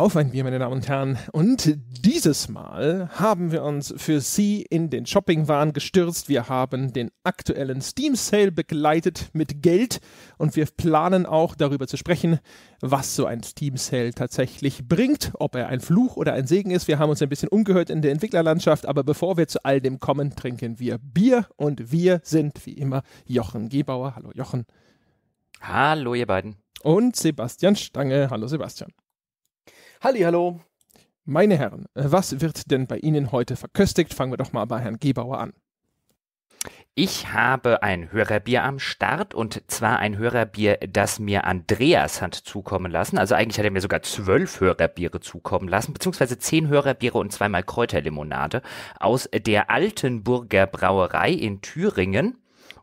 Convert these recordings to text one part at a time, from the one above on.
auf ein Bier, meine Damen und Herren. Und dieses Mal haben wir uns für Sie in den Shoppingwahn gestürzt. Wir haben den aktuellen Steam Sale begleitet mit Geld und wir planen auch darüber zu sprechen, was so ein Steam Sale tatsächlich bringt, ob er ein Fluch oder ein Segen ist. Wir haben uns ein bisschen umgehört in der Entwicklerlandschaft, aber bevor wir zu all dem kommen, trinken wir Bier und wir sind wie immer Jochen Gebauer. Hallo Jochen. Hallo ihr beiden. Und Sebastian Stange. Hallo Sebastian. Halli, hallo. Meine Herren, äh, was wird denn bei Ihnen heute verköstigt? Fangen wir doch mal bei Herrn Gebauer an. Ich habe ein Hörerbier am Start und zwar ein Hörerbier, das mir Andreas hat zukommen lassen. Also eigentlich hat er mir sogar zwölf Hörerbiere zukommen lassen, beziehungsweise zehn Hörerbiere und zweimal Kräuterlimonade aus der Altenburger Brauerei in Thüringen.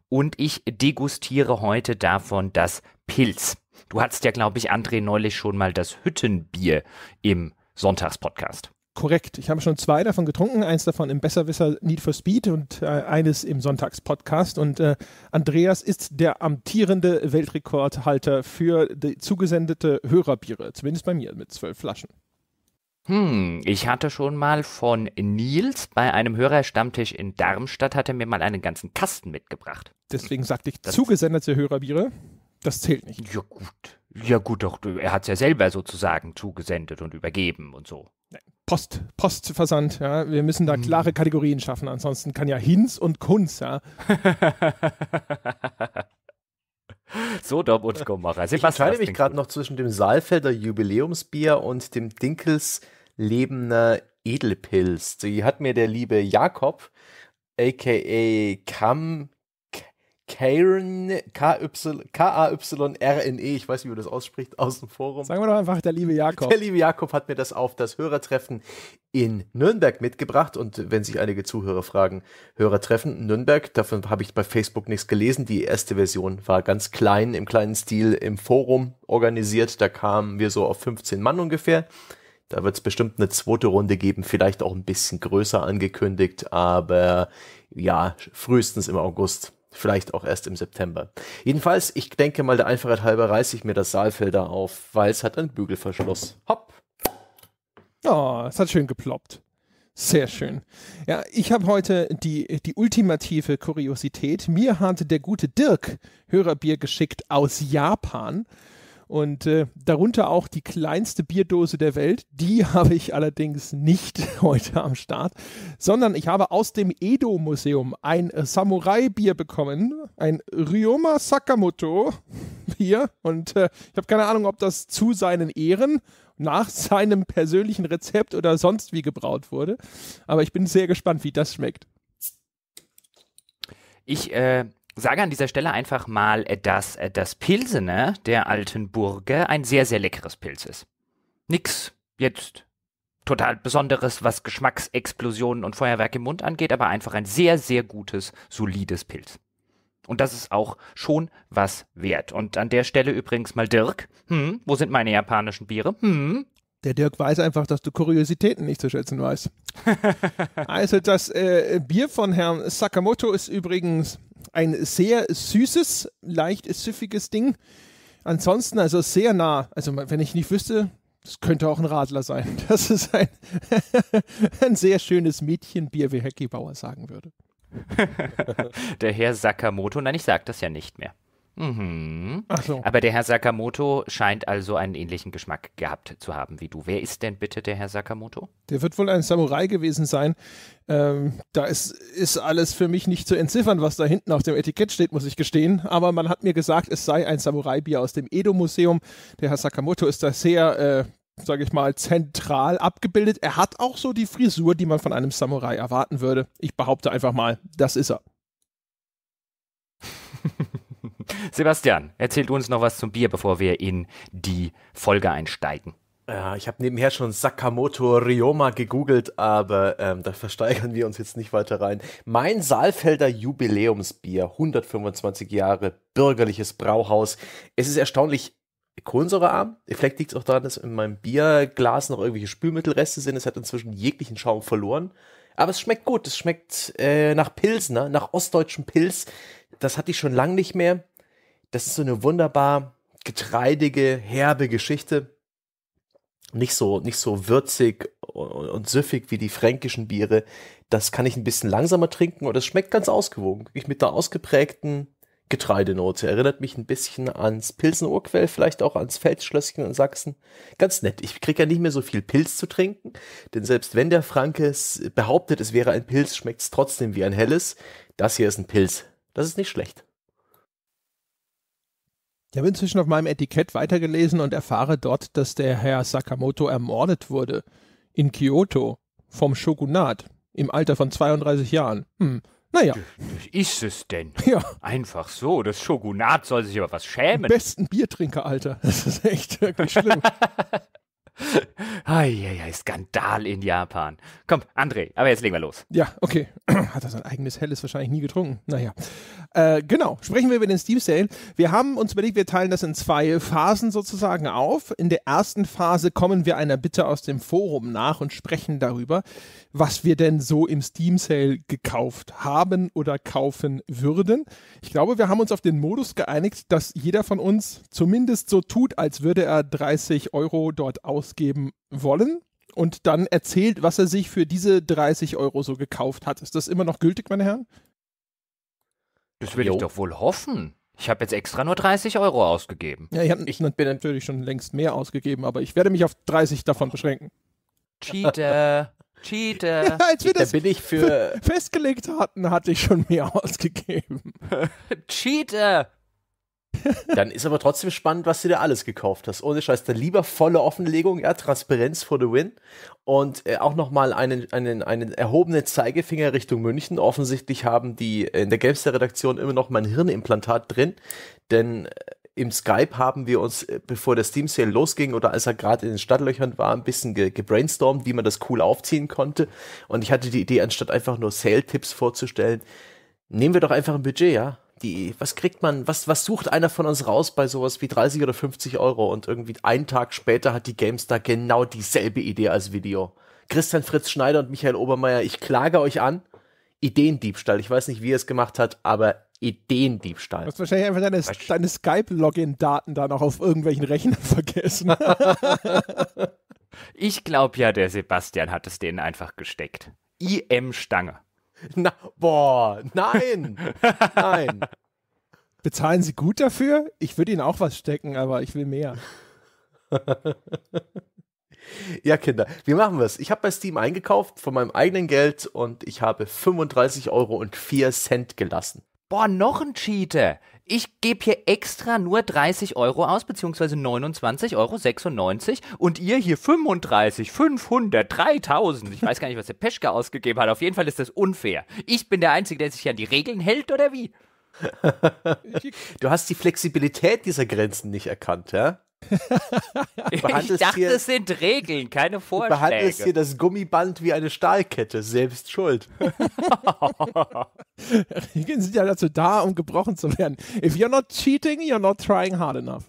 Und ich degustiere heute davon das Pilz. Du hattest ja, glaube ich, André neulich schon mal das Hüttenbier im Sonntagspodcast. Korrekt. Ich habe schon zwei davon getrunken. Eins davon im Besserwisser Need for Speed und äh, eines im Sonntagspodcast. Und äh, Andreas ist der amtierende Weltrekordhalter für die zugesendete Hörerbiere. Zumindest bei mir mit zwölf Flaschen. Hm, ich hatte schon mal von Nils bei einem Hörerstammtisch in Darmstadt, hat er mir mal einen ganzen Kasten mitgebracht. Deswegen sagte ich das zugesendete Hörerbiere. Das zählt nicht. Ja, gut. Ja, gut, doch, er hat es ja selber sozusagen zugesendet und übergeben und so. Post, Postversand, ja. Wir müssen da mhm. klare Kategorien schaffen, ansonsten kann ja Hinz und Kunz, ja. Sodom und Gomorra. ich entscheide mich gerade noch zwischen dem Saalfelder Jubiläumsbier und dem Dinkelslebener Edelpilz. Die hat mir der liebe Jakob, a.k.a. Kam Karen, K-A-Y-R-N-E, ich weiß nicht, wie man das ausspricht, aus dem Forum. Sagen wir doch einfach, der liebe Jakob. Der liebe Jakob hat mir das auf das Hörertreffen in Nürnberg mitgebracht. Und wenn sich einige Zuhörer fragen, Hörertreffen Nürnberg, davon habe ich bei Facebook nichts gelesen. Die erste Version war ganz klein, im kleinen Stil, im Forum organisiert. Da kamen wir so auf 15 Mann ungefähr. Da wird es bestimmt eine zweite Runde geben, vielleicht auch ein bisschen größer angekündigt, aber ja, frühestens im August vielleicht auch erst im September. Jedenfalls, ich denke mal, der Einfachheit halber reiße ich mir das Saalfelder auf, weil es hat einen Bügelverschluss. Hopp! Oh, es hat schön geploppt. Sehr schön. Ja, ich habe heute die, die ultimative Kuriosität. Mir hatte der gute Dirk Hörerbier geschickt aus Japan. Und äh, darunter auch die kleinste Bierdose der Welt. Die habe ich allerdings nicht heute am Start, sondern ich habe aus dem Edo-Museum ein äh, Samurai-Bier bekommen, ein Ryoma Sakamoto-Bier. Und äh, ich habe keine Ahnung, ob das zu seinen Ehren nach seinem persönlichen Rezept oder sonst wie gebraut wurde. Aber ich bin sehr gespannt, wie das schmeckt. Ich äh, sage an dieser Stelle einfach mal, äh, dass äh, das Pilsene der alten Burge ein sehr, sehr leckeres Pilz ist. Nix jetzt total Besonderes, was Geschmacksexplosionen und Feuerwerk im Mund angeht, aber einfach ein sehr, sehr gutes, solides Pilz. Und das ist auch schon was wert. Und an der Stelle übrigens mal Dirk, hm, wo sind meine japanischen Biere? Hm, der Dirk weiß einfach, dass du Kuriositäten nicht zu schätzen weißt. also das äh, Bier von Herrn Sakamoto ist übrigens ein sehr süßes, leicht süffiges Ding. Ansonsten also sehr nah. Also wenn ich nicht wüsste, das könnte auch ein Radler sein. Das ist ein, ein sehr schönes Mädchenbier, wie Hecki Bauer sagen würde. Der Herr Sakamoto, nein, ich sage das ja nicht mehr. Mhm. Ach so. Aber der Herr Sakamoto scheint also einen ähnlichen Geschmack gehabt zu haben wie du. Wer ist denn bitte der Herr Sakamoto? Der wird wohl ein Samurai gewesen sein. Ähm, da ist, ist alles für mich nicht zu entziffern, was da hinten auf dem Etikett steht, muss ich gestehen. Aber man hat mir gesagt, es sei ein Samurai-Bier aus dem Edo-Museum. Der Herr Sakamoto ist da sehr, äh, sage ich mal, zentral abgebildet. Er hat auch so die Frisur, die man von einem Samurai erwarten würde. Ich behaupte einfach mal, das ist er. Sebastian, erzählt uns noch was zum Bier, bevor wir in die Folge einsteigen. Ja, ich habe nebenher schon Sakamoto Ryoma gegoogelt, aber ähm, da versteigern wir uns jetzt nicht weiter rein. Mein Saalfelder Jubiläumsbier, 125 Jahre bürgerliches Brauhaus. Es ist erstaunlich kohlensäurearm. Vielleicht liegt es auch daran, dass in meinem Bierglas noch irgendwelche Spülmittelreste sind. Es hat inzwischen jeglichen Schaum verloren. Aber es schmeckt gut. Es schmeckt äh, nach Pilsner, nach ostdeutschem Pilz. Das hatte ich schon lange nicht mehr das ist so eine wunderbar getreidige, herbe Geschichte. Nicht so, nicht so würzig und, und süffig wie die fränkischen Biere. Das kann ich ein bisschen langsamer trinken und es schmeckt ganz ausgewogen. Ich mit der ausgeprägten Getreidenote. Erinnert mich ein bisschen ans pilsen vielleicht auch ans Feldschlösschen in Sachsen. Ganz nett. Ich kriege ja nicht mehr so viel Pilz zu trinken, denn selbst wenn der Franke behauptet, es wäre ein Pilz, schmeckt es trotzdem wie ein helles. Das hier ist ein Pilz. Das ist nicht schlecht. Ich habe inzwischen auf meinem Etikett weitergelesen und erfahre dort, dass der Herr Sakamoto ermordet wurde. In Kyoto. Vom Shogunat. Im Alter von 32 Jahren. Hm. Naja. Das ist es denn. Ja. Einfach so. Das Shogunat soll sich aber was schämen. Besten Biertrinker, Alter. Das ist echt wirklich schlimm. Eieiei, Skandal in Japan. Komm, André, aber jetzt legen wir los. Ja, okay. Hat er sein eigenes Helles wahrscheinlich nie getrunken. Naja. Äh, genau, sprechen wir über den Steam Sale. Wir haben uns überlegt, wir teilen das in zwei Phasen sozusagen auf. In der ersten Phase kommen wir einer Bitte aus dem Forum nach und sprechen darüber, was wir denn so im Steam Sale gekauft haben oder kaufen würden. Ich glaube, wir haben uns auf den Modus geeinigt, dass jeder von uns zumindest so tut, als würde er 30 Euro dort ausgeben wollen und dann erzählt, was er sich für diese 30 Euro so gekauft hat. Ist das immer noch gültig, meine Herren? Das will jo. ich doch wohl hoffen. Ich habe jetzt extra nur 30 Euro ausgegeben. Ja, ich, hab, ich bin natürlich schon längst mehr ausgegeben, aber ich werde mich auf 30 davon beschränken. Cheater. Cheater. Ja, als wir das bin ich für festgelegt hatten, hatte ich schon mehr ausgegeben. Cheater. Dann ist aber trotzdem spannend, was du dir alles gekauft hast. Ohne Scheiß, dann lieber volle Offenlegung, ja, Transparenz for the win. Und äh, auch nochmal einen, einen, einen erhobenen Zeigefinger Richtung München. Offensichtlich haben die in der Gamester-Redaktion immer noch mein Hirnimplantat drin, denn äh, im Skype haben wir uns, äh, bevor der Steam Sale losging oder als er gerade in den Stadtlöchern war, ein bisschen ge gebrainstormt, wie man das cool aufziehen konnte. Und ich hatte die Idee, anstatt einfach nur Sale-Tipps vorzustellen, nehmen wir doch einfach ein Budget, ja? die, was kriegt man, was, was sucht einer von uns raus bei sowas wie 30 oder 50 Euro und irgendwie einen Tag später hat die GameStar genau dieselbe Idee als Video. Christian Fritz Schneider und Michael Obermeier, ich klage euch an, Ideendiebstahl. Ich weiß nicht, wie er es gemacht hat, aber Ideendiebstahl. Du hast wahrscheinlich einfach deine, deine Skype-Login-Daten da noch auf irgendwelchen Rechnern vergessen. ich glaube ja, der Sebastian hat es denen einfach gesteckt. IM-Stange. Na, boah, nein, nein. Bezahlen Sie gut dafür? Ich würde Ihnen auch was stecken, aber ich will mehr. ja, Kinder, wie machen wir es? Ich habe bei Steam eingekauft von meinem eigenen Geld und ich habe 35 Euro und 4 Cent gelassen. Boah, noch ein Cheater ich gebe hier extra nur 30 Euro aus, beziehungsweise 29,96 Euro und ihr hier 35, 500, 3000. Ich weiß gar nicht, was der Peschke ausgegeben hat. Auf jeden Fall ist das unfair. Ich bin der Einzige, der sich an die Regeln hält, oder wie? du hast die Flexibilität dieser Grenzen nicht erkannt, ja? ich dachte, hier, es sind Regeln, keine Vorschläge. Du behandelst hier das Gummiband wie eine Stahlkette, selbst schuld. Regeln sind ja dazu da, um gebrochen zu werden. If you're not cheating, you're not trying hard enough.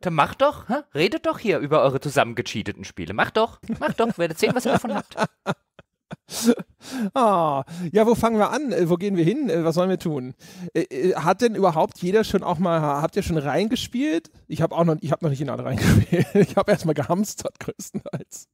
Dann macht doch, hä? redet doch hier über eure zusammengecheateten Spiele. Macht doch, macht doch, werdet sehen, was ihr davon habt. ah, ja, wo fangen wir an? Äh, wo gehen wir hin? Äh, was sollen wir tun? Äh, hat denn überhaupt jeder schon auch mal, habt ihr schon reingespielt? Ich habe auch noch, ich habe noch nicht in alle reingespielt. Ich habe erstmal gehamstert größtenteils.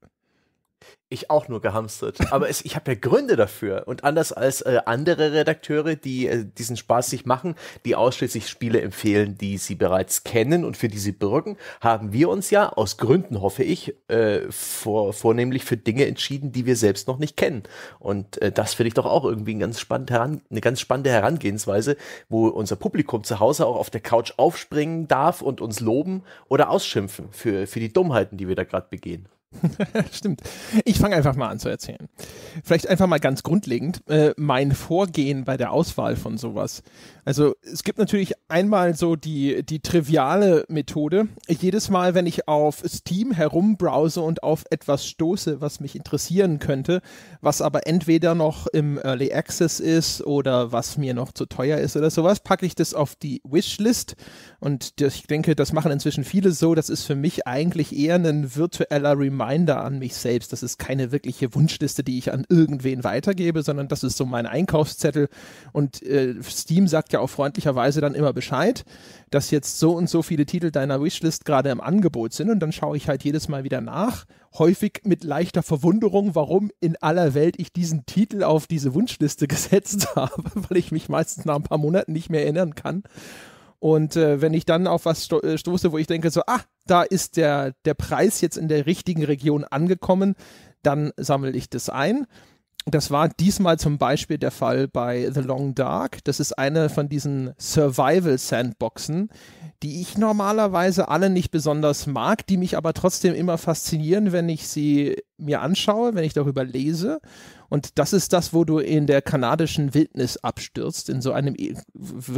Ich auch nur gehamstert. Aber es, ich habe ja Gründe dafür. Und anders als äh, andere Redakteure, die äh, diesen Spaß sich machen, die ausschließlich Spiele empfehlen, die sie bereits kennen und für die sie bürgen, haben wir uns ja aus Gründen, hoffe ich, äh, vor, vornehmlich für Dinge entschieden, die wir selbst noch nicht kennen. Und äh, das finde ich doch auch irgendwie ein ganz spannend heran, eine ganz spannende Herangehensweise, wo unser Publikum zu Hause auch auf der Couch aufspringen darf und uns loben oder ausschimpfen für, für die Dummheiten, die wir da gerade begehen. Stimmt. Ich fange einfach mal an zu erzählen. Vielleicht einfach mal ganz grundlegend äh, mein Vorgehen bei der Auswahl von sowas. Also es gibt natürlich einmal so die, die triviale Methode. Jedes Mal, wenn ich auf Steam herumbrowse und auf etwas stoße, was mich interessieren könnte, was aber entweder noch im Early Access ist oder was mir noch zu teuer ist oder sowas, packe ich das auf die Wishlist. Und ich denke, das machen inzwischen viele so. Das ist für mich eigentlich eher ein virtueller Reminder Reminder an mich selbst. Das ist keine wirkliche Wunschliste, die ich an irgendwen weitergebe, sondern das ist so mein Einkaufszettel. Und äh, Steam sagt ja auch freundlicherweise dann immer Bescheid, dass jetzt so und so viele Titel deiner Wishlist gerade im Angebot sind. Und dann schaue ich halt jedes Mal wieder nach, häufig mit leichter Verwunderung, warum in aller Welt ich diesen Titel auf diese Wunschliste gesetzt habe, weil ich mich meistens nach ein paar Monaten nicht mehr erinnern kann. Und äh, wenn ich dann auf was sto äh, stoße, wo ich denke, so, ah, da ist der, der Preis jetzt in der richtigen Region angekommen, dann sammle ich das ein. Das war diesmal zum Beispiel der Fall bei The Long Dark. Das ist eine von diesen Survival Sandboxen, die ich normalerweise alle nicht besonders mag, die mich aber trotzdem immer faszinieren, wenn ich sie mir anschaue, wenn ich darüber lese. Und das ist das, wo du in der kanadischen Wildnis abstürzt, in so einem e-,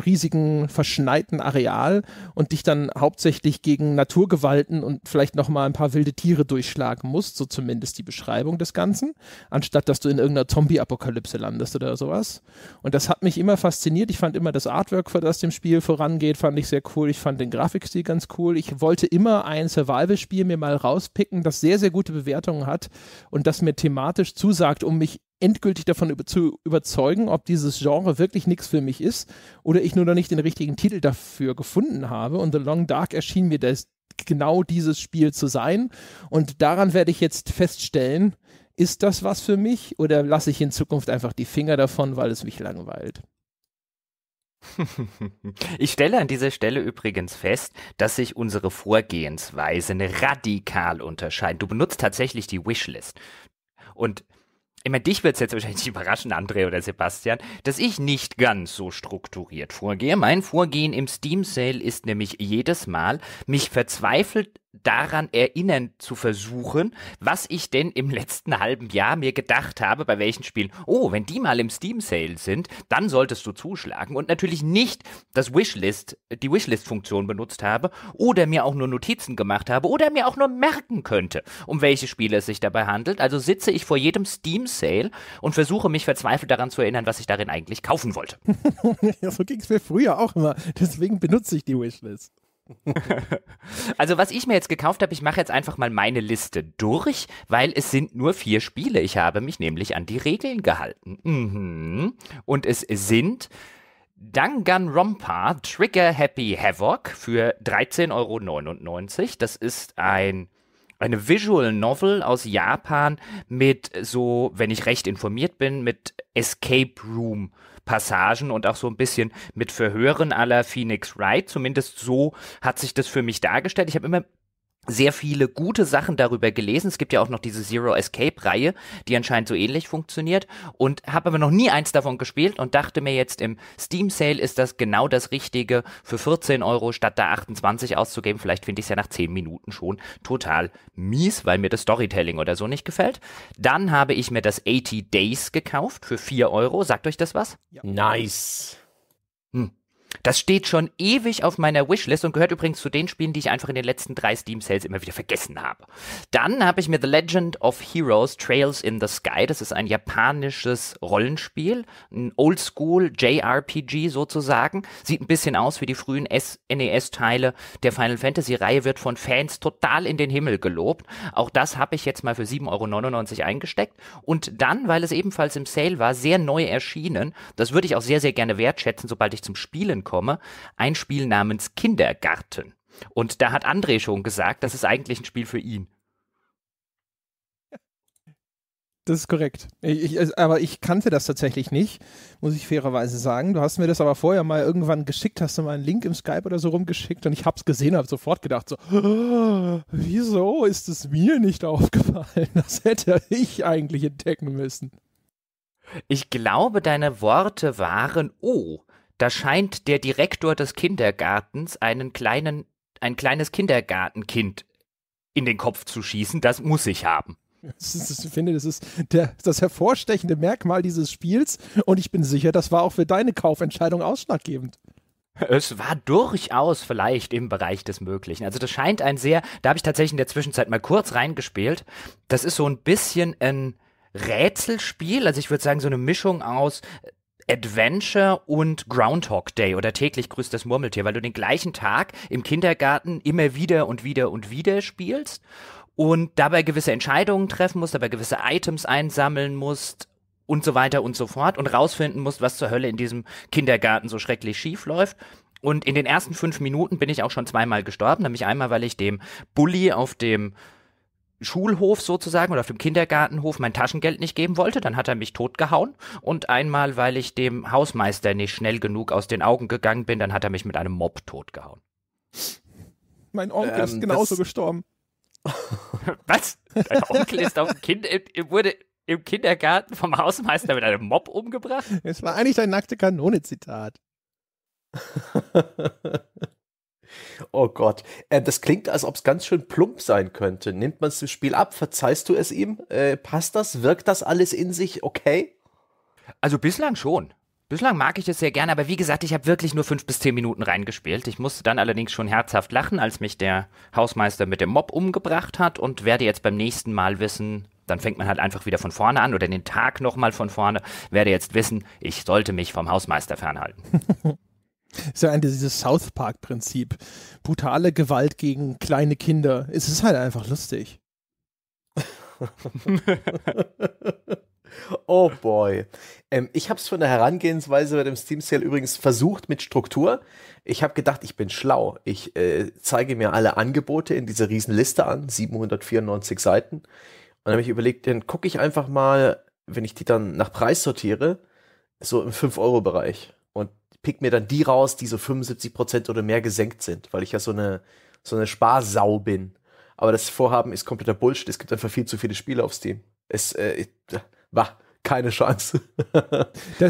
riesigen, verschneiten Areal und dich dann hauptsächlich gegen Naturgewalten und vielleicht nochmal ein paar wilde Tiere durchschlagen musst, so zumindest die Beschreibung des Ganzen, anstatt dass du in irgendeiner Zombie-Apokalypse landest oder sowas. Und das hat mich immer fasziniert. Ich fand immer das Artwork, das dem Spiel vorangeht, fand ich sehr cool. Ich fand den Grafikstil ganz cool. Ich wollte immer ein Survival-Spiel mir mal rauspicken, das sehr, sehr gute Bewertungen hat und das mir thematisch zusagt, um mich endgültig davon über zu überzeugen, ob dieses Genre wirklich nichts für mich ist oder ich nur noch nicht den richtigen Titel dafür gefunden habe. Und The Long Dark erschien mir das, genau dieses Spiel zu sein. Und daran werde ich jetzt feststellen, ist das was für mich oder lasse ich in Zukunft einfach die Finger davon, weil es mich langweilt. Ich stelle an dieser Stelle übrigens fest, dass sich unsere Vorgehensweisen radikal unterscheiden. Du benutzt tatsächlich die Wishlist. Und immer dich wird es jetzt wahrscheinlich überraschen, André oder Sebastian, dass ich nicht ganz so strukturiert vorgehe. Mein Vorgehen im Steam Sale ist nämlich jedes Mal, mich verzweifelt daran erinnern zu versuchen, was ich denn im letzten halben Jahr mir gedacht habe, bei welchen Spielen, oh, wenn die mal im Steam Sale sind, dann solltest du zuschlagen und natürlich nicht das Wishlist, die Wishlist Funktion benutzt habe oder mir auch nur Notizen gemacht habe oder mir auch nur merken könnte, um welche Spiele es sich dabei handelt. Also sitze ich vor jedem Steam Sale und versuche mich verzweifelt daran zu erinnern, was ich darin eigentlich kaufen wollte. ja, so ging es mir früher auch immer, deswegen benutze ich die Wishlist. also was ich mir jetzt gekauft habe, ich mache jetzt einfach mal meine Liste durch, weil es sind nur vier Spiele. Ich habe mich nämlich an die Regeln gehalten. Mhm. Und es sind Danganronpa Trigger Happy Havoc für 13,99 Euro. Das ist ein eine Visual Novel aus Japan mit so, wenn ich recht informiert bin, mit Escape Room. Äh, Passagen und auch so ein bisschen mit Verhören aller Phoenix Wright. Zumindest so hat sich das für mich dargestellt. Ich habe immer sehr viele gute Sachen darüber gelesen. Es gibt ja auch noch diese Zero Escape Reihe, die anscheinend so ähnlich funktioniert und habe aber noch nie eins davon gespielt und dachte mir jetzt im Steam Sale ist das genau das Richtige für 14 Euro statt da 28 auszugeben. Vielleicht finde ich es ja nach 10 Minuten schon total mies, weil mir das Storytelling oder so nicht gefällt. Dann habe ich mir das 80 Days gekauft für 4 Euro. Sagt euch das was? Ja. Nice. Hm. Das steht schon ewig auf meiner Wishlist und gehört übrigens zu den Spielen, die ich einfach in den letzten drei Steam Sales immer wieder vergessen habe. Dann habe ich mir The Legend of Heroes Trails in the Sky. Das ist ein japanisches Rollenspiel, ein Oldschool JRPG sozusagen. Sieht ein bisschen aus wie die frühen NES-Teile der Final Fantasy-Reihe, wird von Fans total in den Himmel gelobt. Auch das habe ich jetzt mal für 7,99 Euro eingesteckt. Und dann, weil es ebenfalls im Sale war, sehr neu erschienen. Das würde ich auch sehr, sehr gerne wertschätzen, sobald ich zum Spielen komme, ein Spiel namens Kindergarten. Und da hat André schon gesagt, das ist eigentlich ein Spiel für ihn. Das ist korrekt. Ich, ich, also, aber ich kannte das tatsächlich nicht, muss ich fairerweise sagen. Du hast mir das aber vorher mal irgendwann geschickt, hast du mal einen Link im Skype oder so rumgeschickt und ich hab's gesehen und hab sofort gedacht so, oh, wieso ist es mir nicht aufgefallen? Das hätte ich eigentlich entdecken müssen. Ich glaube, deine Worte waren, oh, da scheint der Direktor des Kindergartens einen kleinen, ein kleines Kindergartenkind in den Kopf zu schießen. Das muss ich haben. ich finde, das ist der, das hervorstechende Merkmal dieses Spiels und ich bin sicher, das war auch für deine Kaufentscheidung ausschlaggebend. Es war durchaus vielleicht im Bereich des Möglichen. Also das scheint ein sehr, da habe ich tatsächlich in der Zwischenzeit mal kurz reingespielt. Das ist so ein bisschen ein Rätselspiel, also ich würde sagen so eine Mischung aus Adventure und Groundhog Day oder täglich grüßt das Murmeltier, weil du den gleichen Tag im Kindergarten immer wieder und wieder und wieder spielst und dabei gewisse Entscheidungen treffen musst, dabei gewisse Items einsammeln musst und so weiter und so fort und rausfinden musst, was zur Hölle in diesem Kindergarten so schrecklich schief läuft. Und in den ersten fünf Minuten bin ich auch schon zweimal gestorben, nämlich einmal, weil ich dem Bully auf dem Schulhof sozusagen oder auf dem Kindergartenhof mein Taschengeld nicht geben wollte, dann hat er mich totgehauen und einmal, weil ich dem Hausmeister nicht schnell genug aus den Augen gegangen bin, dann hat er mich mit einem Mob totgehauen. Mein Onkel ähm, ist genauso gestorben. Was? Dein Onkel ist auf dem kind wurde im Kindergarten vom Hausmeister mit einem Mob umgebracht? Es war eigentlich dein nackte Kanone-Zitat. Oh Gott. Äh, das klingt, als ob es ganz schön plump sein könnte. Nimmt man es dem Spiel ab? Verzeihst du es ihm? Äh, passt das? Wirkt das alles in sich okay? Also bislang schon. Bislang mag ich es sehr gerne, aber wie gesagt, ich habe wirklich nur fünf bis zehn Minuten reingespielt. Ich musste dann allerdings schon herzhaft lachen, als mich der Hausmeister mit dem Mob umgebracht hat und werde jetzt beim nächsten Mal wissen, dann fängt man halt einfach wieder von vorne an oder den Tag nochmal von vorne, werde jetzt wissen, ich sollte mich vom Hausmeister fernhalten. ist ja dieses South Park-Prinzip. Brutale Gewalt gegen kleine Kinder. Es ist halt einfach lustig. oh boy. Ähm, ich habe es von der Herangehensweise bei dem Steam Sale übrigens versucht mit Struktur. Ich habe gedacht, ich bin schlau. Ich äh, zeige mir alle Angebote in dieser Riesenliste an, 794 Seiten. Und dann habe ich überlegt, dann gucke ich einfach mal, wenn ich die dann nach Preis sortiere, so im 5-Euro-Bereich pick mir dann die raus, die so 75 oder mehr gesenkt sind, weil ich ja so eine, so eine Sparsau bin. Aber das Vorhaben ist kompletter Bullshit. Es gibt einfach viel zu viele Spiele auf Steam. Es äh, äh war keine Chance. das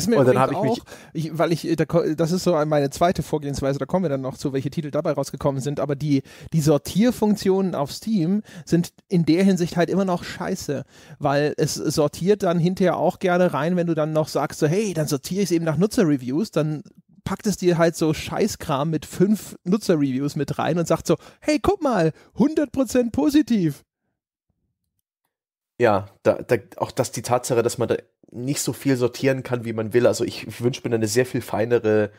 ist mir und dann habe ich auch, mich ich, weil ich äh, da, das ist so meine zweite Vorgehensweise, da kommen wir dann noch zu, welche Titel dabei rausgekommen sind, aber die die Sortierfunktionen auf Steam sind in der Hinsicht halt immer noch scheiße, weil es sortiert dann hinterher auch gerne rein, wenn du dann noch sagst so hey, dann sortiere ich es eben nach Nutzerreviews, dann packt es dir halt so Scheißkram mit fünf Nutzerreviews mit rein und sagt so, hey, guck mal, 100% positiv. Ja, da, da, auch das die Tatsache, dass man da nicht so viel sortieren kann, wie man will. Also ich, ich wünsche mir eine sehr viel feinere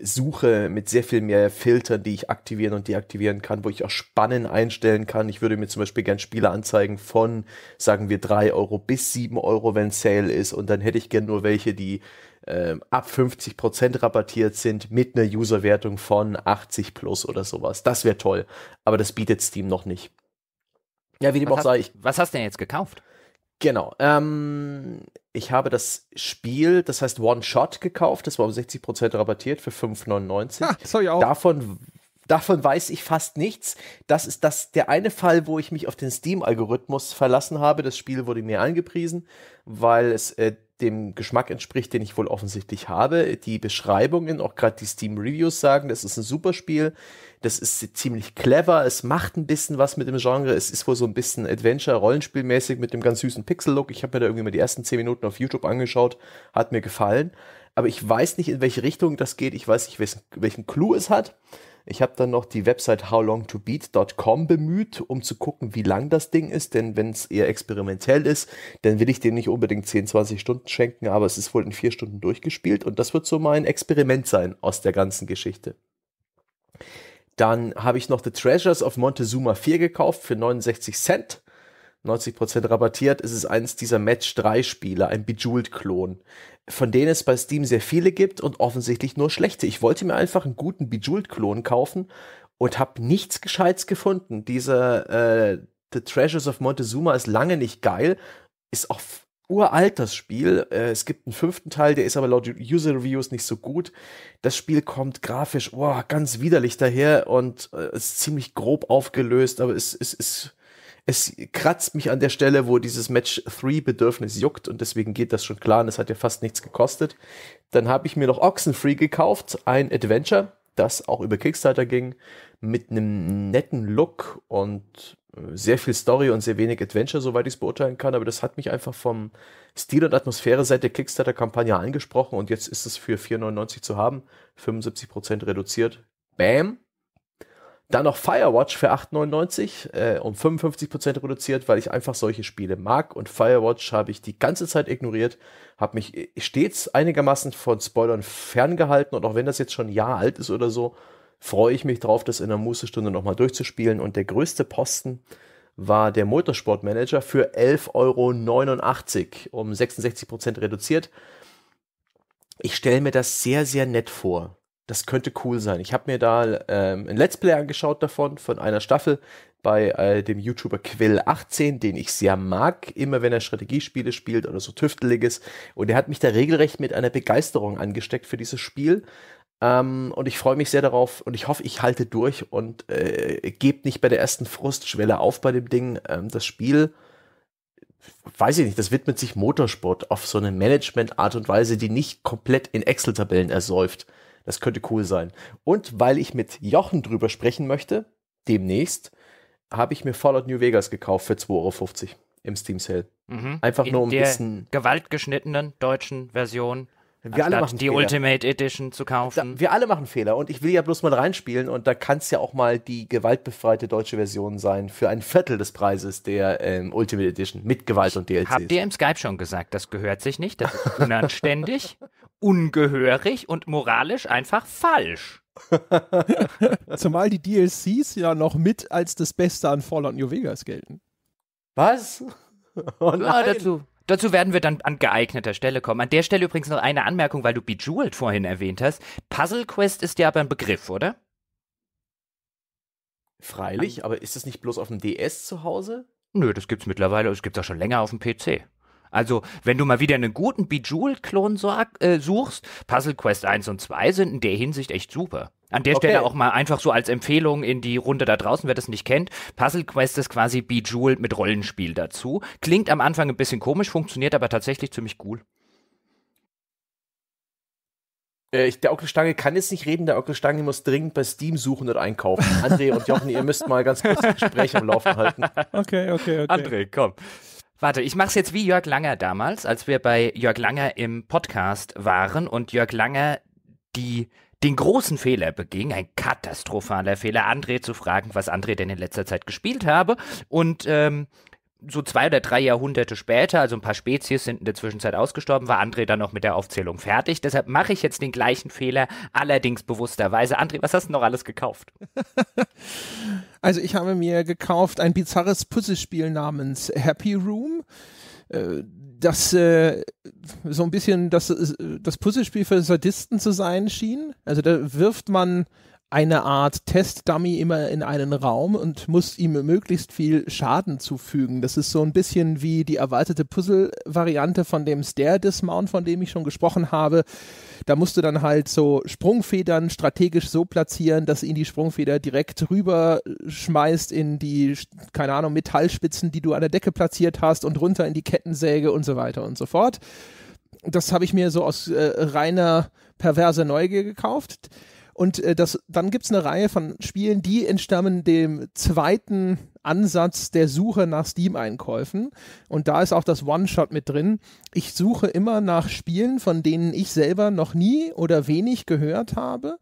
Suche mit sehr viel mehr Filtern, die ich aktivieren und deaktivieren kann, wo ich auch Spannen einstellen kann. Ich würde mir zum Beispiel gerne Spiele anzeigen von, sagen wir, 3 Euro bis 7 Euro, wenn Sale ist. Und dann hätte ich gern nur welche, die ähm, ab 50% rabattiert sind mit einer Userwertung von 80 plus oder sowas. Das wäre toll. Aber das bietet Steam noch nicht. Ja, wie dem auch sei. was hast du denn jetzt gekauft? Genau. Ähm, ich habe das Spiel, das heißt One Shot, gekauft. Das war um 60% rabattiert für 5,99. Ha, ah, das habe ich auch. Davon Davon weiß ich fast nichts. Das ist das der eine Fall, wo ich mich auf den Steam-Algorithmus verlassen habe. Das Spiel wurde mir angepriesen, weil es äh, dem Geschmack entspricht, den ich wohl offensichtlich habe. Die Beschreibungen, auch gerade die Steam-Reviews sagen, das ist ein super Spiel, das ist ziemlich clever, es macht ein bisschen was mit dem Genre, es ist wohl so ein bisschen Adventure-Rollenspielmäßig mit dem ganz süßen Pixel-Look. Ich habe mir da irgendwie mal die ersten zehn Minuten auf YouTube angeschaut, hat mir gefallen. Aber ich weiß nicht, in welche Richtung das geht, ich weiß nicht, welchen, welchen Clou es hat. Ich habe dann noch die Website howlongtobeat.com bemüht, um zu gucken, wie lang das Ding ist, denn wenn es eher experimentell ist, dann will ich dem nicht unbedingt 10, 20 Stunden schenken, aber es ist wohl in vier Stunden durchgespielt und das wird so mein Experiment sein aus der ganzen Geschichte. Dann habe ich noch The Treasures of Montezuma 4 gekauft für 69 Cent. 90% rabattiert, ist es eins dieser Match 3 Spiele, ein Bejeweled-Klon von denen es bei Steam sehr viele gibt und offensichtlich nur schlechte. Ich wollte mir einfach einen guten Bejeweled-Klon kaufen und habe nichts Gescheites gefunden. Dieser äh, The Treasures of Montezuma ist lange nicht geil, ist auch uralt das Spiel. Äh, es gibt einen fünften Teil, der ist aber laut User Reviews nicht so gut. Das Spiel kommt grafisch oh, ganz widerlich daher und äh, ist ziemlich grob aufgelöst, aber es ist es kratzt mich an der Stelle, wo dieses Match 3 Bedürfnis juckt und deswegen geht das schon klar und es hat ja fast nichts gekostet. Dann habe ich mir noch Oxenfree gekauft, ein Adventure, das auch über Kickstarter ging, mit einem netten Look und äh, sehr viel Story und sehr wenig Adventure, soweit ich es beurteilen kann, aber das hat mich einfach vom Stil und Atmosphäre seit der Kickstarter-Kampagne angesprochen und jetzt ist es für 4,99 zu haben, 75% reduziert. Bam, dann noch Firewatch für 8,99 äh, um 55% reduziert, weil ich einfach solche Spiele mag. Und Firewatch habe ich die ganze Zeit ignoriert, habe mich äh, stets einigermaßen von Spoilern ferngehalten. Und auch wenn das jetzt schon ein Jahr alt ist oder so, freue ich mich drauf, das in der Mußestunde nochmal durchzuspielen. Und der größte Posten war der Motorsportmanager für 11,89 Euro um 66% reduziert. Ich stelle mir das sehr, sehr nett vor das könnte cool sein. Ich habe mir da ähm, ein Let's Play angeschaut davon, von einer Staffel bei äh, dem YouTuber Quill18, den ich sehr mag, immer wenn er Strategiespiele spielt oder so tüfteliges. Und er hat mich da regelrecht mit einer Begeisterung angesteckt für dieses Spiel. Ähm, und ich freue mich sehr darauf und ich hoffe, ich halte durch und äh, gebe nicht bei der ersten Frustschwelle auf bei dem Ding. Ähm, das Spiel weiß ich nicht, das widmet sich Motorsport auf so eine Management-Art und Weise, die nicht komplett in Excel-Tabellen ersäuft. Das könnte cool sein. Und weil ich mit Jochen drüber sprechen möchte, demnächst, habe ich mir Fallout New Vegas gekauft für 2,50 Euro im Steam Sale. Mhm. Einfach In nur um ein bisschen. Gewaltgeschnittenen deutschen Version. Wir alle machen die Fehler. Ultimate Edition zu kaufen. Da, wir alle machen Fehler und ich will ja bloß mal reinspielen und da kann es ja auch mal die gewaltbefreite deutsche Version sein für ein Viertel des Preises der ähm, Ultimate Edition mit Gewalt und DLC. Habt ihr im Skype schon gesagt, das gehört sich nicht, das ist unanständig. ungehörig und moralisch einfach falsch. Zumal die DLCs ja noch mit als das Beste an Fallout New Vegas gelten. Was? Oh ja, dazu, dazu werden wir dann an geeigneter Stelle kommen. An der Stelle übrigens noch eine Anmerkung, weil du Bejeweled vorhin erwähnt hast. Puzzle Quest ist ja aber ein Begriff, oder? Freilich, aber ist das nicht bloß auf dem DS zu Hause? Nö, das gibt's mittlerweile, es gibt's auch schon länger auf dem PC. Also, wenn du mal wieder einen guten Bejeweled-Klon so, äh, suchst, Puzzle Quest 1 und 2 sind in der Hinsicht echt super. An der okay. Stelle auch mal einfach so als Empfehlung in die Runde da draußen, wer das nicht kennt. Puzzle Quest ist quasi Bejeweled mit Rollenspiel dazu. Klingt am Anfang ein bisschen komisch, funktioniert aber tatsächlich ziemlich cool. Äh, ich, der Onkel Stange kann jetzt nicht reden, der Onkel Stange muss dringend bei Steam suchen und einkaufen. André und Jochen, ihr müsst mal ganz kurz ein Gespräch am Laufen halten. Okay, okay, okay. André, komm. Warte, ich mache es jetzt wie Jörg Langer damals, als wir bei Jörg Langer im Podcast waren und Jörg Langer die den großen Fehler beging, ein katastrophaler Fehler, André zu fragen, was André denn in letzter Zeit gespielt habe. Und ähm, so zwei oder drei Jahrhunderte später, also ein paar Spezies sind in der Zwischenzeit ausgestorben, war André dann noch mit der Aufzählung fertig. Deshalb mache ich jetzt den gleichen Fehler, allerdings bewussterweise. André, was hast du noch alles gekauft? also ich habe mir gekauft ein bizarres Puzzlespiel namens Happy Room äh, das äh, so ein bisschen das, äh, das Puzzlespiel für Sadisten zu sein schien. Also da wirft man eine Art Testdummy immer in einen Raum und muss ihm möglichst viel Schaden zufügen. Das ist so ein bisschen wie die erweiterte Puzzle-Variante von dem Stair-Dismount, von dem ich schon gesprochen habe. Da musst du dann halt so Sprungfedern strategisch so platzieren, dass ihn die Sprungfeder direkt rüberschmeißt in die, keine Ahnung, Metallspitzen, die du an der Decke platziert hast und runter in die Kettensäge und so weiter und so fort. Das habe ich mir so aus äh, reiner perverser Neugier gekauft und äh, das, dann gibt's eine Reihe von Spielen, die entstammen dem zweiten Ansatz der Suche nach Steam-Einkäufen. Und da ist auch das One-Shot mit drin. Ich suche immer nach Spielen, von denen ich selber noch nie oder wenig gehört habe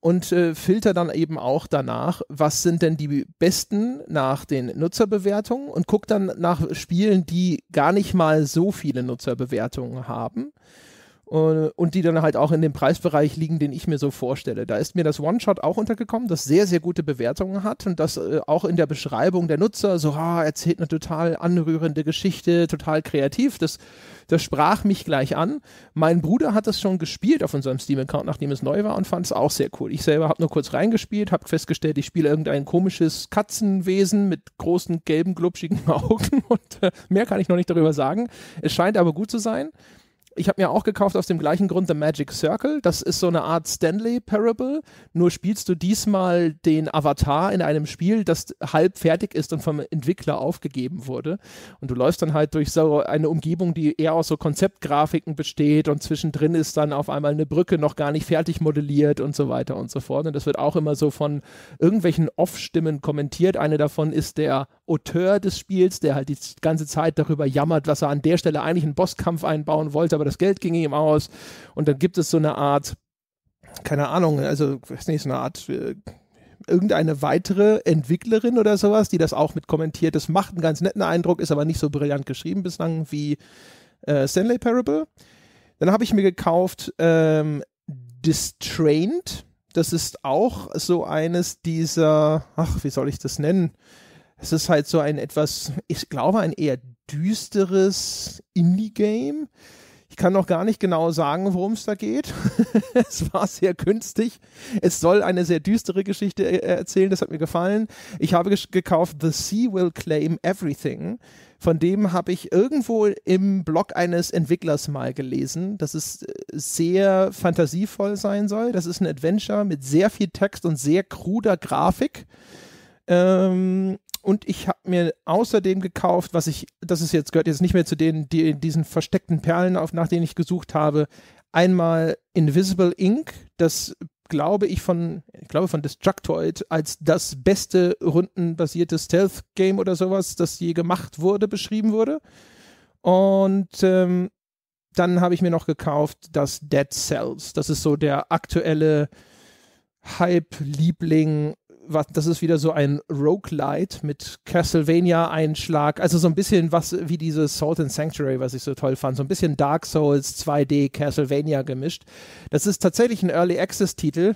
und äh, filter dann eben auch danach, was sind denn die besten nach den Nutzerbewertungen und guck dann nach Spielen, die gar nicht mal so viele Nutzerbewertungen haben und, äh, und die dann halt auch in dem Preisbereich liegen, den ich mir so vorstelle. Da ist mir das One-Shot auch untergekommen, das sehr, sehr gute Bewertungen hat und das äh, auch in der Beschreibung der Nutzer so, ah, erzählt eine total anrührende Geschichte, total kreativ. Das, das sprach mich gleich an. Mein Bruder hat das schon gespielt auf unserem Steam-Account, nachdem es neu war und fand es auch sehr cool. Ich selber habe nur kurz reingespielt, habe festgestellt, ich spiele irgendein komisches Katzenwesen mit großen gelben, glubschigen Augen und äh, mehr kann ich noch nicht darüber sagen. Es scheint aber gut zu sein. Ich habe mir auch gekauft aus dem gleichen Grund The Magic Circle. Das ist so eine Art Stanley Parable. Nur spielst du diesmal den Avatar in einem Spiel, das halb fertig ist und vom Entwickler aufgegeben wurde. Und du läufst dann halt durch so eine Umgebung, die eher aus so Konzeptgrafiken besteht und zwischendrin ist dann auf einmal eine Brücke noch gar nicht fertig modelliert und so weiter und so fort. Und das wird auch immer so von irgendwelchen Off-Stimmen kommentiert. Eine davon ist der Auteur des Spiels, der halt die ganze Zeit darüber jammert, was er an der Stelle eigentlich einen Bosskampf einbauen wollte, aber das Geld ging ihm aus. Und dann gibt es so eine Art, keine Ahnung, also weiß nicht, so eine Art äh, irgendeine weitere Entwicklerin oder sowas, die das auch mit kommentiert. Das macht einen ganz netten Eindruck, ist aber nicht so brillant geschrieben bislang wie äh, Stanley Parable. Dann habe ich mir gekauft ähm, Distrained. Das ist auch so eines dieser, ach, wie soll ich das nennen? es ist halt so ein etwas, ich glaube, ein eher düsteres Indie-Game. Ich kann noch gar nicht genau sagen, worum es da geht. es war sehr günstig. Es soll eine sehr düstere Geschichte äh, erzählen, das hat mir gefallen. Ich habe gekauft The Sea Will Claim Everything. Von dem habe ich irgendwo im Blog eines Entwicklers mal gelesen, dass es äh, sehr fantasievoll sein soll. Das ist ein Adventure mit sehr viel Text und sehr kruder Grafik. Ähm, und ich habe mir außerdem gekauft, was ich, das ist jetzt gehört jetzt nicht mehr zu den, die, diesen versteckten Perlen, auf, nach denen ich gesucht habe. Einmal Invisible Ink, das glaube ich von, ich glaube von Destructoid als das beste rundenbasierte Stealth-Game oder sowas, das je gemacht wurde, beschrieben wurde. Und ähm, dann habe ich mir noch gekauft das Dead Cells. Das ist so der aktuelle Hype-Liebling was, das ist wieder so ein Roguelite mit Castlevania-Einschlag, also so ein bisschen was wie dieses Salt and Sanctuary, was ich so toll fand, so ein bisschen Dark Souls 2D Castlevania gemischt. Das ist tatsächlich ein Early Access-Titel.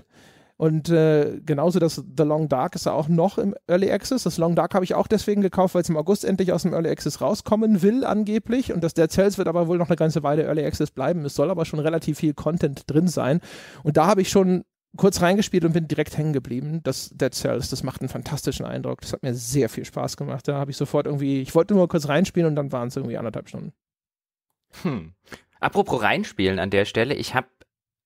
Und äh, genauso das The Long Dark ist ja auch noch im Early Access. Das Long Dark habe ich auch deswegen gekauft, weil es im August endlich aus dem Early Access rauskommen will, angeblich. Und das Dead Cells wird aber wohl noch eine ganze Weile Early Access bleiben. Es soll aber schon relativ viel Content drin sein. Und da habe ich schon kurz reingespielt und bin direkt hängen geblieben. Das Dead Cells, das macht einen fantastischen Eindruck. Das hat mir sehr viel Spaß gemacht. Da habe ich sofort irgendwie, ich wollte nur kurz reinspielen und dann waren es irgendwie anderthalb Stunden. Hm. Apropos reinspielen an der Stelle, ich habe,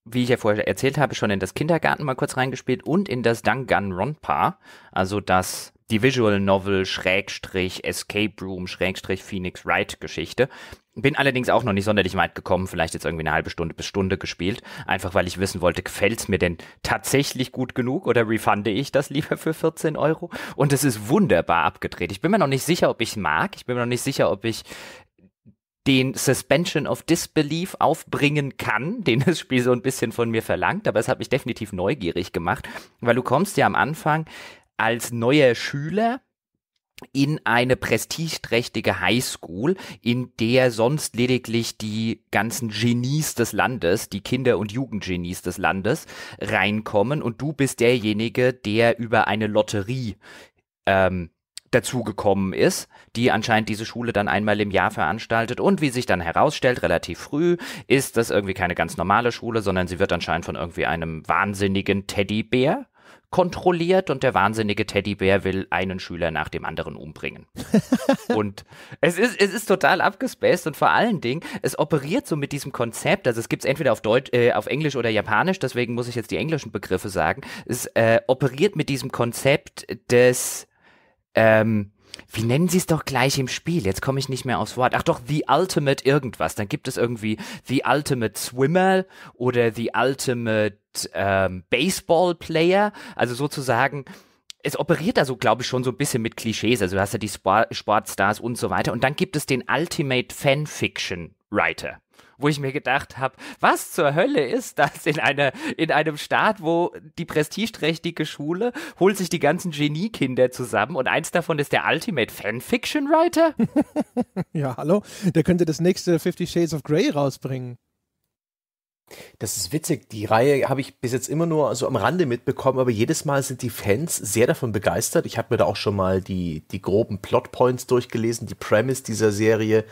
wie ich ja vorher erzählt habe, schon in das Kindergarten mal kurz reingespielt und in das Danganronpa, also das die Visual Novel Schrägstrich Escape Room Schrägstrich Phoenix Wright Geschichte. Bin allerdings auch noch nicht sonderlich weit gekommen, vielleicht jetzt irgendwie eine halbe Stunde bis Stunde gespielt, einfach weil ich wissen wollte, gefällt es mir denn tatsächlich gut genug oder refunde ich das lieber für 14 Euro? Und es ist wunderbar abgedreht. Ich bin mir noch nicht sicher, ob ich mag, ich bin mir noch nicht sicher, ob ich den Suspension of Disbelief aufbringen kann, den das Spiel so ein bisschen von mir verlangt, aber es hat mich definitiv neugierig gemacht, weil du kommst ja am Anfang als neuer Schüler in eine prestigeträchtige Highschool, in der sonst lediglich die ganzen Genies des Landes, die Kinder- und Jugendgenies des Landes reinkommen und du bist derjenige, der über eine Lotterie ähm, dazugekommen ist, die anscheinend diese Schule dann einmal im Jahr veranstaltet. Und wie sich dann herausstellt, relativ früh, ist das irgendwie keine ganz normale Schule, sondern sie wird anscheinend von irgendwie einem wahnsinnigen Teddybär kontrolliert und der wahnsinnige Teddybär will einen Schüler nach dem anderen umbringen. und es ist, es ist total abgespaced und vor allen Dingen, es operiert so mit diesem Konzept, also es gibt es entweder auf Deutsch, äh, auf Englisch oder Japanisch, deswegen muss ich jetzt die englischen Begriffe sagen, es äh, operiert mit diesem Konzept des ähm, wie nennen sie es doch gleich im Spiel? Jetzt komme ich nicht mehr aufs Wort. Ach doch, The Ultimate irgendwas. Dann gibt es irgendwie The Ultimate Swimmer oder The Ultimate ähm, Baseball Player. Also sozusagen es operiert da so, glaube ich, schon so ein bisschen mit Klischees. Also du hast ja die Sportstars und so weiter. Und dann gibt es den Ultimate Fanfiction Writer wo ich mir gedacht habe, was zur Hölle ist das in, einer, in einem Staat, wo die prestigeträchtige Schule holt sich die ganzen Geniekinder zusammen und eins davon ist der Ultimate Fanfiction Writer? ja, hallo, der könnte das nächste Fifty Shades of Grey rausbringen. Das ist witzig. Die Reihe habe ich bis jetzt immer nur so am Rande mitbekommen, aber jedes Mal sind die Fans sehr davon begeistert. Ich habe mir da auch schon mal die, die groben Plotpoints durchgelesen, die Premise dieser Serie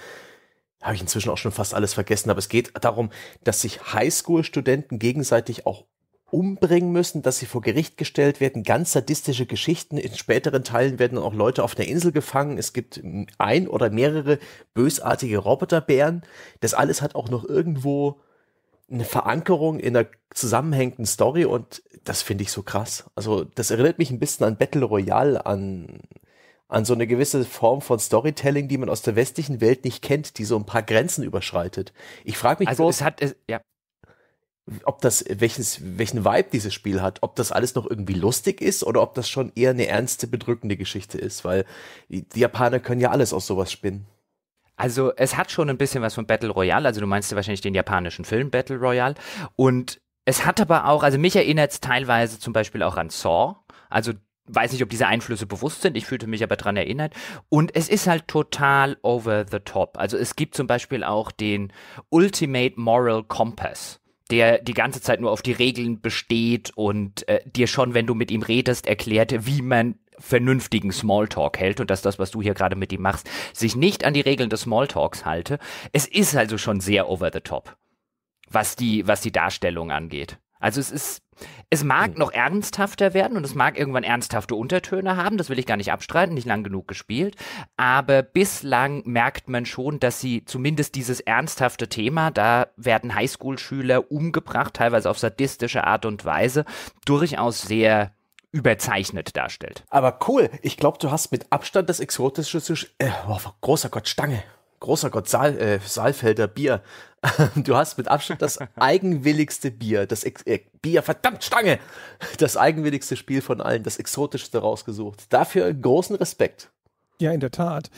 habe ich inzwischen auch schon fast alles vergessen, aber es geht darum, dass sich Highschool-Studenten gegenseitig auch umbringen müssen, dass sie vor Gericht gestellt werden, ganz sadistische Geschichten. In späteren Teilen werden auch Leute auf der Insel gefangen. Es gibt ein oder mehrere bösartige Roboterbären. Das alles hat auch noch irgendwo eine Verankerung in einer zusammenhängenden Story und das finde ich so krass. Also das erinnert mich ein bisschen an Battle Royale, an an so eine gewisse Form von Storytelling, die man aus der westlichen Welt nicht kennt, die so ein paar Grenzen überschreitet. Ich frage mich also bloß, es hat, es, ja. ob das welches, welchen Vibe dieses Spiel hat, ob das alles noch irgendwie lustig ist oder ob das schon eher eine ernste, bedrückende Geschichte ist, weil die, die Japaner können ja alles aus sowas spinnen. Also es hat schon ein bisschen was von Battle Royale, also du meinst ja wahrscheinlich den japanischen Film Battle Royale und es hat aber auch, also mich erinnert es teilweise zum Beispiel auch an Saw, also weiß nicht, ob diese Einflüsse bewusst sind, ich fühlte mich aber dran erinnert. Und es ist halt total over the top. Also es gibt zum Beispiel auch den Ultimate Moral Compass der die ganze Zeit nur auf die Regeln besteht und äh, dir schon, wenn du mit ihm redest, erklärt, wie man vernünftigen Smalltalk hält und dass das, was du hier gerade mit ihm machst, sich nicht an die Regeln des Smalltalks halte. Es ist also schon sehr over the top, was die, was die Darstellung angeht. Also es ist es mag hm. noch ernsthafter werden und es mag irgendwann ernsthafte Untertöne haben, das will ich gar nicht abstreiten, nicht lang genug gespielt, aber bislang merkt man schon, dass sie zumindest dieses ernsthafte Thema, da werden Highschool-Schüler umgebracht, teilweise auf sadistische Art und Weise, durchaus sehr überzeichnet darstellt. Aber cool, ich glaube, du hast mit Abstand das exotische, äh, oh, großer Gott, Stange großer Gott, Saal, äh, Saalfelder Bier. Du hast mit Abstand das eigenwilligste Bier, das Ex äh, Bier, verdammt Stange, das eigenwilligste Spiel von allen, das exotischste rausgesucht. Dafür großen Respekt. Ja, in der Tat.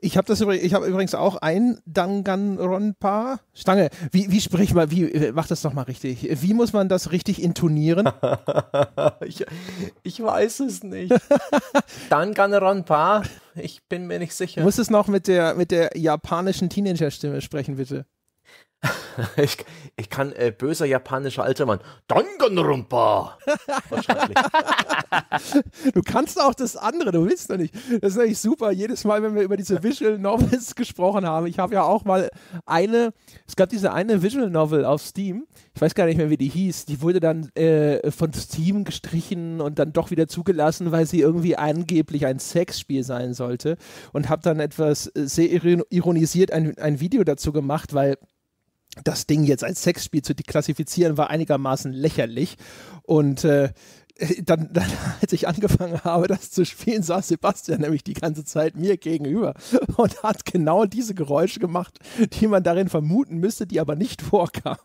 Ich habe das übrigens, ich habe übrigens auch ein Danganronpa Stange. Wie wie sprich mal, wie äh, mach das doch mal richtig. Wie muss man das richtig intonieren? ich, ich weiß es nicht. Danganronpa, ich bin mir nicht sicher. Muss es noch mit der mit der japanischen Teenagerstimme sprechen bitte. ich, ich kann äh, böser japanischer alter Mann. Danganronpa! du kannst auch das andere, du willst doch nicht. Das ist natürlich super. Jedes Mal, wenn wir über diese Visual Novels gesprochen haben, ich habe ja auch mal eine, es gab diese eine Visual Novel auf Steam, ich weiß gar nicht mehr, wie die hieß, die wurde dann äh, von Steam gestrichen und dann doch wieder zugelassen, weil sie irgendwie angeblich ein Sexspiel sein sollte und habe dann etwas äh, sehr ironisiert ein, ein Video dazu gemacht, weil das Ding jetzt als Sexspiel zu klassifizieren, war einigermaßen lächerlich. Und äh, dann, dann, als ich angefangen habe, das zu spielen, saß Sebastian nämlich die ganze Zeit mir gegenüber und hat genau diese Geräusche gemacht, die man darin vermuten müsste, die aber nicht vorkamen.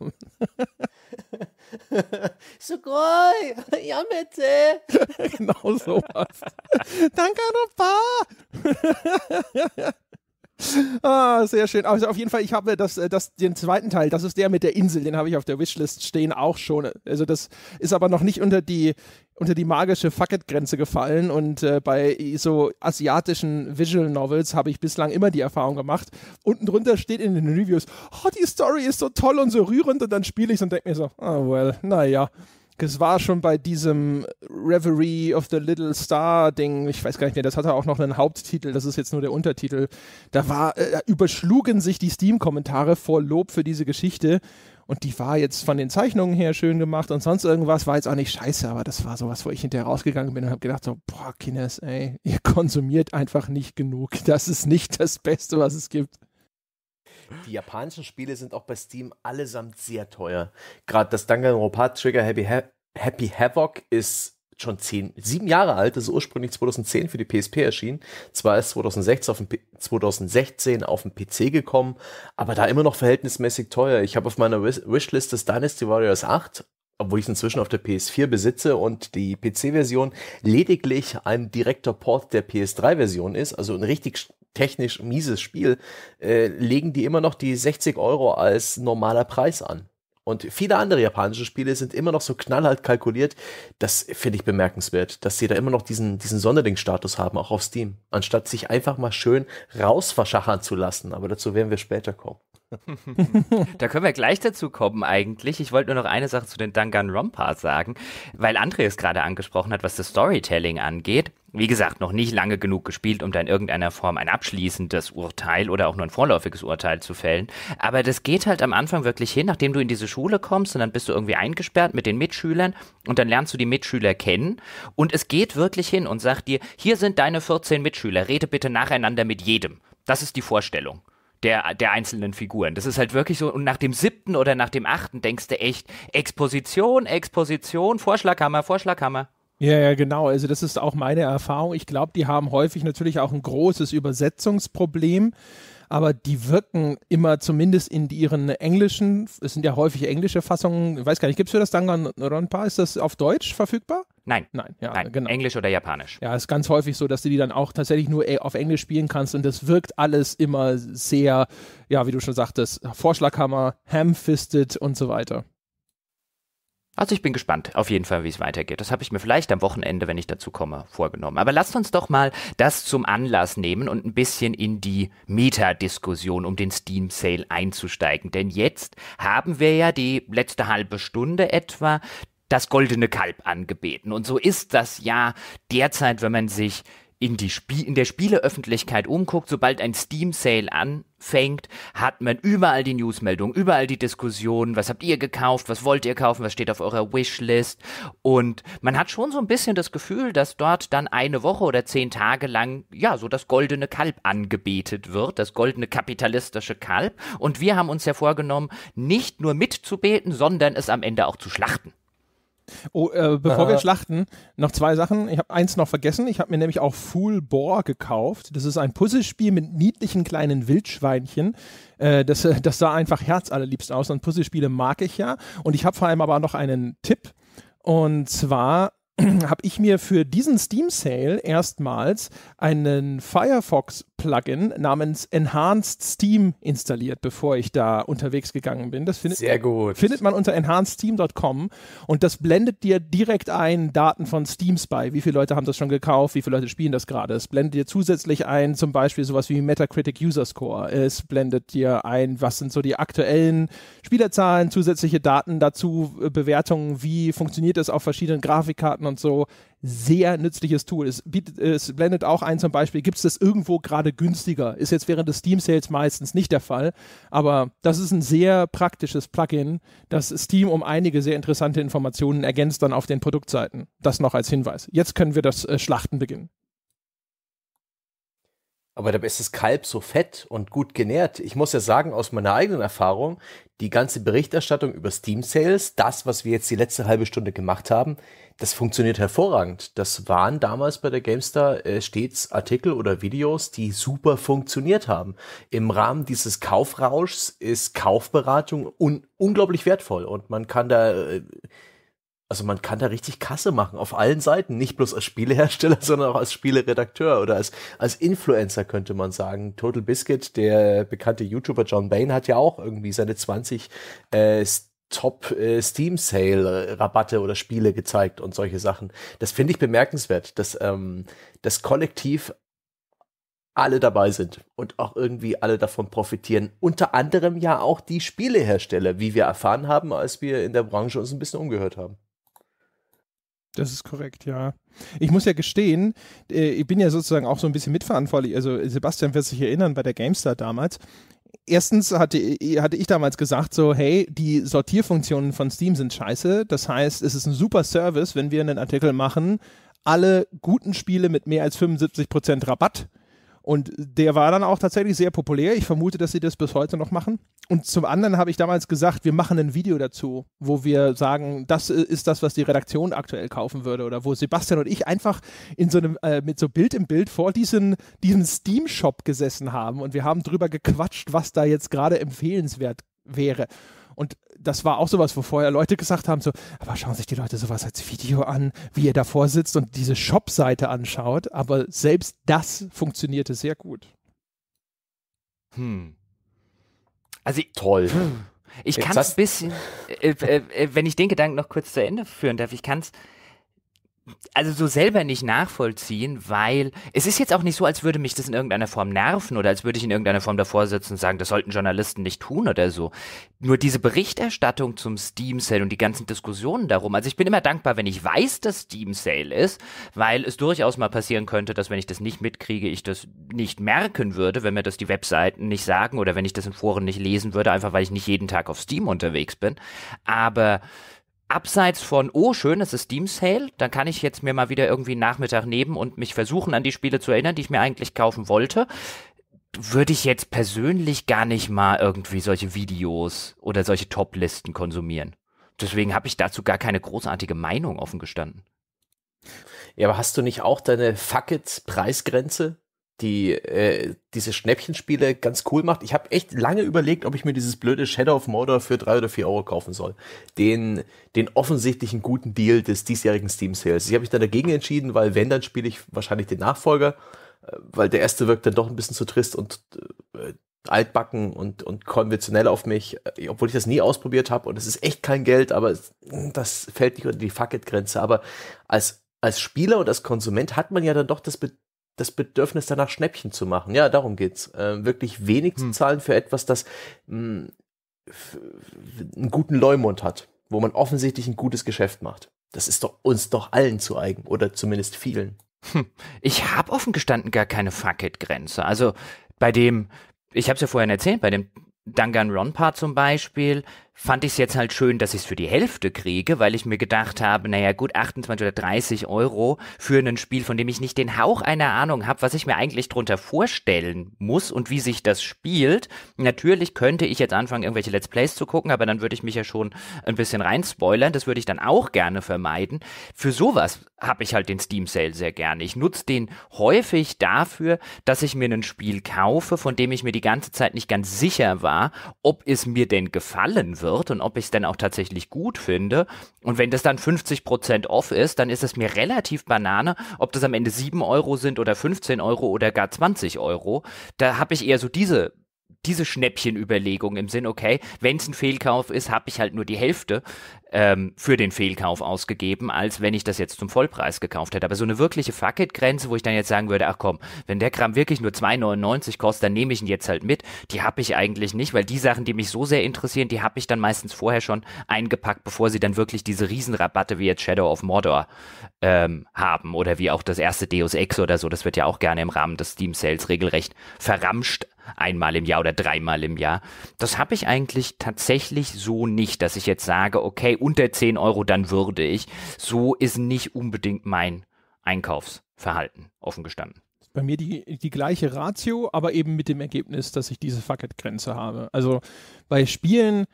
Sugoi! bitte. genau so was. Danke, Rupa! ah, sehr schön. Also auf jeden Fall, ich habe das, äh, das, den zweiten Teil, das ist der mit der Insel, den habe ich auf der Wishlist stehen, auch schon. Also das ist aber noch nicht unter die, unter die magische Fucket-Grenze gefallen und äh, bei so asiatischen Visual Novels habe ich bislang immer die Erfahrung gemacht. Unten drunter steht in den Reviews, oh, die Story ist so toll und so rührend und dann spiele ich es und denke mir so, oh well, naja. Es war schon bei diesem Reverie of the Little Star Ding, ich weiß gar nicht mehr, das hatte auch noch einen Haupttitel, das ist jetzt nur der Untertitel. Da war, äh, überschlugen sich die Steam-Kommentare vor Lob für diese Geschichte. Und die war jetzt von den Zeichnungen her schön gemacht und sonst irgendwas war jetzt auch nicht scheiße, aber das war sowas, wo ich hinterher rausgegangen bin und habe gedacht so, boah, Kines, ey, ihr konsumiert einfach nicht genug. Das ist nicht das Beste, was es gibt. Die japanischen Spiele sind auch bei Steam allesamt sehr teuer. Gerade das Danganronpa Trigger Happy, ha Happy Havoc ist schon zehn, sieben Jahre alt, ist ursprünglich 2010 für die PSP erschienen. Zwar ist 2016 auf, dem, 2016 auf dem PC gekommen, aber da immer noch verhältnismäßig teuer. Ich habe auf meiner Wishlist das Dynasty Warriors 8, obwohl ich es inzwischen auf der PS4 besitze und die PC-Version lediglich ein direkter Port der PS3-Version ist, also ein richtig technisch mieses Spiel, äh, legen die immer noch die 60 Euro als normaler Preis an. Und viele andere japanische Spiele sind immer noch so knallhart kalkuliert. Das finde ich bemerkenswert, dass sie da immer noch diesen, diesen Sonderding-Status haben, auch auf Steam, anstatt sich einfach mal schön rausverschachern zu lassen. Aber dazu werden wir später kommen da können wir gleich dazu kommen eigentlich. Ich wollte nur noch eine Sache zu den Danganronpas sagen, weil André es gerade angesprochen hat, was das Storytelling angeht. Wie gesagt, noch nicht lange genug gespielt, um da in irgendeiner Form ein abschließendes Urteil oder auch nur ein vorläufiges Urteil zu fällen. Aber das geht halt am Anfang wirklich hin, nachdem du in diese Schule kommst und dann bist du irgendwie eingesperrt mit den Mitschülern und dann lernst du die Mitschüler kennen und es geht wirklich hin und sagt dir, hier sind deine 14 Mitschüler, rede bitte nacheinander mit jedem. Das ist die Vorstellung der, der einzelnen Figuren. Das ist halt wirklich so, und nach dem siebten oder nach dem achten denkst du echt, Exposition, Exposition, Vorschlaghammer, Vorschlaghammer. Ja, ja, genau. Also das ist auch meine Erfahrung. Ich glaube, die haben häufig natürlich auch ein großes Übersetzungsproblem aber die wirken immer zumindest in ihren englischen, es sind ja häufig englische Fassungen, ich weiß gar nicht, gibt es für das Danganronpa, ist das auf Deutsch verfügbar? Nein. Nein, ja, Nein. genau. Englisch oder Japanisch. Ja, ist ganz häufig so, dass du die dann auch tatsächlich nur äh, auf Englisch spielen kannst und das wirkt alles immer sehr, ja, wie du schon sagtest, Vorschlaghammer, ham-fisted und so weiter. Also ich bin gespannt, auf jeden Fall, wie es weitergeht. Das habe ich mir vielleicht am Wochenende, wenn ich dazu komme, vorgenommen. Aber lasst uns doch mal das zum Anlass nehmen und ein bisschen in die Meta-Diskussion um den Steam Sale einzusteigen. Denn jetzt haben wir ja die letzte halbe Stunde etwa das goldene Kalb angebeten. Und so ist das ja derzeit, wenn man sich in, die Spie in der Spieleöffentlichkeit umguckt, sobald ein Steam-Sale anfängt, hat man überall die Newsmeldungen, überall die Diskussionen, was habt ihr gekauft, was wollt ihr kaufen, was steht auf eurer Wishlist. Und man hat schon so ein bisschen das Gefühl, dass dort dann eine Woche oder zehn Tage lang, ja, so das goldene Kalb angebetet wird, das goldene kapitalistische Kalb. Und wir haben uns ja vorgenommen, nicht nur mitzubeten, sondern es am Ende auch zu schlachten. Oh, äh, bevor Aha. wir schlachten, noch zwei Sachen. Ich habe eins noch vergessen. Ich habe mir nämlich auch Fool Boar gekauft. Das ist ein Puzzlespiel mit niedlichen kleinen Wildschweinchen. Äh, das, äh, das sah einfach herzallerliebst aus. Und Puzzlespiele mag ich ja. Und ich habe vor allem aber noch einen Tipp. Und zwar habe ich mir für diesen Steam Sale erstmals einen Firefox Plugin namens Enhanced Steam installiert, bevor ich da unterwegs gegangen bin. Das findet, Sehr gut. findet man unter enhancedsteam.com und das blendet dir direkt ein Daten von Steam Spy. Wie viele Leute haben das schon gekauft? Wie viele Leute spielen das gerade? Es blendet dir zusätzlich ein, zum Beispiel sowas wie Metacritic User Score. Es blendet dir ein, was sind so die aktuellen Spielerzahlen, zusätzliche Daten dazu, äh, Bewertungen, wie funktioniert das auf verschiedenen Grafikkarten und und so. Sehr nützliches Tool. Es, bietet, es blendet auch ein zum Beispiel, gibt es das irgendwo gerade günstiger? Ist jetzt während des Steam-Sales meistens nicht der Fall, aber das ist ein sehr praktisches Plugin, das Steam um einige sehr interessante Informationen ergänzt dann auf den Produktseiten. Das noch als Hinweis. Jetzt können wir das äh, Schlachten beginnen. Aber dabei ist das Kalb so fett und gut genährt. Ich muss ja sagen, aus meiner eigenen Erfahrung, die ganze Berichterstattung über Steam Sales, das, was wir jetzt die letzte halbe Stunde gemacht haben, das funktioniert hervorragend. Das waren damals bei der GameStar äh, stets Artikel oder Videos, die super funktioniert haben. Im Rahmen dieses Kaufrauschs ist Kaufberatung un unglaublich wertvoll und man kann da äh, also man kann da richtig Kasse machen auf allen Seiten, nicht bloß als Spielehersteller, sondern auch als Spieleredakteur oder als, als Influencer könnte man sagen. Total Biscuit, der bekannte YouTuber John Bain, hat ja auch irgendwie seine 20 äh, Top äh, Steam Sale Rabatte oder Spiele gezeigt und solche Sachen. Das finde ich bemerkenswert, dass ähm, das Kollektiv alle dabei sind und auch irgendwie alle davon profitieren. Unter anderem ja auch die Spielehersteller, wie wir erfahren haben, als wir in der Branche uns ein bisschen umgehört haben. Das ist korrekt, ja. Ich muss ja gestehen, äh, ich bin ja sozusagen auch so ein bisschen mitverantwortlich. Also Sebastian wird sich erinnern bei der GameStar damals. Erstens hatte, äh, hatte ich damals gesagt, so, hey, die Sortierfunktionen von Steam sind scheiße. Das heißt, es ist ein super Service, wenn wir einen Artikel machen, alle guten Spiele mit mehr als 75% Rabatt und der war dann auch tatsächlich sehr populär. Ich vermute, dass sie das bis heute noch machen. Und zum anderen habe ich damals gesagt, wir machen ein Video dazu, wo wir sagen, das ist das, was die Redaktion aktuell kaufen würde. Oder wo Sebastian und ich einfach in so einem, äh, mit so Bild im Bild vor diesen, diesen Steam-Shop gesessen haben und wir haben drüber gequatscht, was da jetzt gerade empfehlenswert wäre. Und das war auch sowas, wo vorher Leute gesagt haben, so, aber schauen sich die Leute sowas als Video an, wie ihr davor sitzt und diese Shop-Seite anschaut. Aber selbst das funktionierte sehr gut. Hm. Also toll. Hm. Ich kann es ein bisschen, äh, äh, äh, wenn ich den Gedanken noch kurz zu Ende führen darf, ich kann es also so selber nicht nachvollziehen, weil es ist jetzt auch nicht so, als würde mich das in irgendeiner Form nerven oder als würde ich in irgendeiner Form davor sitzen und sagen, das sollten Journalisten nicht tun oder so. Nur diese Berichterstattung zum Steam Sale und die ganzen Diskussionen darum. Also ich bin immer dankbar, wenn ich weiß, dass Steam Sale ist, weil es durchaus mal passieren könnte, dass wenn ich das nicht mitkriege, ich das nicht merken würde, wenn mir das die Webseiten nicht sagen oder wenn ich das in Foren nicht lesen würde, einfach weil ich nicht jeden Tag auf Steam unterwegs bin. Aber abseits von, oh schön, es ist Steam Sale, dann kann ich jetzt mir mal wieder irgendwie einen Nachmittag nehmen und mich versuchen, an die Spiele zu erinnern, die ich mir eigentlich kaufen wollte, würde ich jetzt persönlich gar nicht mal irgendwie solche Videos oder solche Top-Listen konsumieren. Deswegen habe ich dazu gar keine großartige Meinung offen gestanden. Ja, aber hast du nicht auch deine Fuck-It-Preisgrenze? die äh, diese Schnäppchenspiele ganz cool macht. Ich habe echt lange überlegt, ob ich mir dieses blöde Shadow of Mordor für drei oder vier Euro kaufen soll. Den, den offensichtlichen guten Deal des diesjährigen Steam Sales. Ich habe mich dann dagegen entschieden, weil wenn, dann spiele ich wahrscheinlich den Nachfolger, äh, weil der erste wirkt dann doch ein bisschen zu trist und äh, altbacken und, und konventionell auf mich, äh, obwohl ich das nie ausprobiert habe und es ist echt kein Geld, aber es, das fällt nicht unter die Fucket-Grenze. Aber als als Spieler und als Konsument hat man ja dann doch das, Be das Bedürfnis danach Schnäppchen zu machen. Ja, darum geht's. Äh, wirklich wenig hm. zu zahlen für etwas, das mh, hm, einen guten Leumund hat, wo man offensichtlich ein gutes Geschäft macht. Das ist doch uns doch allen zu eigen oder zumindest vielen. Hm. Ich habe offen gestanden gar keine Fuck-It-Grenze. Also bei dem, ich habe es ja vorhin erzählt, bei dem Danganronpa zum Beispiel, fand ich es jetzt halt schön, dass ich es für die Hälfte kriege, weil ich mir gedacht habe, naja gut, 28 oder 30 Euro für ein Spiel, von dem ich nicht den Hauch einer Ahnung habe, was ich mir eigentlich drunter vorstellen muss und wie sich das spielt. Natürlich könnte ich jetzt anfangen, irgendwelche Let's Plays zu gucken, aber dann würde ich mich ja schon ein bisschen reinspoilern. Das würde ich dann auch gerne vermeiden. Für sowas habe ich halt den Steam Sale sehr gerne. Ich nutze den häufig dafür, dass ich mir ein Spiel kaufe, von dem ich mir die ganze Zeit nicht ganz sicher war, ob es mir denn gefallen wird wird und ob ich es denn auch tatsächlich gut finde. Und wenn das dann 50 off ist, dann ist es mir relativ Banane, ob das am Ende 7 Euro sind oder 15 Euro oder gar 20 Euro. Da habe ich eher so diese diese Schnäppchenüberlegung im Sinn, okay, wenn es ein Fehlkauf ist, habe ich halt nur die Hälfte ähm, für den Fehlkauf ausgegeben, als wenn ich das jetzt zum Vollpreis gekauft hätte. Aber so eine wirkliche fucket grenze wo ich dann jetzt sagen würde, ach komm, wenn der Kram wirklich nur 2,99 kostet, dann nehme ich ihn jetzt halt mit. Die habe ich eigentlich nicht, weil die Sachen, die mich so sehr interessieren, die habe ich dann meistens vorher schon eingepackt, bevor sie dann wirklich diese Riesenrabatte wie jetzt Shadow of Mordor ähm, haben oder wie auch das erste Deus Ex oder so. Das wird ja auch gerne im Rahmen des Steam Sales regelrecht verramscht einmal im Jahr oder dreimal im Jahr. Das habe ich eigentlich tatsächlich so nicht, dass ich jetzt sage, okay, unter 10 Euro, dann würde ich. So ist nicht unbedingt mein Einkaufsverhalten, offen gestanden bei mir die, die gleiche Ratio, aber eben mit dem Ergebnis, dass ich diese Fucket-Grenze habe. Also bei Spielen,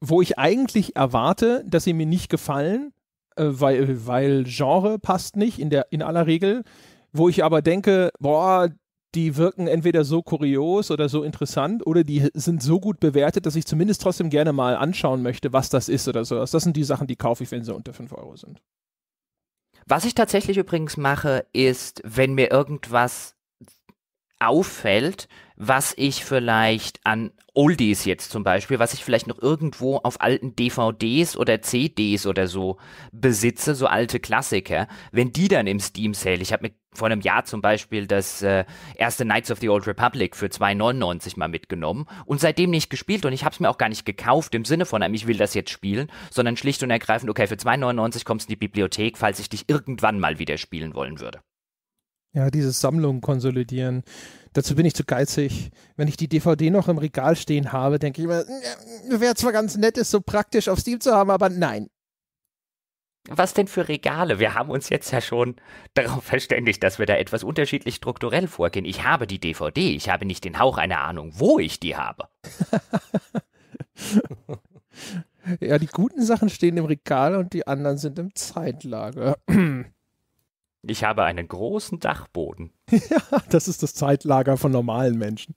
wo ich eigentlich erwarte, dass sie mir nicht gefallen, äh, weil, weil Genre passt nicht in, der, in aller Regel, wo ich aber denke, boah, die wirken entweder so kurios oder so interessant oder die sind so gut bewertet, dass ich zumindest trotzdem gerne mal anschauen möchte, was das ist oder sowas. Das sind die Sachen, die kaufe ich, wenn sie unter 5 Euro sind. Was ich tatsächlich übrigens mache, ist, wenn mir irgendwas auffällt, was ich vielleicht an Oldies jetzt zum Beispiel, was ich vielleicht noch irgendwo auf alten DVDs oder CDs oder so besitze, so alte Klassiker, wenn die dann im Steam Sale, ich habe mir vor einem Jahr zum Beispiel das äh, erste Knights of the Old Republic für 2,99 mal mitgenommen und seitdem nicht gespielt und ich habe es mir auch gar nicht gekauft im Sinne von einem, ich will das jetzt spielen, sondern schlicht und ergreifend, okay, für 2,99 kommst du in die Bibliothek, falls ich dich irgendwann mal wieder spielen wollen würde. Ja, diese Sammlung konsolidieren. Dazu bin ich zu geizig. Wenn ich die DVD noch im Regal stehen habe, denke ich mir, wäre zwar ganz nett, es so praktisch auf Steam zu haben, aber nein. Was denn für Regale? Wir haben uns jetzt ja schon darauf verständigt, dass wir da etwas unterschiedlich strukturell vorgehen. Ich habe die DVD, ich habe nicht den Hauch einer Ahnung, wo ich die habe. ja, die guten Sachen stehen im Regal und die anderen sind im Zeitlager. Ich habe einen großen Dachboden. ja, das ist das Zeitlager von normalen Menschen.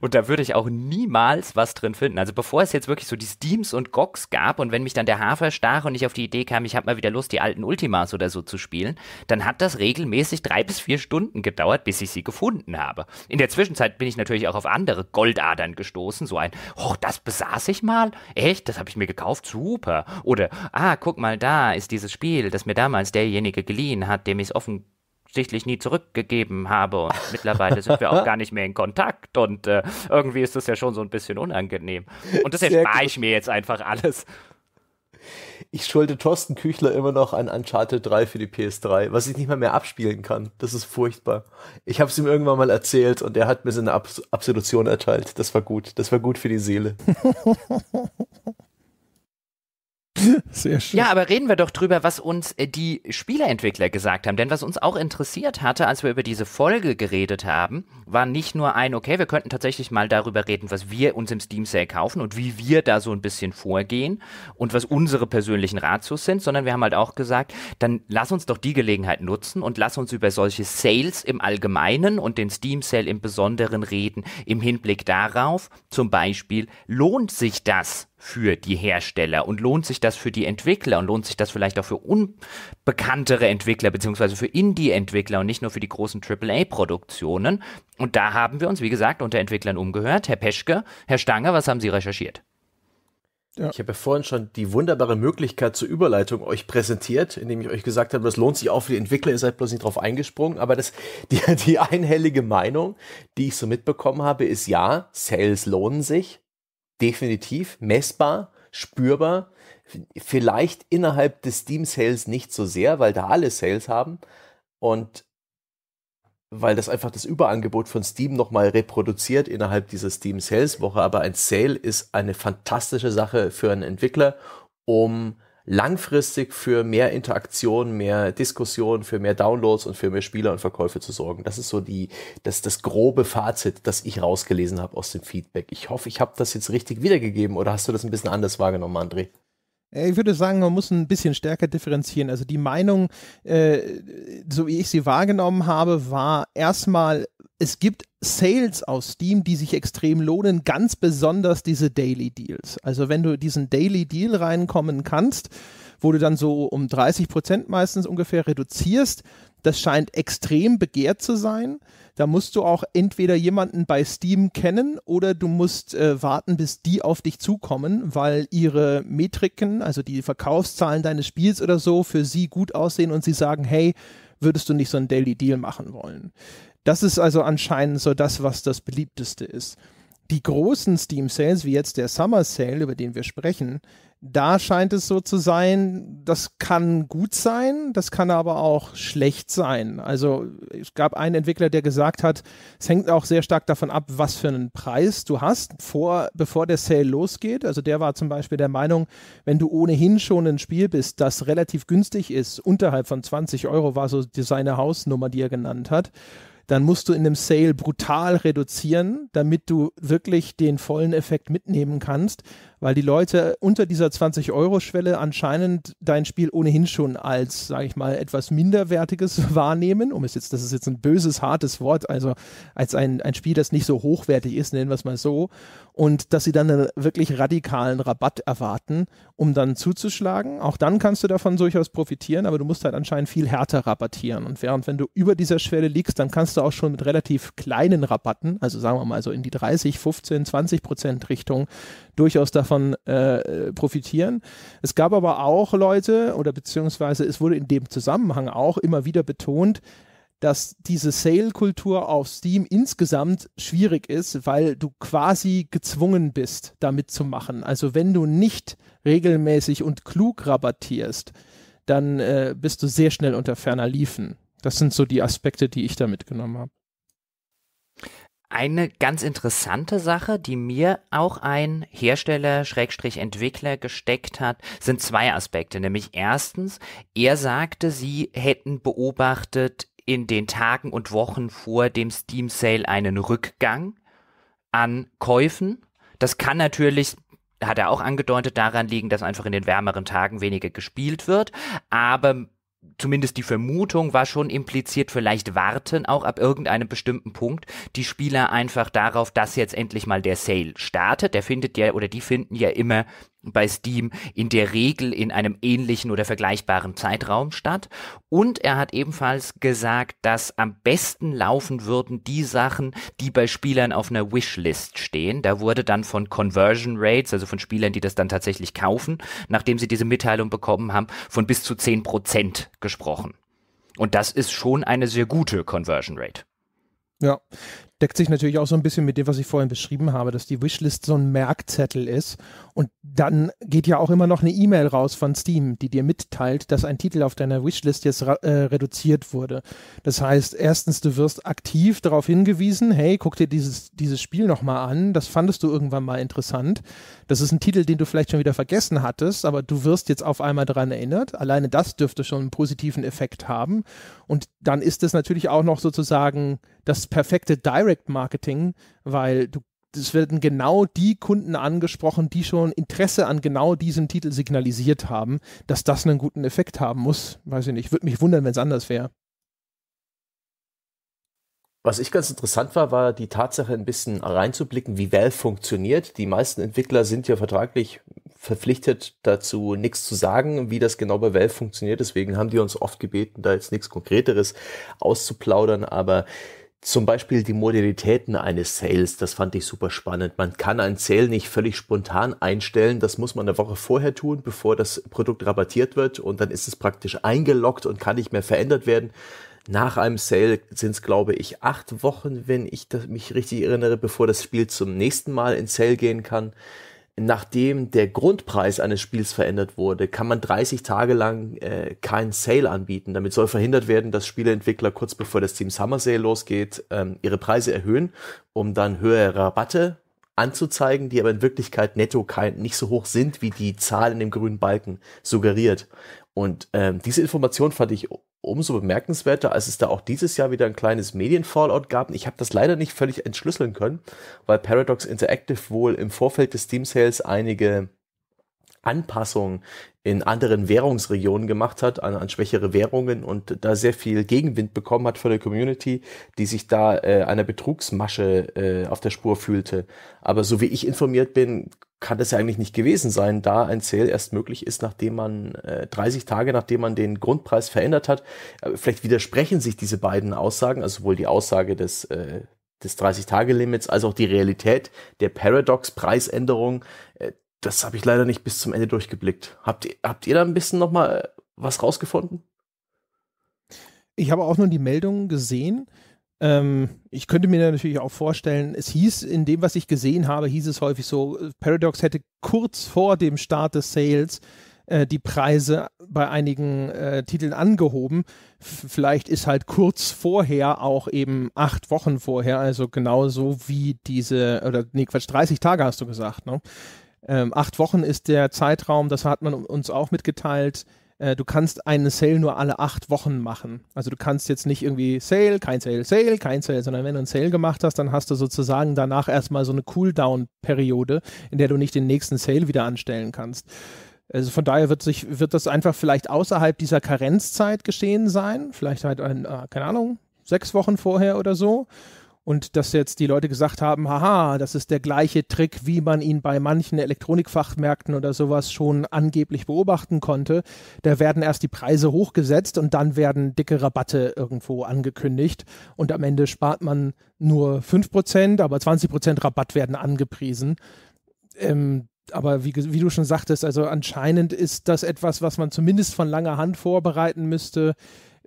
Und da würde ich auch niemals was drin finden. Also bevor es jetzt wirklich so die Steams und Gox gab und wenn mich dann der Hafer stach und ich auf die Idee kam, ich habe mal wieder Lust, die alten Ultimas oder so zu spielen, dann hat das regelmäßig drei bis vier Stunden gedauert, bis ich sie gefunden habe. In der Zwischenzeit bin ich natürlich auch auf andere Goldadern gestoßen. So ein, oh, das besaß ich mal? Echt? Das habe ich mir gekauft? Super. Oder, ah, guck mal, da ist dieses Spiel, das mir damals derjenige geliehen hat, dem ich es offen absichtlich nie zurückgegeben habe. Und mittlerweile sind wir auch gar nicht mehr in Kontakt. Und äh, irgendwie ist das ja schon so ein bisschen unangenehm. Und das erspare ich mir jetzt einfach alles. Ich schulde Thorsten Küchler immer noch an Uncharted 3 für die PS3, was ich nicht mal mehr abspielen kann. Das ist furchtbar. Ich habe es ihm irgendwann mal erzählt und er hat mir seine Abs Absolution erteilt. Das war gut. Das war gut für die Seele. Sehr schön. Ja, aber reden wir doch drüber, was uns äh, die Spieleentwickler gesagt haben. Denn was uns auch interessiert hatte, als wir über diese Folge geredet haben, war nicht nur ein, okay, wir könnten tatsächlich mal darüber reden, was wir uns im Steam Sale kaufen und wie wir da so ein bisschen vorgehen und was unsere persönlichen Ratios sind, sondern wir haben halt auch gesagt, dann lass uns doch die Gelegenheit nutzen und lass uns über solche Sales im Allgemeinen und den Steam Sale im Besonderen reden, im Hinblick darauf, zum Beispiel, lohnt sich das, für die Hersteller und lohnt sich das für die Entwickler und lohnt sich das vielleicht auch für unbekanntere Entwickler beziehungsweise für Indie-Entwickler und nicht nur für die großen AAA-Produktionen. Und da haben wir uns, wie gesagt, unter Entwicklern umgehört. Herr Peschke, Herr Stange, was haben Sie recherchiert? Ja. Ich habe ja vorhin schon die wunderbare Möglichkeit zur Überleitung euch präsentiert, indem ich euch gesagt habe, das lohnt sich auch für die Entwickler, ihr seid bloß nicht drauf eingesprungen. Aber das, die, die einhellige Meinung, die ich so mitbekommen habe, ist ja, Sales lohnen sich definitiv messbar, spürbar. Vielleicht innerhalb des Steam-Sales nicht so sehr, weil da alle Sales haben und weil das einfach das Überangebot von Steam nochmal reproduziert innerhalb dieser Steam-Sales-Woche. Aber ein Sale ist eine fantastische Sache für einen Entwickler, um langfristig für mehr Interaktion, mehr Diskussion, für mehr Downloads und für mehr Spieler und Verkäufe zu sorgen. Das ist so die, das, das grobe Fazit, das ich rausgelesen habe aus dem Feedback. Ich hoffe, ich habe das jetzt richtig wiedergegeben oder hast du das ein bisschen anders wahrgenommen, André? Ich würde sagen, man muss ein bisschen stärker differenzieren. Also die Meinung, äh, so wie ich sie wahrgenommen habe, war erstmal es gibt Sales aus Steam, die sich extrem lohnen, ganz besonders diese Daily Deals. Also wenn du diesen Daily Deal reinkommen kannst, wo du dann so um 30 Prozent meistens ungefähr reduzierst, das scheint extrem begehrt zu sein. Da musst du auch entweder jemanden bei Steam kennen oder du musst äh, warten, bis die auf dich zukommen, weil ihre Metriken, also die Verkaufszahlen deines Spiels oder so, für sie gut aussehen und sie sagen, hey, würdest du nicht so einen Daily Deal machen wollen? Das ist also anscheinend so das, was das beliebteste ist. Die großen Steam Sales, wie jetzt der Summer Sale, über den wir sprechen, da scheint es so zu sein, das kann gut sein, das kann aber auch schlecht sein. Also es gab einen Entwickler, der gesagt hat, es hängt auch sehr stark davon ab, was für einen Preis du hast, vor, bevor der Sale losgeht. Also der war zum Beispiel der Meinung, wenn du ohnehin schon ein Spiel bist, das relativ günstig ist, unterhalb von 20 Euro war so seine Hausnummer, die er genannt hat, dann musst du in einem Sale brutal reduzieren, damit du wirklich den vollen Effekt mitnehmen kannst weil die Leute unter dieser 20-Euro-Schwelle anscheinend dein Spiel ohnehin schon als, sage ich mal, etwas minderwertiges wahrnehmen, um es jetzt, das ist jetzt ein böses, hartes Wort, also als ein, ein Spiel, das nicht so hochwertig ist, nennen wir es mal so, und dass sie dann einen wirklich radikalen Rabatt erwarten, um dann zuzuschlagen. Auch dann kannst du davon durchaus profitieren, aber du musst halt anscheinend viel härter rabattieren. Und während wenn du über dieser Schwelle liegst, dann kannst du auch schon mit relativ kleinen Rabatten, also sagen wir mal so in die 30, 15, 20 Prozent Richtung, durchaus davon äh, profitieren. Es gab aber auch Leute oder beziehungsweise es wurde in dem Zusammenhang auch immer wieder betont, dass diese Sale-Kultur auf Steam insgesamt schwierig ist, weil du quasi gezwungen bist, damit zu machen. Also wenn du nicht regelmäßig und klug rabattierst, dann äh, bist du sehr schnell unter ferner Liefen. Das sind so die Aspekte, die ich da mitgenommen habe. Eine ganz interessante Sache, die mir auch ein Hersteller, Schrägstrich Entwickler gesteckt hat, sind zwei Aspekte. Nämlich erstens, er sagte, sie hätten beobachtet in den Tagen und Wochen vor dem Steam Sale einen Rückgang an Käufen. Das kann natürlich hat er auch angedeutet, daran liegen, dass einfach in den wärmeren Tagen weniger gespielt wird. Aber zumindest die Vermutung war schon impliziert, vielleicht warten auch ab irgendeinem bestimmten Punkt die Spieler einfach darauf, dass jetzt endlich mal der Sale startet. Der findet ja oder die finden ja immer bei Steam in der Regel in einem ähnlichen oder vergleichbaren Zeitraum statt. Und er hat ebenfalls gesagt, dass am besten laufen würden die Sachen, die bei Spielern auf einer Wishlist stehen. Da wurde dann von Conversion Rates, also von Spielern, die das dann tatsächlich kaufen, nachdem sie diese Mitteilung bekommen haben, von bis zu 10 gesprochen. Und das ist schon eine sehr gute Conversion Rate. Ja, deckt sich natürlich auch so ein bisschen mit dem, was ich vorhin beschrieben habe, dass die Wishlist so ein Merkzettel ist. Und dann geht ja auch immer noch eine E-Mail raus von Steam, die dir mitteilt, dass ein Titel auf deiner Wishlist jetzt äh, reduziert wurde. Das heißt, erstens, du wirst aktiv darauf hingewiesen, hey, guck dir dieses, dieses Spiel nochmal an, das fandest du irgendwann mal interessant. Das ist ein Titel, den du vielleicht schon wieder vergessen hattest, aber du wirst jetzt auf einmal daran erinnert. Alleine das dürfte schon einen positiven Effekt haben. Und dann ist es natürlich auch noch sozusagen das perfekte Direct Direct Marketing, weil du es werden genau die Kunden angesprochen, die schon Interesse an genau diesem Titel signalisiert haben, dass das einen guten Effekt haben muss. Weiß ich nicht. Würde mich wundern, wenn es anders wäre. Was ich ganz interessant war, war die Tatsache, ein bisschen reinzublicken, wie Valve funktioniert. Die meisten Entwickler sind ja vertraglich verpflichtet dazu, nichts zu sagen, wie das genau bei Valve funktioniert. Deswegen haben die uns oft gebeten, da jetzt nichts Konkreteres auszuplaudern. Aber zum Beispiel die Modalitäten eines Sales, das fand ich super spannend. Man kann ein Sale nicht völlig spontan einstellen. Das muss man eine Woche vorher tun, bevor das Produkt rabattiert wird. Und dann ist es praktisch eingeloggt und kann nicht mehr verändert werden. Nach einem Sale sind es, glaube ich, acht Wochen, wenn ich mich richtig erinnere, bevor das Spiel zum nächsten Mal in Sale gehen kann nachdem der Grundpreis eines Spiels verändert wurde, kann man 30 Tage lang äh, keinen Sale anbieten. Damit soll verhindert werden, dass Spieleentwickler kurz bevor das Team Summer Sale losgeht, ähm, ihre Preise erhöhen, um dann höhere Rabatte anzuzeigen, die aber in Wirklichkeit netto kein, nicht so hoch sind, wie die Zahl in dem grünen Balken suggeriert. Und ähm, diese Information fand ich umso bemerkenswerter, als es da auch dieses Jahr wieder ein kleines Medienfallout gab. Ich habe das leider nicht völlig entschlüsseln können, weil Paradox Interactive wohl im Vorfeld des Steam Sales einige Anpassungen in anderen Währungsregionen gemacht hat, an, an, schwächere Währungen und da sehr viel Gegenwind bekommen hat von der Community, die sich da äh, einer Betrugsmasche äh, auf der Spur fühlte. Aber so wie ich informiert bin, kann das ja eigentlich nicht gewesen sein, da ein Sale erst möglich ist, nachdem man äh, 30 Tage, nachdem man den Grundpreis verändert hat. Äh, vielleicht widersprechen sich diese beiden Aussagen, also sowohl die Aussage des äh, des 30-Tage-Limits als auch die Realität der Paradox-Preisänderung das habe ich leider nicht bis zum Ende durchgeblickt. Habt ihr, habt ihr da ein bisschen nochmal äh, was rausgefunden? Ich habe auch nur die Meldungen gesehen. Ähm, ich könnte mir natürlich auch vorstellen, es hieß in dem, was ich gesehen habe, hieß es häufig so, äh, Paradox hätte kurz vor dem Start des Sales äh, die Preise bei einigen äh, Titeln angehoben. F vielleicht ist halt kurz vorher auch eben acht Wochen vorher, also genauso wie diese, oder nee, Quatsch, 30 Tage hast du gesagt, ne? Ähm, acht Wochen ist der Zeitraum, das hat man uns auch mitgeteilt. Äh, du kannst einen Sale nur alle acht Wochen machen. Also du kannst jetzt nicht irgendwie Sale, kein Sale, Sale, kein Sale, sondern wenn du einen Sale gemacht hast, dann hast du sozusagen danach erstmal so eine Cooldown-Periode, in der du nicht den nächsten Sale wieder anstellen kannst. Also von daher wird sich, wird das einfach vielleicht außerhalb dieser Karenzzeit geschehen sein. Vielleicht halt ein, äh, keine Ahnung, sechs Wochen vorher oder so und dass jetzt die Leute gesagt haben, haha, das ist der gleiche Trick, wie man ihn bei manchen Elektronikfachmärkten oder sowas schon angeblich beobachten konnte. Da werden erst die Preise hochgesetzt und dann werden dicke Rabatte irgendwo angekündigt und am Ende spart man nur 5%, aber 20% Rabatt werden angepriesen. Ähm, aber wie, wie, du schon sagtest, also anscheinend ist das etwas, was man zumindest von langer Hand vorbereiten müsste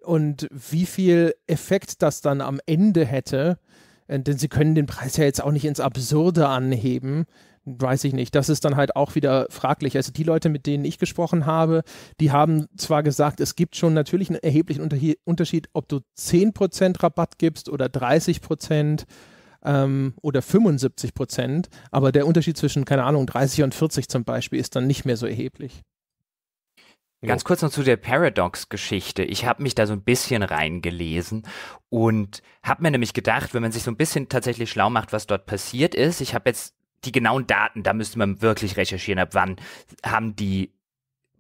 und wie viel Effekt das dann am Ende hätte, äh, denn sie können den Preis ja jetzt auch nicht ins Absurde anheben, weiß ich nicht. Das ist dann halt auch wieder fraglich. Also die Leute, mit denen ich gesprochen habe, die haben zwar gesagt, es gibt schon natürlich einen erheblichen Unter Unterschied, ob du 10% Rabatt gibst oder 30% ähm, oder 75%, aber der Unterschied zwischen, keine Ahnung, 30 und 40 zum Beispiel ist dann nicht mehr so erheblich. Ganz kurz noch zu der Paradox-Geschichte. Ich habe mich da so ein bisschen reingelesen und habe mir nämlich gedacht, wenn man sich so ein bisschen tatsächlich schlau macht, was dort passiert ist, ich habe jetzt die genauen Daten, da müsste man wirklich recherchieren, ab wann haben die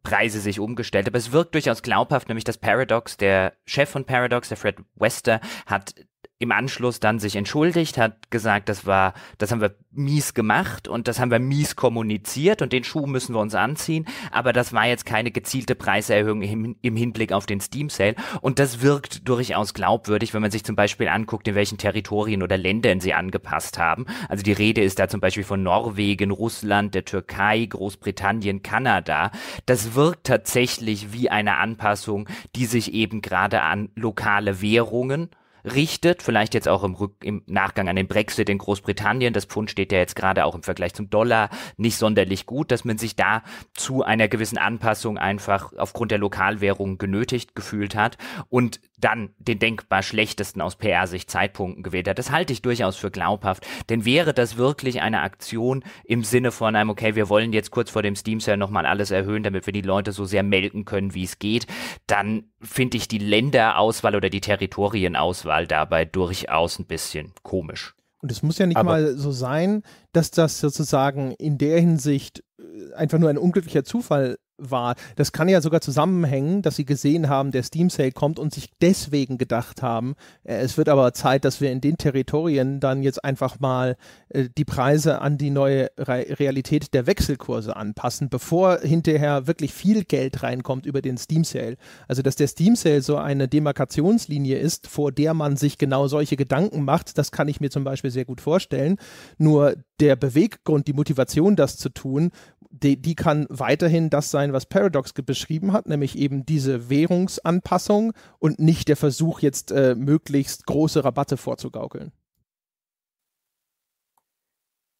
Preise sich umgestellt. Aber es wirkt durchaus glaubhaft, nämlich dass Paradox, der Chef von Paradox, der Fred Wester, hat im Anschluss dann sich entschuldigt, hat gesagt, das war, das haben wir mies gemacht und das haben wir mies kommuniziert und den Schuh müssen wir uns anziehen. Aber das war jetzt keine gezielte Preiserhöhung im, im Hinblick auf den Steam Sale. Und das wirkt durchaus glaubwürdig, wenn man sich zum Beispiel anguckt, in welchen Territorien oder Ländern sie angepasst haben. Also die Rede ist da zum Beispiel von Norwegen, Russland, der Türkei, Großbritannien, Kanada. Das wirkt tatsächlich wie eine Anpassung, die sich eben gerade an lokale Währungen richtet, vielleicht jetzt auch im, Rück im Nachgang an den Brexit in Großbritannien, das Pfund steht ja jetzt gerade auch im Vergleich zum Dollar nicht sonderlich gut, dass man sich da zu einer gewissen Anpassung einfach aufgrund der Lokalwährung genötigt gefühlt hat und dann den denkbar schlechtesten aus PR-Sicht Zeitpunkten gewählt hat. Das halte ich durchaus für glaubhaft, denn wäre das wirklich eine Aktion im Sinne von einem, okay, wir wollen jetzt kurz vor dem Steam Sale nochmal alles erhöhen, damit wir die Leute so sehr melken können, wie es geht, dann finde ich die Länderauswahl oder die Territorienauswahl Auswahl dabei durchaus ein bisschen komisch. Und es muss ja nicht Aber mal so sein, dass das sozusagen in der Hinsicht äh, einfach nur ein unglücklicher Zufall war. Das kann ja sogar zusammenhängen, dass sie gesehen haben, der Steam Sale kommt und sich deswegen gedacht haben, äh, es wird aber Zeit, dass wir in den Territorien dann jetzt einfach mal äh, die Preise an die neue Re Realität der Wechselkurse anpassen, bevor hinterher wirklich viel Geld reinkommt über den Steam Sale. Also, dass der Steam Sale so eine Demarkationslinie ist, vor der man sich genau solche Gedanken macht, das kann ich mir zum Beispiel sehr gut vorstellen. Nur der Beweggrund, die Motivation, das zu tun, die, die kann weiterhin das sein, was Paradox beschrieben hat, nämlich eben diese Währungsanpassung und nicht der Versuch, jetzt äh, möglichst große Rabatte vorzugaukeln.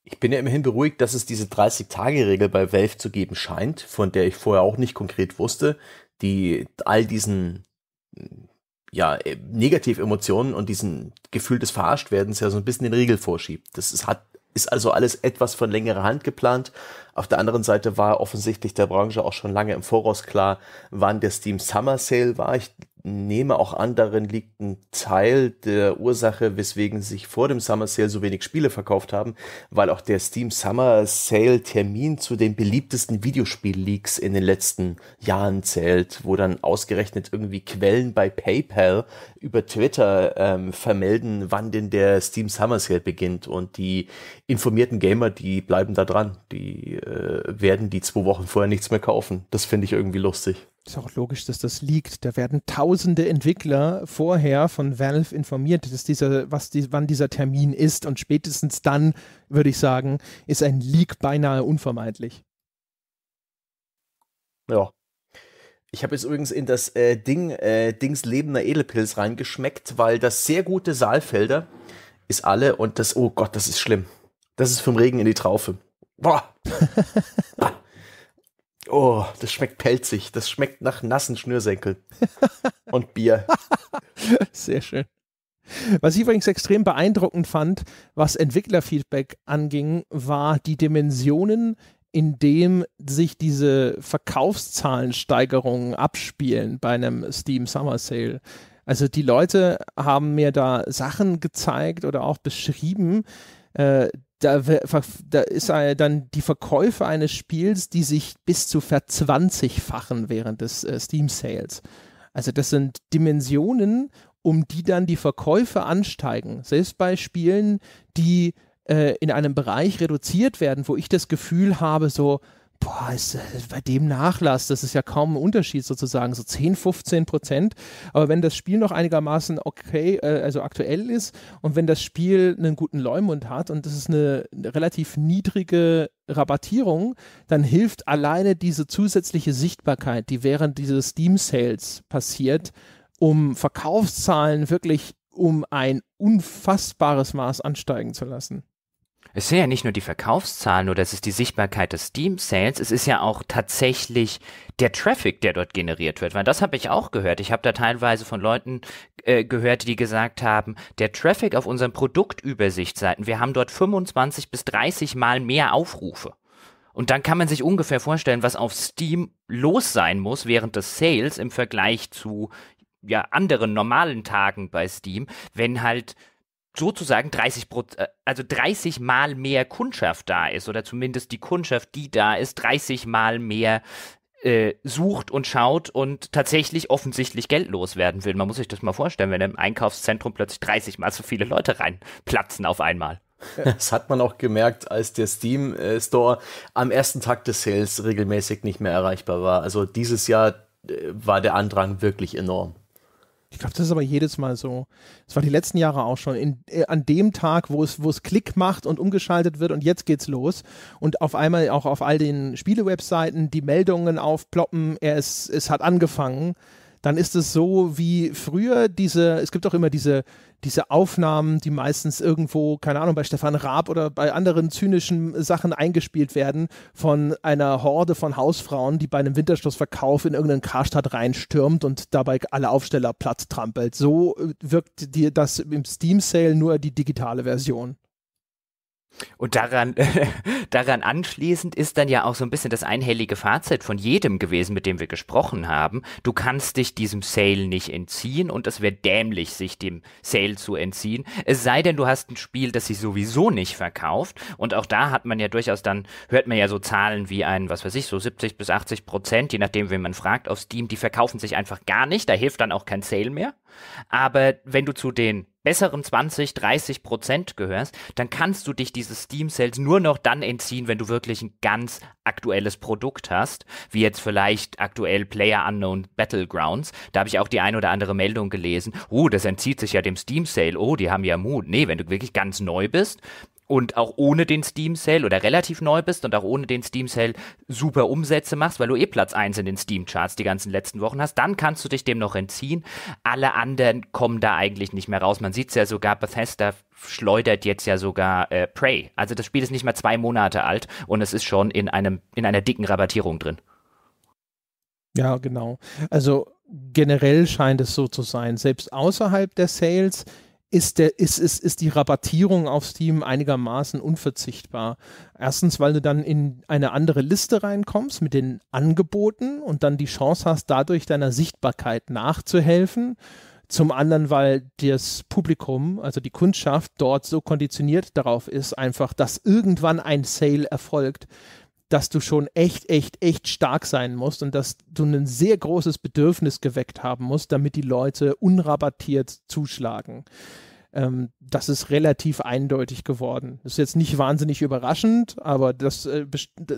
Ich bin ja immerhin beruhigt, dass es diese 30-Tage-Regel bei Valve zu geben scheint, von der ich vorher auch nicht konkret wusste, die all diesen ja, äh, Negativ-Emotionen und diesen Gefühl des Verarschtwerdens ja so ein bisschen den Riegel vorschiebt. Das ist, hat ist also alles etwas von längerer Hand geplant. Auf der anderen Seite war offensichtlich der Branche auch schon lange im Voraus klar, wann der Steam Summer Sale war. Ich nehme auch an, darin liegt ein Teil der Ursache, weswegen sich vor dem Summer Sale so wenig Spiele verkauft haben, weil auch der Steam Summer Sale Termin zu den beliebtesten Videospiel-Leaks in den letzten Jahren zählt, wo dann ausgerechnet irgendwie Quellen bei PayPal über Twitter ähm, vermelden, wann denn der Steam Summer Sale beginnt und die informierten Gamer, die bleiben da dran, die äh, werden die zwei Wochen vorher nichts mehr kaufen. Das finde ich irgendwie lustig ist auch logisch, dass das liegt. Da werden tausende Entwickler vorher von Valve informiert, dass dieser, was die, wann dieser Termin ist. Und spätestens dann, würde ich sagen, ist ein Leak beinahe unvermeidlich. Ja. Ich habe jetzt übrigens in das äh, Ding, äh, Dings lebender Edelpilz reingeschmeckt, weil das sehr gute Saalfelder ist alle und das, oh Gott, das ist schlimm. Das ist vom Regen in die Traufe. Boah. ah. Oh, das schmeckt pelzig. Das schmeckt nach nassen Schnürsenkeln und Bier. Sehr schön. Was ich übrigens extrem beeindruckend fand, was Entwicklerfeedback anging, war die Dimensionen, in dem sich diese Verkaufszahlensteigerungen abspielen bei einem Steam Summer Sale. Also die Leute haben mir da Sachen gezeigt oder auch beschrieben, äh, da, da ist äh, dann die Verkäufe eines Spiels, die sich bis zu verzwanzigfachen während des äh, Steam-Sales. Also das sind Dimensionen, um die dann die Verkäufe ansteigen. Selbst bei Spielen, die äh, in einem Bereich reduziert werden, wo ich das Gefühl habe, so, boah, ist, äh, bei dem Nachlass, das ist ja kaum ein Unterschied sozusagen, so 10, 15 Prozent. Aber wenn das Spiel noch einigermaßen okay, äh, also aktuell ist und wenn das Spiel einen guten Leumund hat und das ist eine relativ niedrige Rabattierung, dann hilft alleine diese zusätzliche Sichtbarkeit, die während dieses Steam-Sales passiert, um Verkaufszahlen wirklich um ein unfassbares Maß ansteigen zu lassen. Es sind ja nicht nur die Verkaufszahlen oder es ist die Sichtbarkeit des Steam-Sales, es ist ja auch tatsächlich der Traffic, der dort generiert wird. Weil das habe ich auch gehört. Ich habe da teilweise von Leuten äh, gehört, die gesagt haben, der Traffic auf unseren Produktübersichtsseiten, wir haben dort 25 bis 30 Mal mehr Aufrufe. Und dann kann man sich ungefähr vorstellen, was auf Steam los sein muss während des Sales im Vergleich zu ja, anderen normalen Tagen bei Steam, wenn halt sozusagen 30 äh, also 30 mal mehr Kundschaft da ist oder zumindest die Kundschaft, die da ist, 30 mal mehr äh, sucht und schaut und tatsächlich offensichtlich Geld loswerden will. Man muss sich das mal vorstellen, wenn im Einkaufszentrum plötzlich 30 mal so viele Leute reinplatzen auf einmal. Das hat man auch gemerkt, als der Steam äh, Store am ersten Tag des Sales regelmäßig nicht mehr erreichbar war. Also dieses Jahr äh, war der Andrang wirklich enorm. Ich glaube, das ist aber jedes Mal so. Das war die letzten Jahre auch schon. In, äh, an dem Tag, wo es, wo es Klick macht und umgeschaltet wird und jetzt geht's los und auf einmal auch auf all den Spielewebseiten die Meldungen aufploppen, er ist, es hat angefangen dann ist es so wie früher diese, es gibt auch immer diese, diese Aufnahmen, die meistens irgendwo, keine Ahnung, bei Stefan Raab oder bei anderen zynischen Sachen eingespielt werden von einer Horde von Hausfrauen, die bei einem Winterschlussverkauf in irgendeinen Karstadt reinstürmt und dabei alle Aufsteller platt trampelt. So äh, wirkt dir das im Steam Sale nur die digitale Version. Und daran, daran anschließend ist dann ja auch so ein bisschen das einhellige Fazit von jedem gewesen, mit dem wir gesprochen haben. Du kannst dich diesem Sale nicht entziehen und es wäre dämlich, sich dem Sale zu entziehen. Es sei denn, du hast ein Spiel, das sich sowieso nicht verkauft. Und auch da hat man ja durchaus dann, hört man ja so Zahlen wie ein, was weiß ich, so 70 bis 80 Prozent, je nachdem, wen man fragt, auf Steam, die verkaufen sich einfach gar nicht. Da hilft dann auch kein Sale mehr. Aber wenn du zu den besseren 20, 30 Prozent gehörst, dann kannst du dich dieses Steam Sales nur noch dann entziehen, wenn du wirklich ein ganz aktuelles Produkt hast, wie jetzt vielleicht aktuell Player Unknown Battlegrounds. Da habe ich auch die ein oder andere Meldung gelesen. Oh, uh, das entzieht sich ja dem Steam Sale. Oh, die haben ja Mut. Nee, wenn du wirklich ganz neu bist, und auch ohne den Steam Sale oder relativ neu bist und auch ohne den Steam Sale super Umsätze machst, weil du eh Platz 1 in den Steam Charts die ganzen letzten Wochen hast, dann kannst du dich dem noch entziehen. Alle anderen kommen da eigentlich nicht mehr raus. Man sieht es ja sogar, Bethesda schleudert jetzt ja sogar äh, Prey. Also das Spiel ist nicht mal zwei Monate alt und es ist schon in, einem, in einer dicken Rabattierung drin. Ja, genau. Also generell scheint es so zu sein, selbst außerhalb der Sales ist, der, ist, ist, ist die Rabattierung auf Steam einigermaßen unverzichtbar. Erstens, weil du dann in eine andere Liste reinkommst mit den Angeboten und dann die Chance hast, dadurch deiner Sichtbarkeit nachzuhelfen. Zum anderen, weil das Publikum, also die Kundschaft dort so konditioniert darauf ist, einfach, dass irgendwann ein Sale erfolgt, dass du schon echt, echt, echt stark sein musst und dass du ein sehr großes Bedürfnis geweckt haben musst, damit die Leute unrabattiert zuschlagen ähm, das ist relativ eindeutig geworden. Ist jetzt nicht wahnsinnig überraschend, aber das, äh,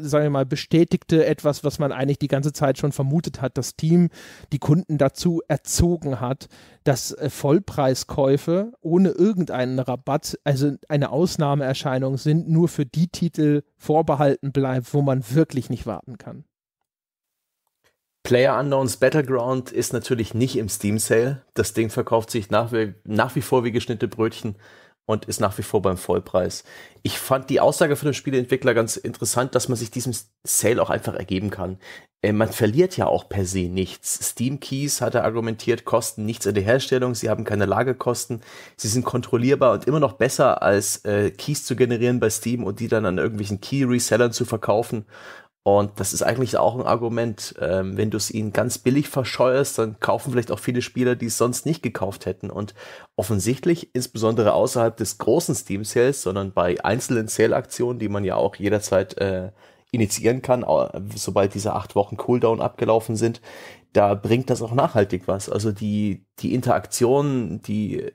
sagen wir mal, bestätigte etwas, was man eigentlich die ganze Zeit schon vermutet hat. Das Team die Kunden dazu erzogen hat, dass äh, Vollpreiskäufe ohne irgendeinen Rabatt, also eine Ausnahmeerscheinung sind, nur für die Titel vorbehalten bleibt, wo man wirklich nicht warten kann. Player Unknowns Battleground ist natürlich nicht im Steam Sale. Das Ding verkauft sich nach wie, nach wie vor wie geschnittene Brötchen und ist nach wie vor beim Vollpreis. Ich fand die Aussage von dem Spieleentwickler ganz interessant, dass man sich diesem Sale auch einfach ergeben kann. Äh, man verliert ja auch per se nichts. Steam Keys, hat er argumentiert, kosten nichts in der Herstellung, sie haben keine Lagekosten, sie sind kontrollierbar und immer noch besser als äh, Keys zu generieren bei Steam und die dann an irgendwelchen Key-Resellern zu verkaufen und das ist eigentlich auch ein Argument. Ähm, wenn du es ihnen ganz billig verscheuerst, dann kaufen vielleicht auch viele Spieler, die es sonst nicht gekauft hätten. Und offensichtlich, insbesondere außerhalb des großen Steam-Sales, sondern bei einzelnen Sale-Aktionen, die man ja auch jederzeit äh, initiieren kann, sobald diese acht Wochen Cooldown abgelaufen sind, da bringt das auch nachhaltig was. Also die, die Interaktion, die,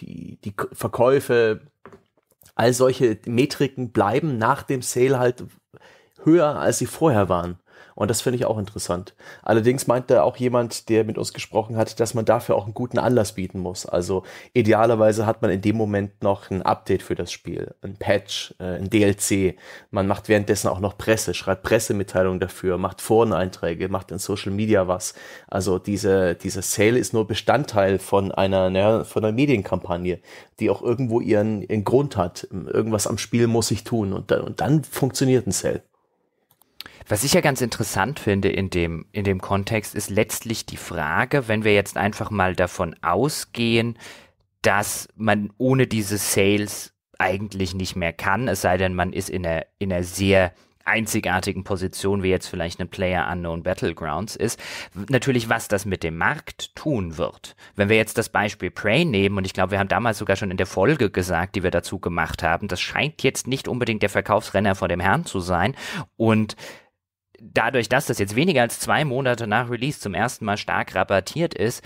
die, die Verkäufe, all solche Metriken bleiben nach dem Sale halt höher, als sie vorher waren. Und das finde ich auch interessant. Allerdings meinte auch jemand, der mit uns gesprochen hat, dass man dafür auch einen guten Anlass bieten muss. Also idealerweise hat man in dem Moment noch ein Update für das Spiel, ein Patch, äh, ein DLC. Man macht währenddessen auch noch Presse, schreibt Pressemitteilungen dafür, macht Foreneinträge, macht in Social Media was. Also diese, diese Sale ist nur Bestandteil von einer, naja, ne, von einer Medienkampagne, die auch irgendwo ihren, ihren Grund hat. Irgendwas am Spiel muss ich tun und dann, und dann funktioniert ein Sale. Was ich ja ganz interessant finde in dem, in dem Kontext, ist letztlich die Frage, wenn wir jetzt einfach mal davon ausgehen, dass man ohne diese Sales eigentlich nicht mehr kann, es sei denn, man ist in einer, in einer sehr einzigartigen Position, wie jetzt vielleicht eine Player Unknown Battlegrounds ist, natürlich, was das mit dem Markt tun wird. Wenn wir jetzt das Beispiel Prey nehmen, und ich glaube, wir haben damals sogar schon in der Folge gesagt, die wir dazu gemacht haben, das scheint jetzt nicht unbedingt der Verkaufsrenner vor dem Herrn zu sein. Und dadurch, dass das jetzt weniger als zwei Monate nach Release zum ersten Mal stark rabattiert ist,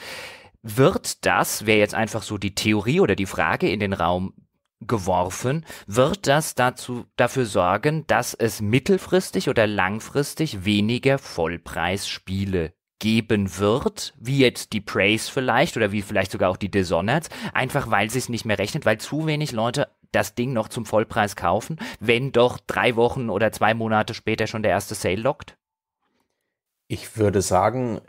wird das, wäre jetzt einfach so die Theorie oder die Frage in den Raum geworfen, wird das dazu, dafür sorgen, dass es mittelfristig oder langfristig weniger Vollpreisspiele geben wird, wie jetzt die Praise vielleicht oder wie vielleicht sogar auch die Dishonored, einfach weil sich nicht mehr rechnet, weil zu wenig Leute das Ding noch zum Vollpreis kaufen, wenn doch drei Wochen oder zwei Monate später schon der erste Sale lockt? Ich würde sagen,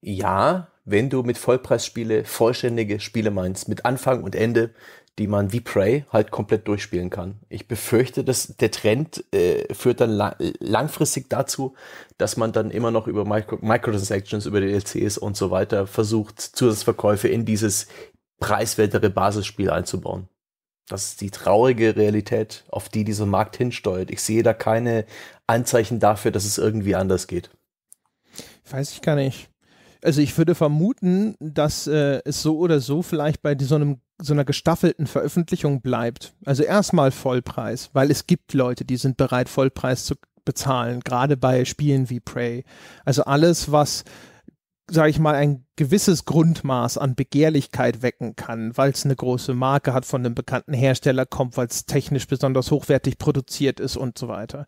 ja, wenn du mit Vollpreisspiele vollständige Spiele meinst, mit Anfang und Ende, die man wie Prey halt komplett durchspielen kann. Ich befürchte, dass der Trend äh, führt dann la langfristig dazu, dass man dann immer noch über Micro Microtransactions, über DLCs und so weiter versucht, Zusatzverkäufe in dieses preiswertere Basisspiel einzubauen. Das ist die traurige Realität, auf die dieser Markt hinsteuert. Ich sehe da keine Anzeichen dafür, dass es irgendwie anders geht. Weiß ich gar nicht. Also ich würde vermuten, dass äh, es so oder so vielleicht bei so, einem, so einer gestaffelten Veröffentlichung bleibt. Also erstmal Vollpreis, weil es gibt Leute, die sind bereit, Vollpreis zu bezahlen, gerade bei Spielen wie Prey. Also alles, was sage ich mal, ein gewisses Grundmaß an Begehrlichkeit wecken kann, weil es eine große Marke hat, von einem bekannten Hersteller kommt, weil es technisch besonders hochwertig produziert ist und so weiter.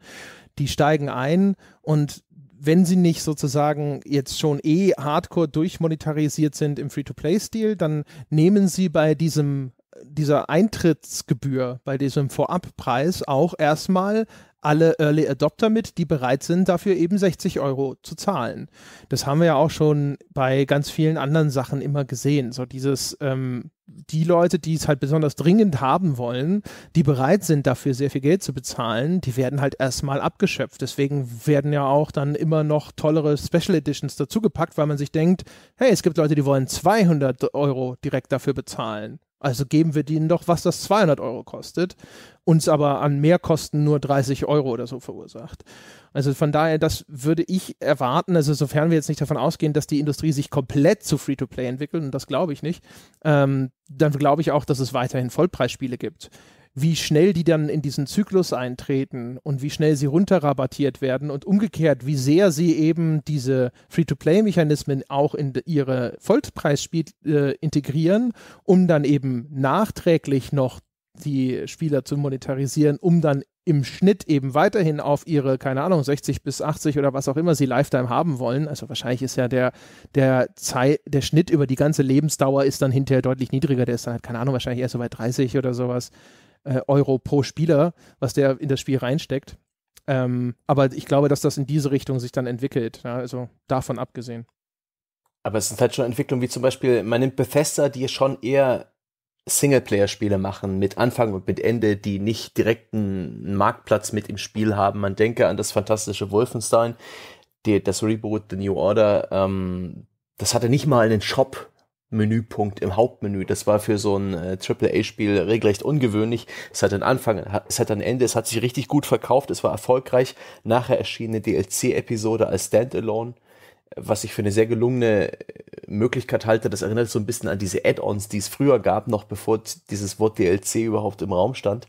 Die steigen ein und wenn sie nicht sozusagen jetzt schon eh hardcore durchmonetarisiert sind im Free-to-Play-Stil, dann nehmen sie bei diesem dieser Eintrittsgebühr bei diesem Vorabpreis auch erstmal alle Early Adopter mit, die bereit sind, dafür eben 60 Euro zu zahlen. Das haben wir ja auch schon bei ganz vielen anderen Sachen immer gesehen. So dieses, ähm, die Leute, die es halt besonders dringend haben wollen, die bereit sind, dafür sehr viel Geld zu bezahlen, die werden halt erstmal abgeschöpft. Deswegen werden ja auch dann immer noch tollere Special Editions dazugepackt, weil man sich denkt, hey, es gibt Leute, die wollen 200 Euro direkt dafür bezahlen. Also geben wir denen doch was, das 200 Euro kostet, uns aber an Mehrkosten nur 30 Euro oder so verursacht. Also von daher, das würde ich erwarten, also sofern wir jetzt nicht davon ausgehen, dass die Industrie sich komplett zu Free-to-Play entwickelt, und das glaube ich nicht, ähm, dann glaube ich auch, dass es weiterhin Vollpreisspiele gibt wie schnell die dann in diesen Zyklus eintreten und wie schnell sie runterrabattiert werden und umgekehrt, wie sehr sie eben diese Free-to-Play-Mechanismen auch in ihre Vollpreisspiele äh, integrieren, um dann eben nachträglich noch die Spieler zu monetarisieren, um dann im Schnitt eben weiterhin auf ihre, keine Ahnung, 60 bis 80 oder was auch immer sie Lifetime haben wollen. Also wahrscheinlich ist ja der, der, der Schnitt über die ganze Lebensdauer ist dann hinterher deutlich niedriger. Der ist dann halt, keine Ahnung, wahrscheinlich erst so bei 30 oder sowas äh, Euro pro Spieler, was der in das Spiel reinsteckt. Ähm, aber ich glaube, dass das in diese Richtung sich dann entwickelt. Ja, also davon abgesehen. Aber es sind halt schon Entwicklungen wie zum Beispiel, man nimmt Bethesda, die schon eher Singleplayer-Spiele machen mit Anfang und mit Ende, die nicht direkten Marktplatz mit im Spiel haben. Man denke an das fantastische Wolfenstein, die, das Reboot The New Order. Ähm, das hatte nicht mal einen Shop. Menüpunkt im Hauptmenü. Das war für so ein äh, AAA-Spiel regelrecht ungewöhnlich. Es hat einen Anfang, es hat ein Ende, es hat sich richtig gut verkauft, es war erfolgreich. Nachher erschien eine DLC-Episode als Standalone, was ich für eine sehr gelungene äh, Möglichkeit halte. Das erinnert so ein bisschen an diese Add-ons, die es früher gab, noch bevor dieses Wort DLC überhaupt im Raum stand.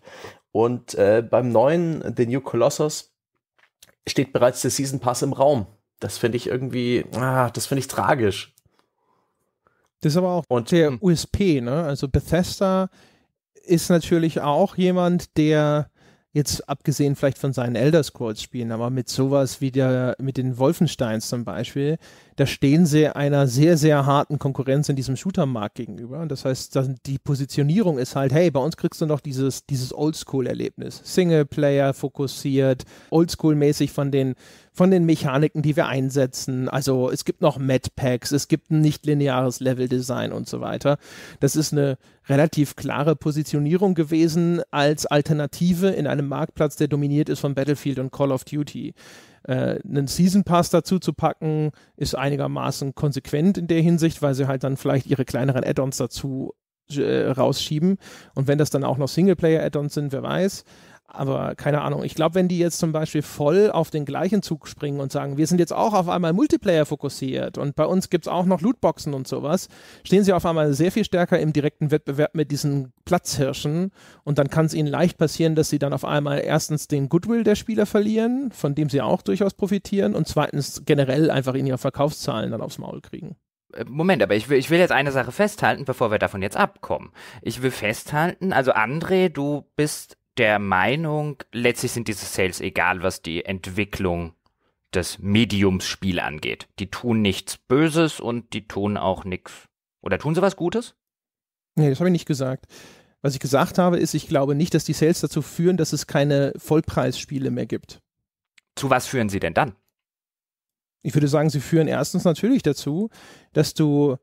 Und äh, beim neuen The New Colossus steht bereits der Season Pass im Raum. Das finde ich irgendwie, ah, das finde ich tragisch. Das ist aber auch und, der hm. USP, ne? Also Bethesda ist natürlich auch jemand, der jetzt abgesehen vielleicht von seinen Elder Scrolls Spielen, aber mit sowas wie der, mit den Wolfensteins zum Beispiel, da stehen sie einer sehr, sehr harten Konkurrenz in diesem Shooter-Markt gegenüber. Das heißt, die Positionierung ist halt, hey, bei uns kriegst du noch dieses, dieses Oldschool-Erlebnis. Singleplayer fokussiert, Oldschool-mäßig von den, von den Mechaniken, die wir einsetzen. Also es gibt noch Mad-Packs, es gibt ein nicht-lineares Level-Design und so weiter. Das ist eine relativ klare Positionierung gewesen als Alternative in einem Marktplatz, der dominiert ist von Battlefield und Call of Duty äh, einen Season Pass dazu zu packen, ist einigermaßen konsequent in der Hinsicht, weil sie halt dann vielleicht ihre kleineren Add-ons dazu äh, rausschieben. Und wenn das dann auch noch Singleplayer-Add-ons sind, wer weiß. Aber keine Ahnung. Ich glaube, wenn die jetzt zum Beispiel voll auf den gleichen Zug springen und sagen, wir sind jetzt auch auf einmal Multiplayer fokussiert und bei uns gibt es auch noch Lootboxen und sowas, stehen sie auf einmal sehr viel stärker im direkten Wettbewerb mit diesen Platzhirschen und dann kann es ihnen leicht passieren, dass sie dann auf einmal erstens den Goodwill der Spieler verlieren, von dem sie auch durchaus profitieren und zweitens generell einfach in ihren Verkaufszahlen dann aufs Maul kriegen. Äh, Moment, aber ich will, ich will jetzt eine Sache festhalten, bevor wir davon jetzt abkommen. Ich will festhalten, also André, du bist der Meinung, letztlich sind diese Sales egal, was die Entwicklung des Mediums Spiel angeht. Die tun nichts Böses und die tun auch nichts. Oder tun sie was Gutes? Nee, das habe ich nicht gesagt. Was ich gesagt habe, ist, ich glaube nicht, dass die Sales dazu führen, dass es keine Vollpreisspiele mehr gibt. Zu was führen sie denn dann? Ich würde sagen, sie führen erstens natürlich dazu, dass du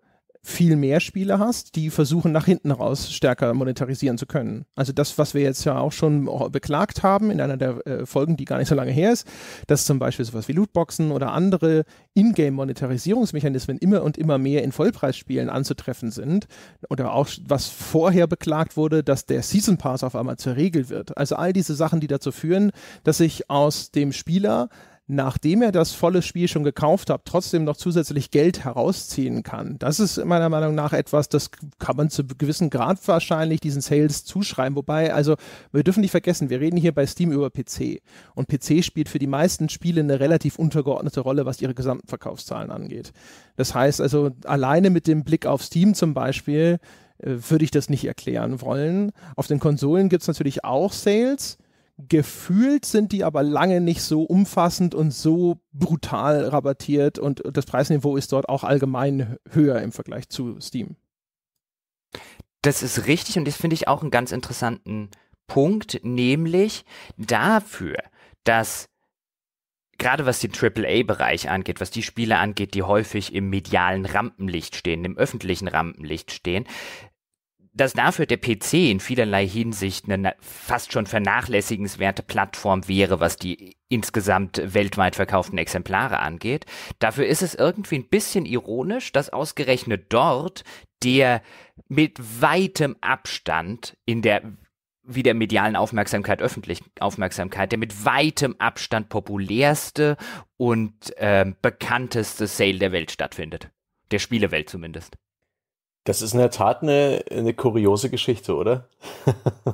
viel mehr Spiele hast, die versuchen nach hinten raus stärker monetarisieren zu können. Also das, was wir jetzt ja auch schon oh, beklagt haben in einer der äh, Folgen, die gar nicht so lange her ist, dass zum Beispiel sowas wie Lootboxen oder andere Ingame-Monetarisierungsmechanismen immer und immer mehr in Vollpreisspielen anzutreffen sind. Oder auch, was vorher beklagt wurde, dass der Season Pass auf einmal zur Regel wird. Also all diese Sachen, die dazu führen, dass sich aus dem Spieler nachdem er das volle Spiel schon gekauft hat, trotzdem noch zusätzlich Geld herausziehen kann. Das ist meiner Meinung nach etwas, das kann man zu gewissen Grad wahrscheinlich diesen Sales zuschreiben. Wobei, also wir dürfen nicht vergessen, wir reden hier bei Steam über PC. Und PC spielt für die meisten Spiele eine relativ untergeordnete Rolle, was ihre gesamten Verkaufszahlen angeht. Das heißt also, alleine mit dem Blick auf Steam zum Beispiel, äh, würde ich das nicht erklären wollen. Auf den Konsolen gibt es natürlich auch Sales Gefühlt sind die aber lange nicht so umfassend und so brutal rabattiert und das Preisniveau ist dort auch allgemein höher im Vergleich zu Steam. Das ist richtig und das finde ich auch einen ganz interessanten Punkt, nämlich dafür, dass gerade was den AAA-Bereich angeht, was die Spiele angeht, die häufig im medialen Rampenlicht stehen, im öffentlichen Rampenlicht stehen, dass dafür der PC in vielerlei Hinsicht eine fast schon vernachlässigenswerte Plattform wäre, was die insgesamt weltweit verkauften Exemplare angeht. Dafür ist es irgendwie ein bisschen ironisch, dass ausgerechnet dort der mit weitem Abstand in der wieder medialen Aufmerksamkeit, öffentlichen Aufmerksamkeit, der mit weitem Abstand populärste und äh, bekannteste Sale der Welt stattfindet. Der Spielewelt zumindest. Das ist in der Tat eine, eine kuriose Geschichte, oder?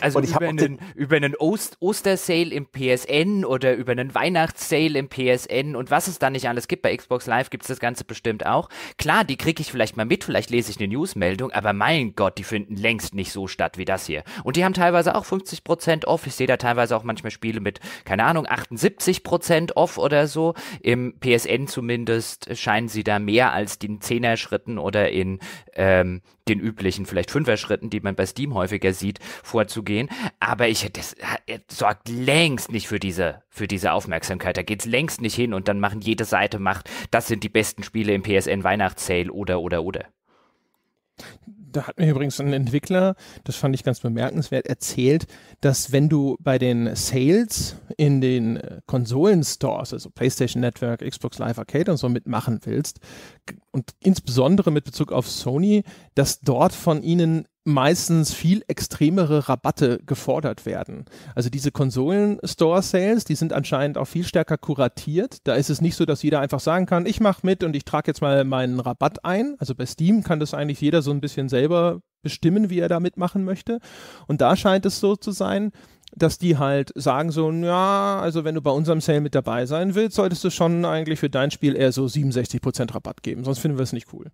Also und über, einen, über einen Ost Ostersale im PSN oder über einen Weihnachtssale im PSN und was es da nicht alles gibt. Bei Xbox Live gibt es das Ganze bestimmt auch. Klar, die kriege ich vielleicht mal mit, vielleicht lese ich eine Newsmeldung, aber mein Gott, die finden längst nicht so statt wie das hier. Und die haben teilweise auch 50% off. Ich sehe da teilweise auch manchmal Spiele mit, keine Ahnung, 78% off oder so. Im PSN zumindest scheinen sie da mehr als den Zehner-Schritten oder in ähm, den üblichen vielleicht Fünfer-Schritten, die man bei Steam häufiger sieht, vorzugehen. Aber ich, das, das äh, sorgt längst nicht für diese, für diese Aufmerksamkeit. Da geht es längst nicht hin und dann machen jede Seite macht, das sind die besten Spiele im PSN Weihnachtssale oder, oder, oder. Da hat mir übrigens ein Entwickler, das fand ich ganz bemerkenswert, erzählt, dass wenn du bei den Sales in den äh, Konsolen-Stores, also PlayStation Network, Xbox Live Arcade und so mitmachen willst, und insbesondere mit Bezug auf Sony, dass dort von ihnen meistens viel extremere Rabatte gefordert werden. Also diese Konsolen-Store-Sales, die sind anscheinend auch viel stärker kuratiert. Da ist es nicht so, dass jeder einfach sagen kann, ich mache mit und ich trage jetzt mal meinen Rabatt ein. Also bei Steam kann das eigentlich jeder so ein bisschen selber bestimmen, wie er da mitmachen möchte. Und da scheint es so zu sein, dass die halt sagen so, ja, also wenn du bei unserem Sale mit dabei sein willst, solltest du schon eigentlich für dein Spiel eher so 67% Rabatt geben, sonst finden wir es nicht cool.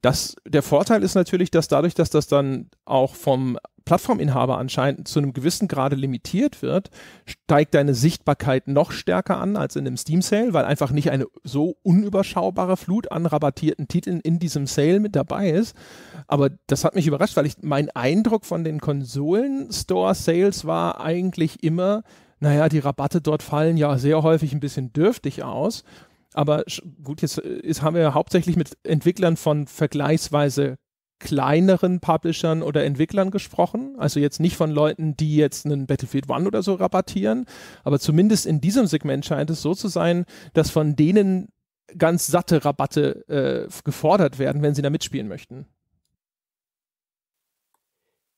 Das, der Vorteil ist natürlich, dass dadurch, dass das dann auch vom Plattforminhaber anscheinend zu einem gewissen Grade limitiert wird, steigt deine Sichtbarkeit noch stärker an als in einem Steam Sale, weil einfach nicht eine so unüberschaubare Flut an rabattierten Titeln in diesem Sale mit dabei ist. Aber das hat mich überrascht, weil ich mein Eindruck von den Konsolen-Store-Sales war eigentlich immer, naja, die Rabatte dort fallen ja sehr häufig ein bisschen dürftig aus. Aber gut, jetzt äh, ist, haben wir hauptsächlich mit Entwicklern von vergleichsweise kleineren Publishern oder Entwicklern gesprochen. Also jetzt nicht von Leuten, die jetzt einen Battlefield One oder so rabattieren, aber zumindest in diesem Segment scheint es so zu sein, dass von denen ganz satte Rabatte äh, gefordert werden, wenn sie da mitspielen möchten.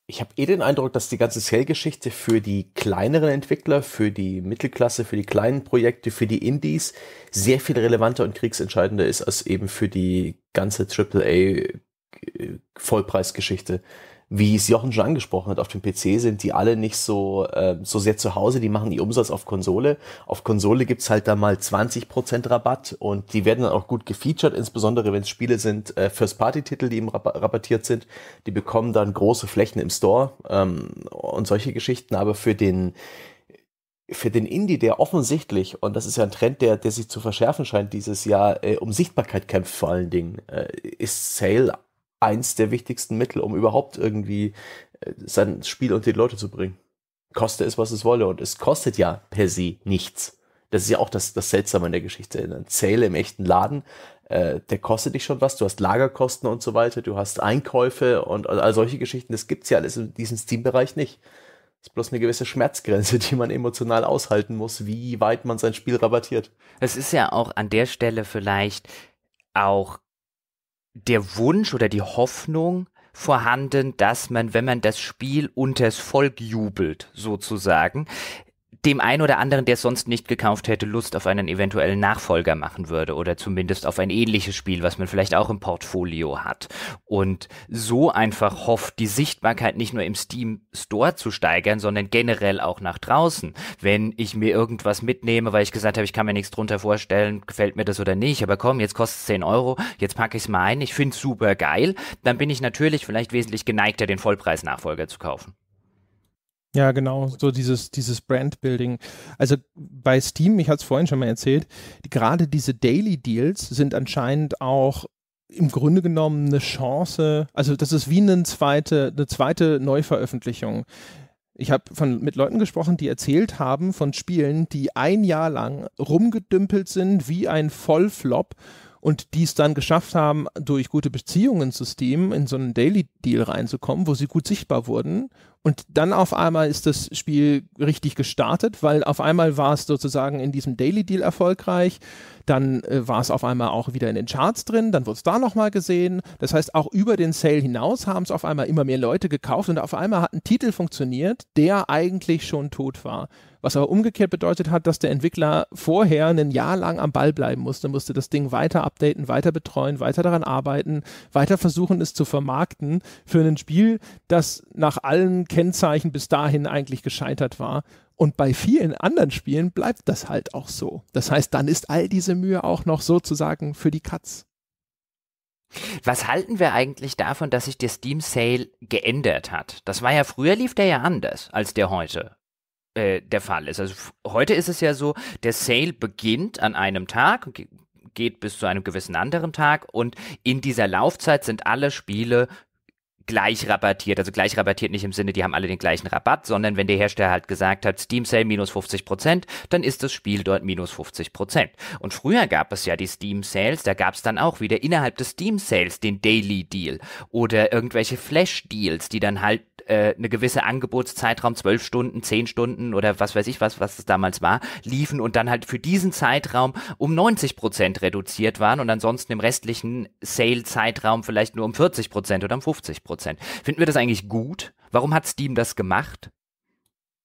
Ich habe eh den Eindruck, dass die ganze Sale-Geschichte für die kleineren Entwickler, für die Mittelklasse, für die kleinen Projekte, für die Indies sehr viel relevanter und kriegsentscheidender ist als eben für die ganze AAA Vollpreisgeschichte. Wie es Jochen schon angesprochen hat, auf dem PC sind die alle nicht so, äh, so sehr zu Hause, die machen ihr Umsatz auf Konsole. Auf Konsole gibt's halt da mal 20% Rabatt und die werden dann auch gut gefeatured, insbesondere wenn es Spiele sind, äh, First-Party-Titel, die eben rab rabattiert sind, die bekommen dann große Flächen im Store ähm, und solche Geschichten, aber für den für den Indie, der offensichtlich, und das ist ja ein Trend, der, der sich zu verschärfen scheint dieses Jahr, äh, um Sichtbarkeit kämpft vor allen Dingen, äh, ist Sale eins der wichtigsten Mittel, um überhaupt irgendwie äh, sein Spiel unter die Leute zu bringen. Koste es, was es wolle. Und es kostet ja per se nichts. Das ist ja auch das, das Seltsame in der Geschichte. Ein Zähle im echten Laden, äh, der kostet dich schon was. Du hast Lagerkosten und so weiter. Du hast Einkäufe und all solche Geschichten. Das gibt es ja alles in diesem Steam-Bereich nicht. Das ist bloß eine gewisse Schmerzgrenze, die man emotional aushalten muss, wie weit man sein Spiel rabattiert. Es ist ja auch an der Stelle vielleicht auch der Wunsch oder die Hoffnung vorhanden, dass man, wenn man das Spiel unters Volk jubelt, sozusagen, dem ein oder anderen, der es sonst nicht gekauft hätte, Lust auf einen eventuellen Nachfolger machen würde oder zumindest auf ein ähnliches Spiel, was man vielleicht auch im Portfolio hat. Und so einfach hofft, die Sichtbarkeit nicht nur im Steam Store zu steigern, sondern generell auch nach draußen. Wenn ich mir irgendwas mitnehme, weil ich gesagt habe, ich kann mir nichts drunter vorstellen, gefällt mir das oder nicht, aber komm, jetzt kostet es 10 Euro, jetzt packe ich es mal ein, ich finde es super geil, dann bin ich natürlich vielleicht wesentlich geneigter, den Vollpreis-Nachfolger zu kaufen. Ja, genau, so dieses, dieses Brand-Building. Also bei Steam, ich hatte es vorhin schon mal erzählt, die, gerade diese Daily Deals sind anscheinend auch im Grunde genommen eine Chance, also das ist wie eine zweite, eine zweite Neuveröffentlichung. Ich habe mit Leuten gesprochen, die erzählt haben von Spielen, die ein Jahr lang rumgedümpelt sind wie ein Vollflop und die es dann geschafft haben, durch gute Beziehungen zu Steam in so einen Daily Deal reinzukommen, wo sie gut sichtbar wurden und dann auf einmal ist das Spiel richtig gestartet, weil auf einmal war es sozusagen in diesem Daily Deal erfolgreich. Dann äh, war es auf einmal auch wieder in den Charts drin. Dann wurde es da nochmal gesehen. Das heißt, auch über den Sale hinaus haben es auf einmal immer mehr Leute gekauft und auf einmal hat ein Titel funktioniert, der eigentlich schon tot war. Was aber umgekehrt bedeutet hat, dass der Entwickler vorher ein Jahr lang am Ball bleiben musste, musste das Ding weiter updaten, weiter betreuen, weiter daran arbeiten, weiter versuchen, es zu vermarkten für ein Spiel, das nach allen Kennzeichen bis dahin eigentlich gescheitert war. Und bei vielen anderen Spielen bleibt das halt auch so. Das heißt, dann ist all diese Mühe auch noch sozusagen für die Katz. Was halten wir eigentlich davon, dass sich der Steam Sale geändert hat? Das war ja früher lief der ja anders als der heute äh, der Fall ist. Also heute ist es ja so, der Sale beginnt an einem Tag, und geht bis zu einem gewissen anderen Tag und in dieser Laufzeit sind alle Spiele gleich rabattiert. Also gleich rabattiert nicht im Sinne, die haben alle den gleichen Rabatt, sondern wenn der Hersteller halt gesagt hat, Steam Sale minus 50 Prozent, dann ist das Spiel dort minus 50 Prozent. Und früher gab es ja die Steam Sales, da gab es dann auch wieder innerhalb des Steam Sales den Daily Deal oder irgendwelche Flash Deals, die dann halt äh, eine gewisse Angebotszeitraum, zwölf Stunden, zehn Stunden oder was weiß ich was, was es damals war, liefen und dann halt für diesen Zeitraum um 90 Prozent reduziert waren und ansonsten im restlichen Sale-Zeitraum vielleicht nur um 40 Prozent oder um 50 Prozent. Finden wir das eigentlich gut? Warum hat Steam das gemacht?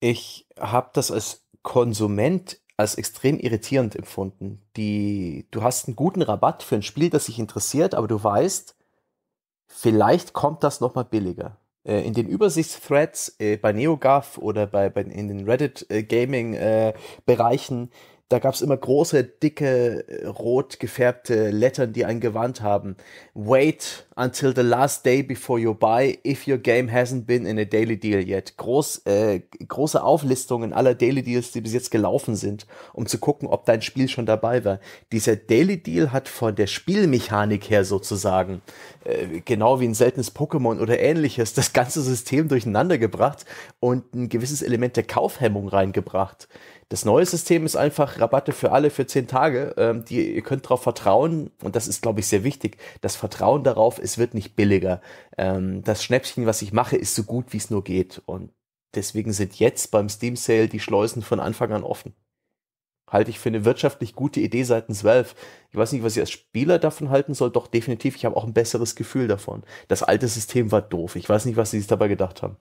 Ich habe das als Konsument als extrem irritierend empfunden. Die, du hast einen guten Rabatt für ein Spiel, das dich interessiert, aber du weißt, vielleicht kommt das nochmal billiger. Äh, in den Übersichtsthreads äh, bei NeoGAF oder bei, bei in den Reddit äh, Gaming äh, Bereichen da gab es immer große, dicke, äh, rot gefärbte Lettern, die einen gewarnt haben. Wait until the last day before you buy, if your game hasn't been in a daily deal yet. Groß, äh, große Auflistungen aller Daily Deals, die bis jetzt gelaufen sind, um zu gucken, ob dein Spiel schon dabei war. Dieser Daily Deal hat von der Spielmechanik her sozusagen, äh, genau wie ein seltenes Pokémon oder ähnliches, das ganze System durcheinander gebracht und ein gewisses Element der Kaufhemmung reingebracht das neue System ist einfach Rabatte für alle für zehn Tage. Ähm, die, ihr könnt darauf vertrauen, und das ist, glaube ich, sehr wichtig, das Vertrauen darauf, es wird nicht billiger. Ähm, das Schnäppchen, was ich mache, ist so gut, wie es nur geht. Und deswegen sind jetzt beim Steam Sale die Schleusen von Anfang an offen. Halte ich für eine wirtschaftlich gute Idee seitens Valve. Ich weiß nicht, was ich als Spieler davon halten soll, doch definitiv, ich habe auch ein besseres Gefühl davon. Das alte System war doof. Ich weiß nicht, was sie sich dabei gedacht haben.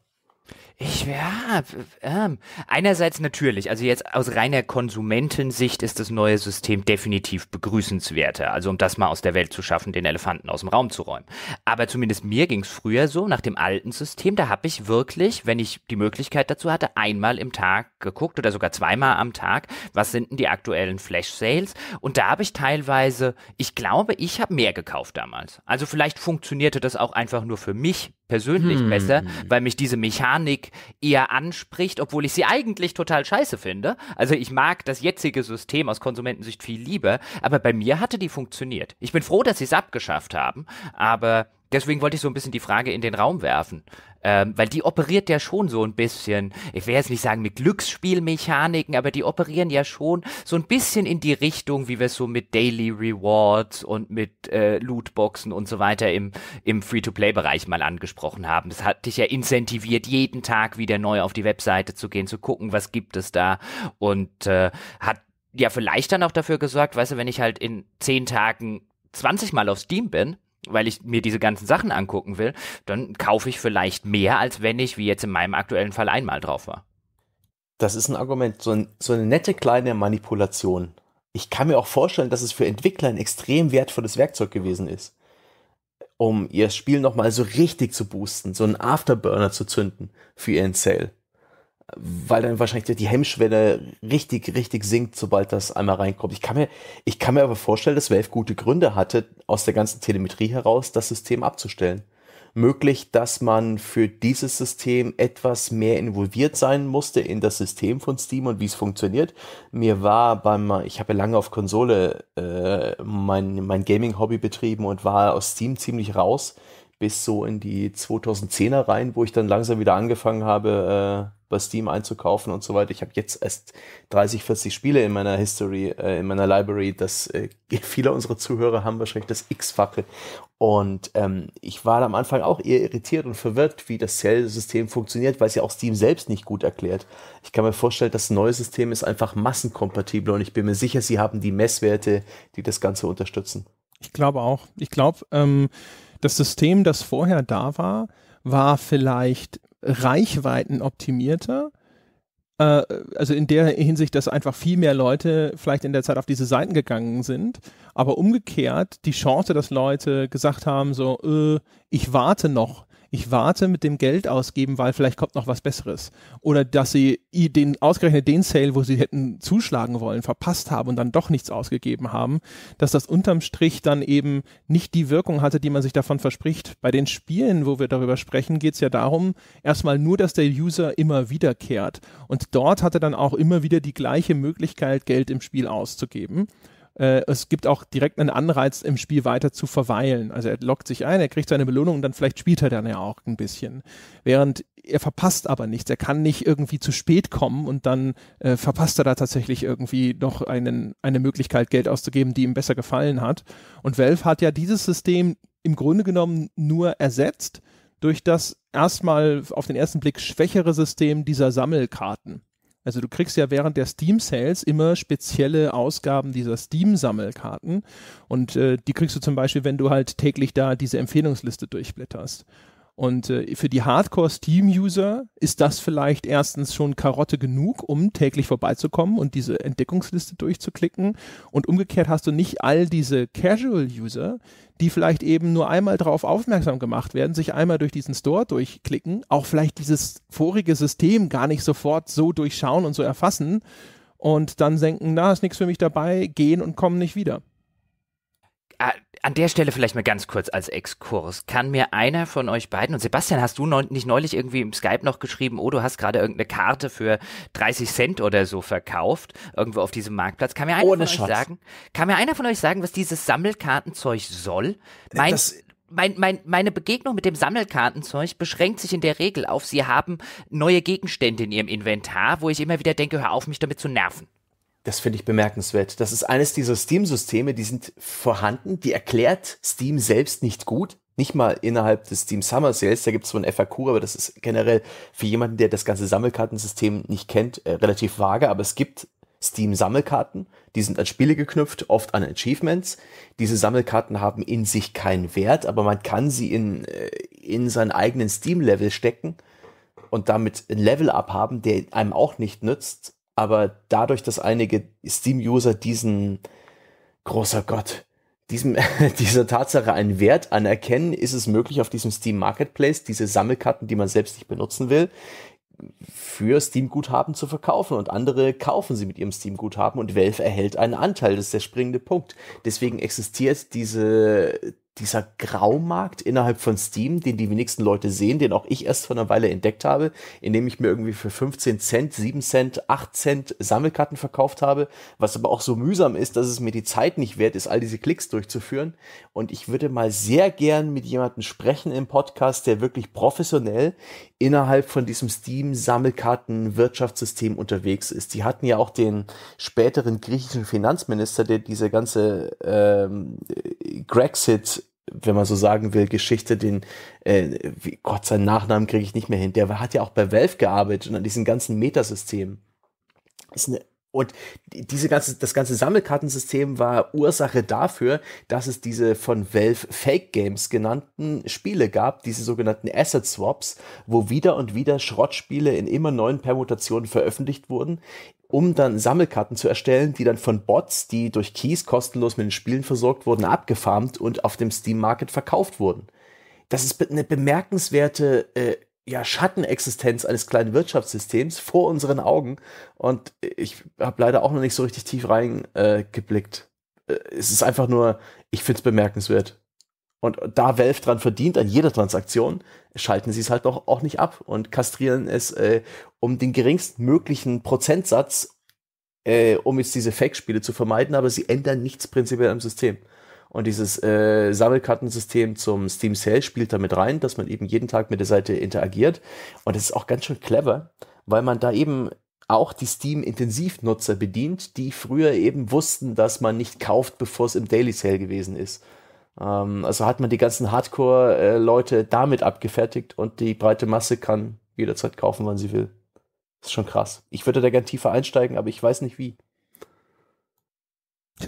Ich, ja, ähm, einerseits natürlich, also jetzt aus reiner Konsumentensicht ist das neue System definitiv begrüßenswerter, also um das mal aus der Welt zu schaffen, den Elefanten aus dem Raum zu räumen. Aber zumindest mir ging es früher so, nach dem alten System, da habe ich wirklich, wenn ich die Möglichkeit dazu hatte, einmal im Tag geguckt oder sogar zweimal am Tag, was sind denn die aktuellen Flash-Sales und da habe ich teilweise, ich glaube, ich habe mehr gekauft damals. Also vielleicht funktionierte das auch einfach nur für mich persönlich hm. besser, weil mich diese Mechanik eher anspricht, obwohl ich sie eigentlich total scheiße finde. Also ich mag das jetzige System aus Konsumentensicht viel lieber, aber bei mir hatte die funktioniert. Ich bin froh, dass sie es abgeschafft haben, aber deswegen wollte ich so ein bisschen die Frage in den Raum werfen. Ähm, weil die operiert ja schon so ein bisschen, ich will jetzt nicht sagen mit Glücksspielmechaniken, aber die operieren ja schon so ein bisschen in die Richtung, wie wir es so mit Daily Rewards und mit äh, Lootboxen und so weiter im, im Free-to-Play-Bereich mal angesprochen haben. Das hat dich ja incentiviert, jeden Tag wieder neu auf die Webseite zu gehen, zu gucken, was gibt es da und äh, hat ja vielleicht dann auch dafür gesorgt, weißt du, wenn ich halt in zehn Tagen 20 Mal auf Steam bin, weil ich mir diese ganzen Sachen angucken will, dann kaufe ich vielleicht mehr, als wenn ich, wie jetzt in meinem aktuellen Fall, einmal drauf war. Das ist ein Argument, so, ein, so eine nette kleine Manipulation. Ich kann mir auch vorstellen, dass es für Entwickler ein extrem wertvolles Werkzeug gewesen ist, um ihr Spiel nochmal so richtig zu boosten, so einen Afterburner zu zünden für ihren Sale weil dann wahrscheinlich die Hemmschwelle richtig, richtig sinkt, sobald das einmal reinkommt. Ich kann mir, ich kann mir aber vorstellen, dass Valve gute Gründe hatte, aus der ganzen Telemetrie heraus das System abzustellen. Möglich, dass man für dieses System etwas mehr involviert sein musste in das System von Steam und wie es funktioniert. Mir war beim, ich habe lange auf Konsole äh, mein, mein Gaming-Hobby betrieben und war aus Steam ziemlich raus bis so in die 2010er rein, wo ich dann langsam wieder angefangen habe, äh, bei Steam einzukaufen und so weiter. Ich habe jetzt erst 30, 40 Spiele in meiner History, äh, in meiner Library. Das äh, viele unserer Zuhörer haben wahrscheinlich das X-fache. Und ähm, ich war am Anfang auch eher irritiert und verwirrt, wie das Sale-System funktioniert, weil es ja auch Steam selbst nicht gut erklärt. Ich kann mir vorstellen, das neue System ist einfach massenkompatibel und ich bin mir sicher, sie haben die Messwerte, die das Ganze unterstützen. Ich glaube auch. Ich glaube, ähm, das System, das vorher da war, war vielleicht reichweitenoptimierter. Äh, also in der Hinsicht, dass einfach viel mehr Leute vielleicht in der Zeit auf diese Seiten gegangen sind. Aber umgekehrt, die Chance, dass Leute gesagt haben, so, äh, ich warte noch, ich warte mit dem Geld ausgeben, weil vielleicht kommt noch was Besseres. Oder dass sie den, ausgerechnet den Sale, wo sie hätten zuschlagen wollen, verpasst haben und dann doch nichts ausgegeben haben, dass das unterm Strich dann eben nicht die Wirkung hatte, die man sich davon verspricht. Bei den Spielen, wo wir darüber sprechen, geht es ja darum, erstmal nur, dass der User immer wiederkehrt. Und dort hatte dann auch immer wieder die gleiche Möglichkeit, Geld im Spiel auszugeben äh, es gibt auch direkt einen Anreiz, im Spiel weiter zu verweilen. Also er lockt sich ein, er kriegt seine Belohnung und dann vielleicht spielt er dann ja auch ein bisschen. Während er verpasst aber nichts. Er kann nicht irgendwie zu spät kommen und dann äh, verpasst er da tatsächlich irgendwie noch einen, eine Möglichkeit, Geld auszugeben, die ihm besser gefallen hat. Und Valve hat ja dieses System im Grunde genommen nur ersetzt durch das erstmal auf den ersten Blick schwächere System dieser Sammelkarten. Also du kriegst ja während der Steam Sales immer spezielle Ausgaben dieser Steam Sammelkarten und äh, die kriegst du zum Beispiel, wenn du halt täglich da diese Empfehlungsliste durchblätterst. Und äh, für die Hardcore-Steam-User ist das vielleicht erstens schon Karotte genug, um täglich vorbeizukommen und diese Entdeckungsliste durchzuklicken. Und umgekehrt hast du nicht all diese Casual-User, die vielleicht eben nur einmal darauf aufmerksam gemacht werden, sich einmal durch diesen Store durchklicken, auch vielleicht dieses vorige System gar nicht sofort so durchschauen und so erfassen und dann denken, na, ist nichts für mich dabei, gehen und kommen nicht wieder. Ah, an der Stelle vielleicht mal ganz kurz als Exkurs. Kann mir einer von euch beiden, und Sebastian, hast du neun, nicht neulich irgendwie im Skype noch geschrieben, oh, du hast gerade irgendeine Karte für 30 Cent oder so verkauft, irgendwo auf diesem Marktplatz. Kann mir einer Ohne von Schatz. euch sagen, kann mir einer von euch sagen, was dieses Sammelkartenzeug soll? Äh, mein, das mein, mein, meine Begegnung mit dem Sammelkartenzeug beschränkt sich in der Regel auf, sie haben neue Gegenstände in ihrem Inventar, wo ich immer wieder denke, hör auf, mich damit zu nerven. Das finde ich bemerkenswert. Das ist eines dieser Steam-Systeme, die sind vorhanden, die erklärt Steam selbst nicht gut. Nicht mal innerhalb des Steam Summer Sales, da gibt es so ein FAQ, aber das ist generell für jemanden, der das ganze Sammelkartensystem nicht kennt, äh, relativ vage, aber es gibt Steam-Sammelkarten, die sind an Spiele geknüpft, oft an Achievements. Diese Sammelkarten haben in sich keinen Wert, aber man kann sie in, äh, in seinen eigenen Steam-Level stecken und damit ein Level-Up haben, der einem auch nicht nützt, aber dadurch, dass einige Steam-User diesen, großer Gott, diesem, dieser Tatsache einen Wert anerkennen, ist es möglich, auf diesem Steam Marketplace diese Sammelkarten, die man selbst nicht benutzen will, für Steam-Guthaben zu verkaufen und andere kaufen sie mit ihrem Steam-Guthaben und Valve erhält einen Anteil. Das ist der springende Punkt. Deswegen existiert diese, dieser Graumarkt innerhalb von Steam, den die wenigsten Leute sehen, den auch ich erst vor einer Weile entdeckt habe, indem ich mir irgendwie für 15 Cent, 7 Cent, 8 Cent Sammelkarten verkauft habe, was aber auch so mühsam ist, dass es mir die Zeit nicht wert ist, all diese Klicks durchzuführen. Und ich würde mal sehr gern mit jemandem sprechen im Podcast, der wirklich professionell innerhalb von diesem Steam-Sammelkarten-Wirtschaftssystem unterwegs ist. Die hatten ja auch den späteren griechischen Finanzminister, der diese ganze ähm, Grexit wenn man so sagen will, Geschichte, den, äh, wie, Gott, seinen Nachnamen kriege ich nicht mehr hin. Der hat ja auch bei Valve gearbeitet und an diesen ganzen Metasystemen. Ist eine und diese ganze, das ganze Sammelkartensystem war Ursache dafür, dass es diese von Valve Fake Games genannten Spiele gab, diese sogenannten Asset Swaps, wo wieder und wieder Schrottspiele in immer neuen Permutationen veröffentlicht wurden, um dann Sammelkarten zu erstellen, die dann von Bots, die durch Keys kostenlos mit den Spielen versorgt wurden, abgefarmt und auf dem Steam Market verkauft wurden. Das ist eine bemerkenswerte äh, ja, Schattenexistenz eines kleinen Wirtschaftssystems vor unseren Augen. Und ich habe leider auch noch nicht so richtig tief reingeblickt. Äh, es ist einfach nur, ich finde es bemerkenswert. Und da Valve dran verdient, an jeder Transaktion, schalten sie es halt doch auch nicht ab und kastrieren es äh, um den geringstmöglichen Prozentsatz, äh, um jetzt diese Fake-Spiele zu vermeiden, aber sie ändern nichts prinzipiell am System. Und dieses äh, Sammelkartensystem zum Steam Sale spielt damit rein, dass man eben jeden Tag mit der Seite interagiert. Und das ist auch ganz schön clever, weil man da eben auch die Steam-Intensivnutzer bedient, die früher eben wussten, dass man nicht kauft, bevor es im Daily Sale gewesen ist. Ähm, also hat man die ganzen Hardcore-Leute äh, damit abgefertigt und die breite Masse kann jederzeit kaufen, wann sie will. Das ist schon krass. Ich würde da gern tiefer einsteigen, aber ich weiß nicht wie.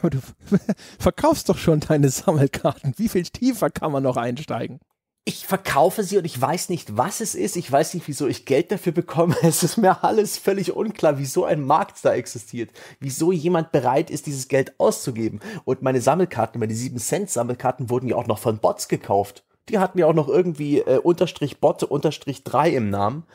Ja, du verkaufst doch schon deine Sammelkarten. Wie viel tiefer kann man noch einsteigen? Ich verkaufe sie und ich weiß nicht, was es ist. Ich weiß nicht, wieso ich Geld dafür bekomme. Es ist mir alles völlig unklar, wieso ein Markt da existiert. Wieso jemand bereit ist, dieses Geld auszugeben. Und meine Sammelkarten, meine 7-Cent-Sammelkarten wurden ja auch noch von Bots gekauft. Die hatten ja auch noch irgendwie äh, Unterstrich Botte Unterstrich 3 im Namen,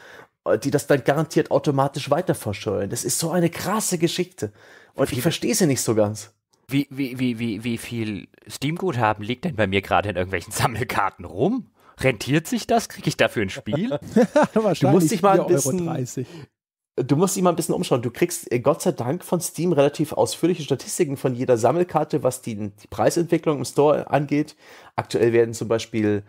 äh, die das dann garantiert automatisch weiter verscheuern. Das ist so eine krasse Geschichte. Und ich verstehe sie nicht so ganz. Wie, wie, wie, wie, wie viel Steam-Guthaben liegt denn bei mir gerade in irgendwelchen Sammelkarten rum? Rentiert sich das? Kriege ich dafür ein Spiel? du musst dich mal ein bisschen. Du musst dich mal ein bisschen umschauen. Du kriegst äh, Gott sei Dank von Steam relativ ausführliche Statistiken von jeder Sammelkarte, was die, die Preisentwicklung im Store angeht. Aktuell werden zum Beispiel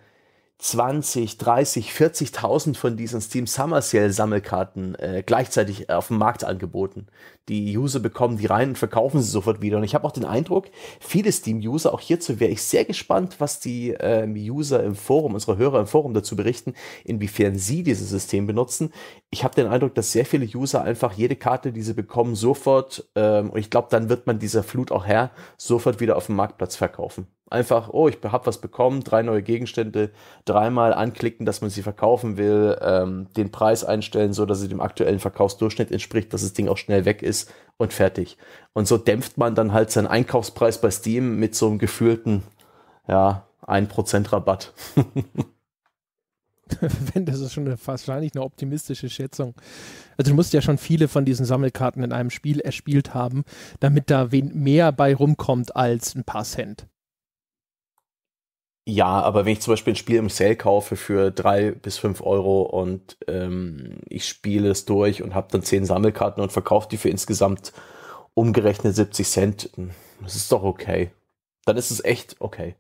20, 30, 40.000 von diesen Steam Summer Sale Sammelkarten äh, gleichzeitig auf dem Markt angeboten. Die User bekommen die rein und verkaufen sie sofort wieder. Und ich habe auch den Eindruck, viele Steam-User, auch hierzu wäre ich sehr gespannt, was die ähm, User im Forum, unsere Hörer im Forum dazu berichten, inwiefern sie dieses System benutzen. Ich habe den Eindruck, dass sehr viele User einfach jede Karte, die sie bekommen, sofort, ähm, und ich glaube, dann wird man dieser Flut auch her, sofort wieder auf dem Marktplatz verkaufen. Einfach, oh, ich habe was bekommen, drei neue Gegenstände, dreimal anklicken, dass man sie verkaufen will, ähm, den Preis einstellen, so dass es dem aktuellen Verkaufsdurchschnitt entspricht, dass das Ding auch schnell weg ist und fertig. Und so dämpft man dann halt seinen Einkaufspreis bei Steam mit so einem gefühlten, ja, 1% Rabatt. Wenn, das ist schon eine, wahrscheinlich eine optimistische Schätzung. Also du musst ja schon viele von diesen Sammelkarten in einem Spiel erspielt haben, damit da wen mehr bei rumkommt als ein paar Cent. Ja, aber wenn ich zum Beispiel ein Spiel im Sale kaufe für drei bis fünf Euro und ähm, ich spiele es durch und habe dann zehn Sammelkarten und verkaufe die für insgesamt umgerechnet 70 Cent, hm, das ist doch okay. Dann ist es echt okay.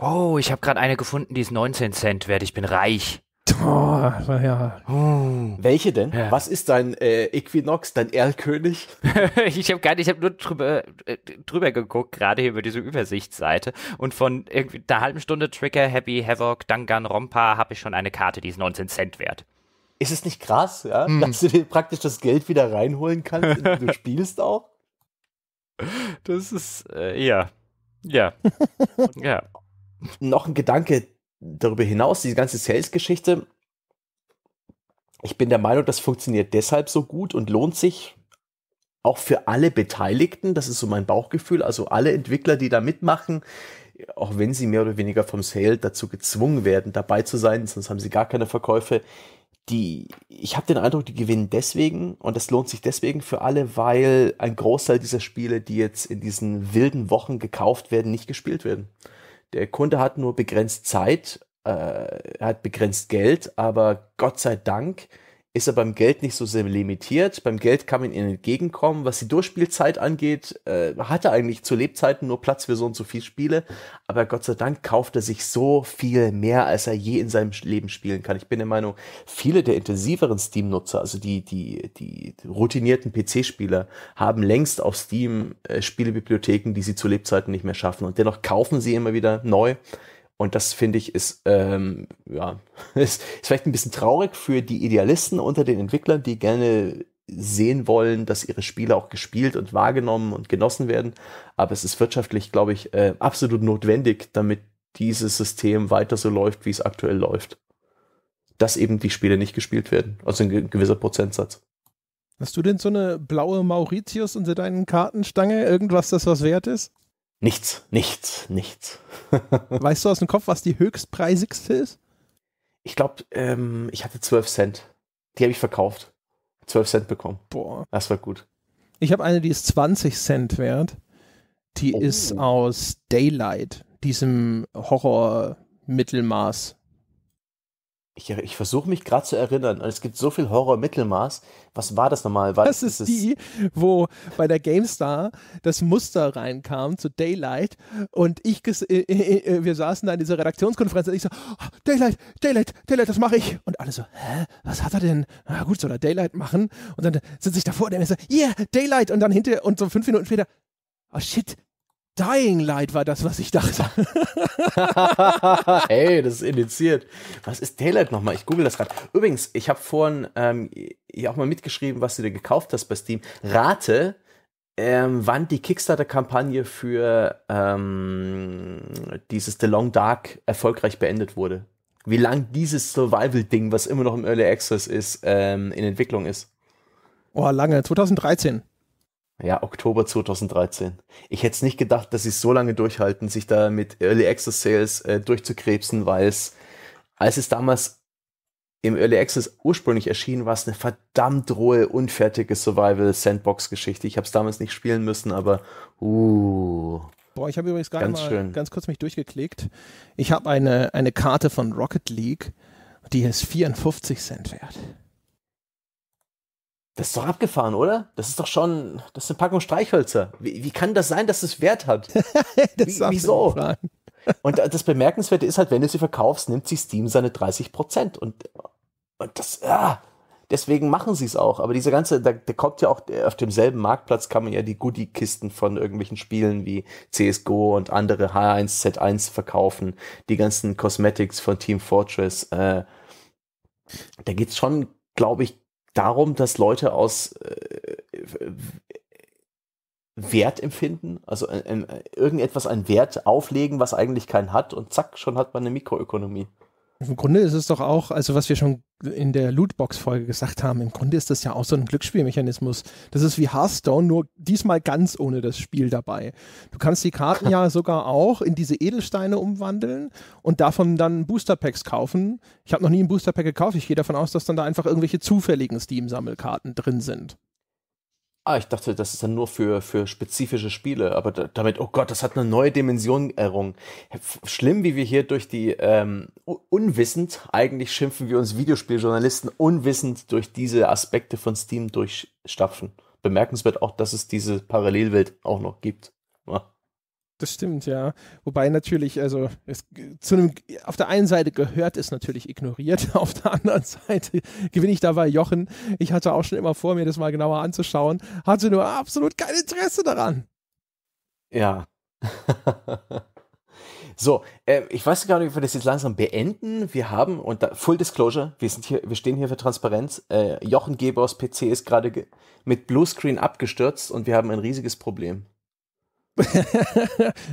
Oh, ich habe gerade eine gefunden, die ist 19 Cent wert. Ich bin reich. Oh, ja. Hm. Welche denn? Ja. Was ist dein äh, Equinox, dein Erlkönig? ich habe gar nicht, ich habe nur drüber, äh, drüber geguckt, gerade hier über diese Übersichtsseite. Und von irgendwie einer halben Stunde Trigger, Happy, Havoc, Dangan, Rompa habe ich schon eine Karte, die ist 19 Cent wert. Ist es nicht krass, ja? Hm. Dass du dir praktisch das Geld wieder reinholen kannst, indem du spielst auch? Das ist, äh, ja. Ja. ja. Noch ein Gedanke, darüber hinaus, diese ganze Sales-Geschichte, ich bin der Meinung, das funktioniert deshalb so gut und lohnt sich auch für alle Beteiligten. Das ist so mein Bauchgefühl. Also alle Entwickler, die da mitmachen, auch wenn sie mehr oder weniger vom Sale dazu gezwungen werden, dabei zu sein, sonst haben sie gar keine Verkäufe. Die, ich habe den Eindruck, die gewinnen deswegen und das lohnt sich deswegen für alle, weil ein Großteil dieser Spiele, die jetzt in diesen wilden Wochen gekauft werden, nicht gespielt werden der Kunde hat nur begrenzt Zeit, äh, hat begrenzt Geld, aber Gott sei Dank ist er beim Geld nicht so sehr limitiert. Beim Geld kann man ihnen entgegenkommen. Was die Durchspielzeit angeht, äh, hat er eigentlich zu Lebzeiten nur Platz für so und so viele Spiele. Aber Gott sei Dank kauft er sich so viel mehr, als er je in seinem Leben spielen kann. Ich bin der Meinung, viele der intensiveren Steam-Nutzer, also die, die, die routinierten PC-Spieler, haben längst auf Steam äh, Spielebibliotheken, die sie zu Lebzeiten nicht mehr schaffen. Und dennoch kaufen sie immer wieder neu und das finde ich ist, ähm, ja, ist, ist vielleicht ein bisschen traurig für die Idealisten unter den Entwicklern, die gerne sehen wollen, dass ihre Spiele auch gespielt und wahrgenommen und genossen werden. Aber es ist wirtschaftlich, glaube ich, äh, absolut notwendig, damit dieses System weiter so läuft, wie es aktuell läuft. Dass eben die Spiele nicht gespielt werden. Also ein gewisser Prozentsatz. Hast du denn so eine blaue Mauritius unter deinen Kartenstange? Irgendwas, das was wert ist? Nichts, nichts, nichts. weißt du aus dem Kopf, was die höchstpreisigste ist? Ich glaube, ähm, ich hatte 12 Cent. Die habe ich verkauft. 12 Cent bekommen. Boah. Das war gut. Ich habe eine, die ist 20 Cent wert. Die oh. ist aus Daylight, diesem Horror-Mittelmaß. Ich, ich versuche mich gerade zu erinnern, und es gibt so viel Horror-Mittelmaß. Was war das nochmal? War, das ist, ist die, wo bei der GameStar das Muster reinkam zu Daylight und ich, äh äh, äh, äh, wir saßen da in dieser Redaktionskonferenz und ich so, oh, Daylight, Daylight, Daylight, das mache ich. Und alle so, hä, was hat er denn? Na ah, gut, soll er Daylight machen? Und dann sitze ich davor und der so, yeah, Daylight. Und dann hinter und so fünf Minuten später, oh shit, Dying Light war das, was ich dachte. hey, das ist indiziert. Was ist Daylight nochmal? Ich google das gerade. Übrigens, ich habe vorhin ähm, hier auch mal mitgeschrieben, was du dir gekauft hast bei Steam. Rate, ähm, wann die Kickstarter-Kampagne für ähm, dieses The Long Dark erfolgreich beendet wurde. Wie lang dieses Survival-Ding, was immer noch im Early Access ist, ähm, in Entwicklung ist. Oh, lange. 2013. Ja, Oktober 2013. Ich hätte es nicht gedacht, dass sie so lange durchhalten, sich da mit Early Access Sales äh, durchzukrebsen, weil es, als es damals im Early Access ursprünglich erschien, war es eine verdammt rohe, unfertige Survival-Sandbox-Geschichte. Ich habe es damals nicht spielen müssen, aber uh. Boah, ich habe übrigens gerade mal schön. ganz kurz mich durchgeklickt. Ich habe eine, eine Karte von Rocket League, die ist 54 Cent wert. Das ist doch abgefahren, oder? Das ist doch schon, das ist eine Packung Streichhölzer. Wie, wie kann das sein, dass es Wert hat? wie, wieso? und das Bemerkenswerte ist halt, wenn du sie verkaufst, nimmt sie Steam seine 30 Prozent. Und, und das, ja, deswegen machen sie es auch. Aber diese ganze, da, da kommt ja auch, auf demselben Marktplatz kann man ja die Goodie-Kisten von irgendwelchen Spielen wie CSGO und andere H1Z1 verkaufen. Die ganzen Cosmetics von Team Fortress. Äh, da es schon, glaube ich, darum, dass Leute aus äh, Wert empfinden, also äh, irgendetwas einen Wert auflegen, was eigentlich keinen hat und zack, schon hat man eine Mikroökonomie. Im Grunde ist es doch auch, also was wir schon in der Lootbox-Folge gesagt haben, im Grunde ist das ja auch so ein Glücksspielmechanismus. Das ist wie Hearthstone, nur diesmal ganz ohne das Spiel dabei. Du kannst die Karten ja sogar auch in diese Edelsteine umwandeln und davon dann Booster-Packs kaufen. Ich habe noch nie ein Booster-Pack gekauft. Ich gehe davon aus, dass dann da einfach irgendwelche zufälligen Steam-Sammelkarten drin sind. Ah, ich dachte, das ist dann nur für, für spezifische Spiele, aber da, damit, oh Gott, das hat eine neue Dimension errungen. Schlimm, wie wir hier durch die, ähm, unwissend, eigentlich schimpfen wir uns Videospieljournalisten unwissend durch diese Aspekte von Steam durchstapfen. Bemerkenswert auch, dass es diese Parallelwelt auch noch gibt. Ja. Das stimmt, ja. Wobei natürlich, also es, zu einem, auf der einen Seite gehört es natürlich ignoriert, auf der anderen Seite gewinne ich dabei Jochen. Ich hatte auch schon immer vor, mir das mal genauer anzuschauen, hatte nur absolut kein Interesse daran. Ja. so, äh, ich weiß gar nicht, ob wir das jetzt langsam beenden. Wir haben, und da, Full Disclosure, wir sind hier, wir stehen hier für Transparenz. Äh, Jochen Gebers PC ist gerade ge mit Bluescreen abgestürzt und wir haben ein riesiges Problem.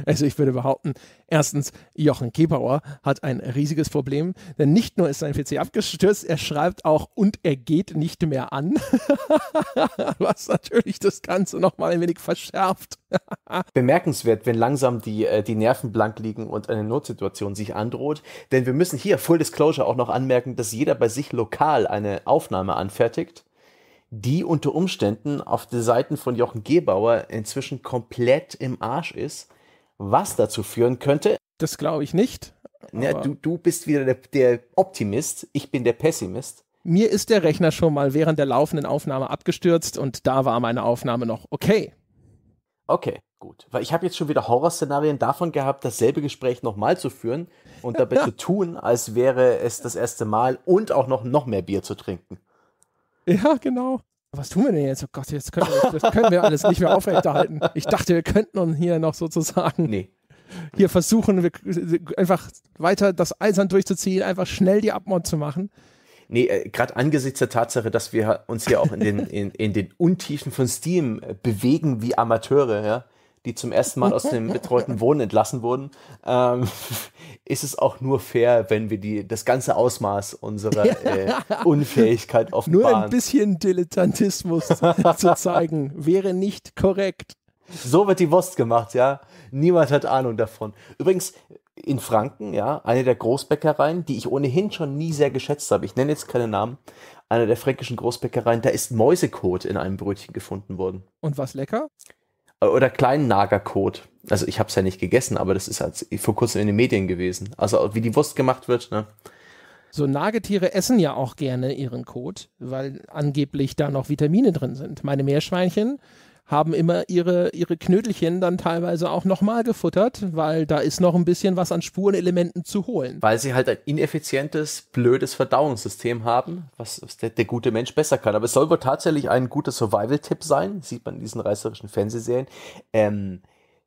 also ich würde behaupten, erstens, Jochen Gebauer hat ein riesiges Problem, denn nicht nur ist sein PC abgestürzt, er schreibt auch und er geht nicht mehr an, was natürlich das Ganze nochmal ein wenig verschärft. Bemerkenswert, wenn langsam die, äh, die Nerven blank liegen und eine Notsituation sich androht, denn wir müssen hier Full Disclosure auch noch anmerken, dass jeder bei sich lokal eine Aufnahme anfertigt die unter Umständen auf den Seiten von Jochen Gebauer inzwischen komplett im Arsch ist, was dazu führen könnte. Das glaube ich nicht. Ja, du, du bist wieder der, der Optimist, ich bin der Pessimist. Mir ist der Rechner schon mal während der laufenden Aufnahme abgestürzt und da war meine Aufnahme noch okay. Okay, gut. Weil ich habe jetzt schon wieder Horrorszenarien davon gehabt, dasselbe Gespräch nochmal zu führen und dabei zu tun, als wäre es das erste Mal und auch noch, noch mehr Bier zu trinken. Ja, genau. Was tun wir denn jetzt? Oh Gott, jetzt können wir, das können wir alles nicht mehr aufrechterhalten. Ich dachte, wir könnten uns hier noch sozusagen nee. hier versuchen, wir, einfach weiter das Eisern durchzuziehen, einfach schnell die Abmord zu machen. Nee, äh, gerade angesichts der Tatsache, dass wir uns hier auch in den, in, in den Untiefen von Steam äh, bewegen wie Amateure, ja, die zum ersten Mal aus dem betreuten Wohnen entlassen wurden, ähm, ist es auch nur fair, wenn wir die, das ganze Ausmaß unserer äh, Unfähigkeit offenbaren. Nur ein bisschen Dilettantismus zu zeigen, wäre nicht korrekt. So wird die Wurst gemacht, ja. Niemand hat Ahnung davon. Übrigens, in Franken, ja, eine der Großbäckereien, die ich ohnehin schon nie sehr geschätzt habe. Ich nenne jetzt keine Namen. Einer der fränkischen Großbäckereien, da ist Mäusekot in einem Brötchen gefunden worden. Und was lecker? oder kleinen Nagerkot. Also ich habe es ja nicht gegessen, aber das ist halt vor kurzem in den Medien gewesen. Also wie die Wurst gemacht wird. Ne? So Nagetiere essen ja auch gerne ihren Kot, weil angeblich da noch Vitamine drin sind. Meine Meerschweinchen haben immer ihre, ihre Knödelchen dann teilweise auch nochmal gefuttert, weil da ist noch ein bisschen was an Spurenelementen zu holen. Weil sie halt ein ineffizientes, blödes Verdauungssystem haben, was der, der gute Mensch besser kann. Aber es soll wohl tatsächlich ein guter Survival-Tipp sein, sieht man in diesen reißerischen Fernsehserien. Ähm,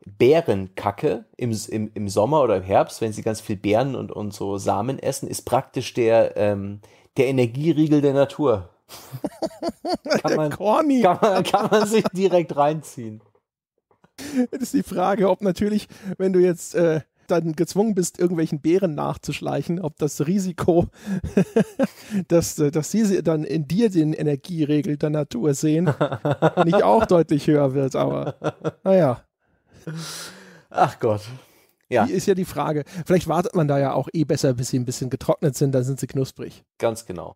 Bärenkacke im, im, im Sommer oder im Herbst, wenn sie ganz viel Bären und, und so Samen essen, ist praktisch der, ähm, der Energieriegel der Natur. kann, man, Corny. Kann, man, kann man sich direkt reinziehen. Das ist die Frage, ob natürlich, wenn du jetzt äh, dann gezwungen bist, irgendwelchen Bären nachzuschleichen, ob das Risiko, dass, äh, dass sie dann in dir den Energieregel der Natur sehen, nicht auch deutlich höher wird, aber naja. Ach Gott. Ja. Die ist ja die Frage. Vielleicht wartet man da ja auch eh besser, bis sie ein bisschen getrocknet sind, dann sind sie knusprig. Ganz genau.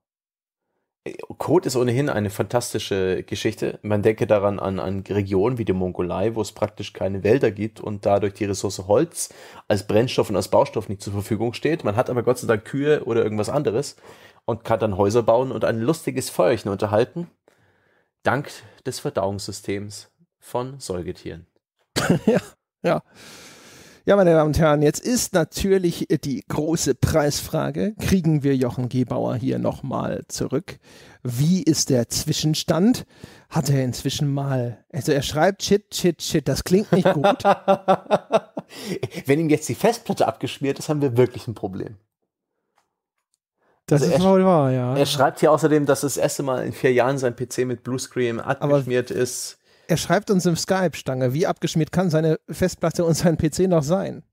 Code ist ohnehin eine fantastische Geschichte. Man denke daran an, an Regionen wie die Mongolei, wo es praktisch keine Wälder gibt und dadurch die Ressource Holz als Brennstoff und als Baustoff nicht zur Verfügung steht. Man hat aber Gott sei Dank Kühe oder irgendwas anderes und kann dann Häuser bauen und ein lustiges Feuerchen unterhalten, dank des Verdauungssystems von Säugetieren. ja, ja. Ja, meine Damen und Herren, jetzt ist natürlich die große Preisfrage. Kriegen wir Jochen Gebauer hier nochmal zurück? Wie ist der Zwischenstand? Hat er inzwischen mal. Also er schreibt Shit, Shit, Shit, das klingt nicht gut. Wenn ihm jetzt die Festplatte abgeschmiert ist, haben wir wirklich ein Problem. Das also ist wohl wahr, ja. Er schreibt hier außerdem, dass das erste Mal in vier Jahren sein PC mit Bluescreen abgeschmiert Aber ist. Er schreibt uns im Skype-Stange, wie abgeschmiert kann seine Festplatte und sein PC noch sein?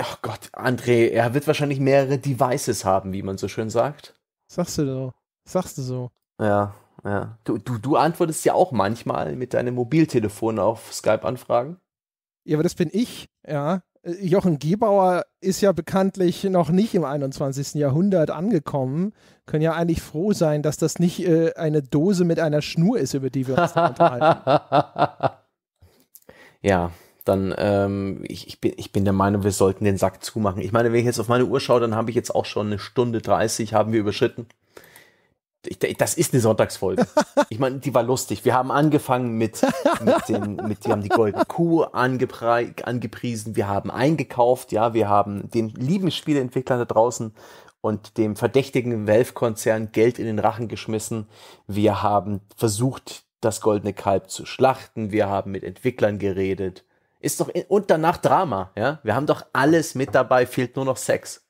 Ach oh Gott, André, er wird wahrscheinlich mehrere Devices haben, wie man so schön sagt. Sagst du so. Sagst du so. Ja, ja. Du, du, du antwortest ja auch manchmal mit deinem Mobiltelefon auf Skype-Anfragen. Ja, aber das bin ich, ja. Jochen Gebauer ist ja bekanntlich noch nicht im 21. Jahrhundert angekommen. Können ja eigentlich froh sein, dass das nicht äh, eine Dose mit einer Schnur ist, über die wir uns unterhalten. ja, dann, ähm, ich, ich, bin, ich bin der Meinung, wir sollten den Sack zumachen. Ich meine, wenn ich jetzt auf meine Uhr schaue, dann habe ich jetzt auch schon eine Stunde 30, haben wir überschritten das ist eine Sonntagsfolge. Ich meine, die war lustig. Wir haben angefangen mit, mit den, mit, wir haben die goldene Kuh angepriesen, wir haben eingekauft, ja, wir haben den lieben Spieleentwicklern da draußen und dem verdächtigen Valve-Konzern Geld in den Rachen geschmissen. Wir haben versucht, das goldene Kalb zu schlachten. Wir haben mit Entwicklern geredet. Ist doch, in, und danach Drama, ja. Wir haben doch alles mit dabei, fehlt nur noch Sex.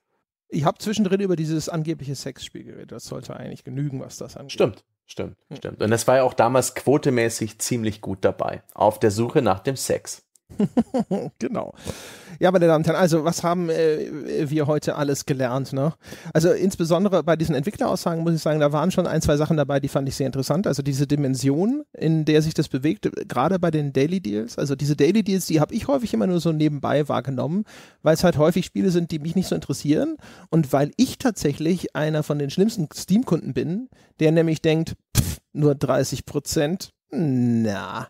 Ich habe zwischendrin über dieses angebliche Sexspiel geredet. Das sollte eigentlich genügen, was das angeht. Stimmt, stimmt, hm. stimmt. Und das war ja auch damals quotemäßig ziemlich gut dabei. Auf der Suche nach dem Sex. genau. Ja, meine Damen und Herren, also was haben äh, wir heute alles gelernt? Ne? Also insbesondere bei diesen Entwickleraussagen muss ich sagen, da waren schon ein, zwei Sachen dabei, die fand ich sehr interessant. Also diese Dimension, in der sich das bewegt, gerade bei den Daily Deals. Also diese Daily Deals, die habe ich häufig immer nur so nebenbei wahrgenommen, weil es halt häufig Spiele sind, die mich nicht so interessieren und weil ich tatsächlich einer von den schlimmsten Steam-Kunden bin, der nämlich denkt, pff, nur 30 Prozent, na.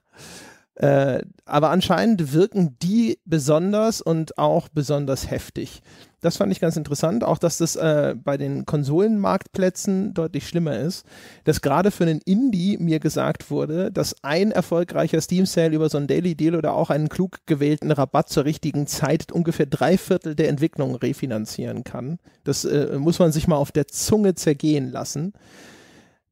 Äh, aber anscheinend wirken die besonders und auch besonders heftig. Das fand ich ganz interessant, auch dass das äh, bei den Konsolenmarktplätzen deutlich schlimmer ist, dass gerade für einen Indie mir gesagt wurde, dass ein erfolgreicher Steam Sale über so einen Daily Deal oder auch einen klug gewählten Rabatt zur richtigen Zeit ungefähr drei Viertel der Entwicklung refinanzieren kann. Das äh, muss man sich mal auf der Zunge zergehen lassen.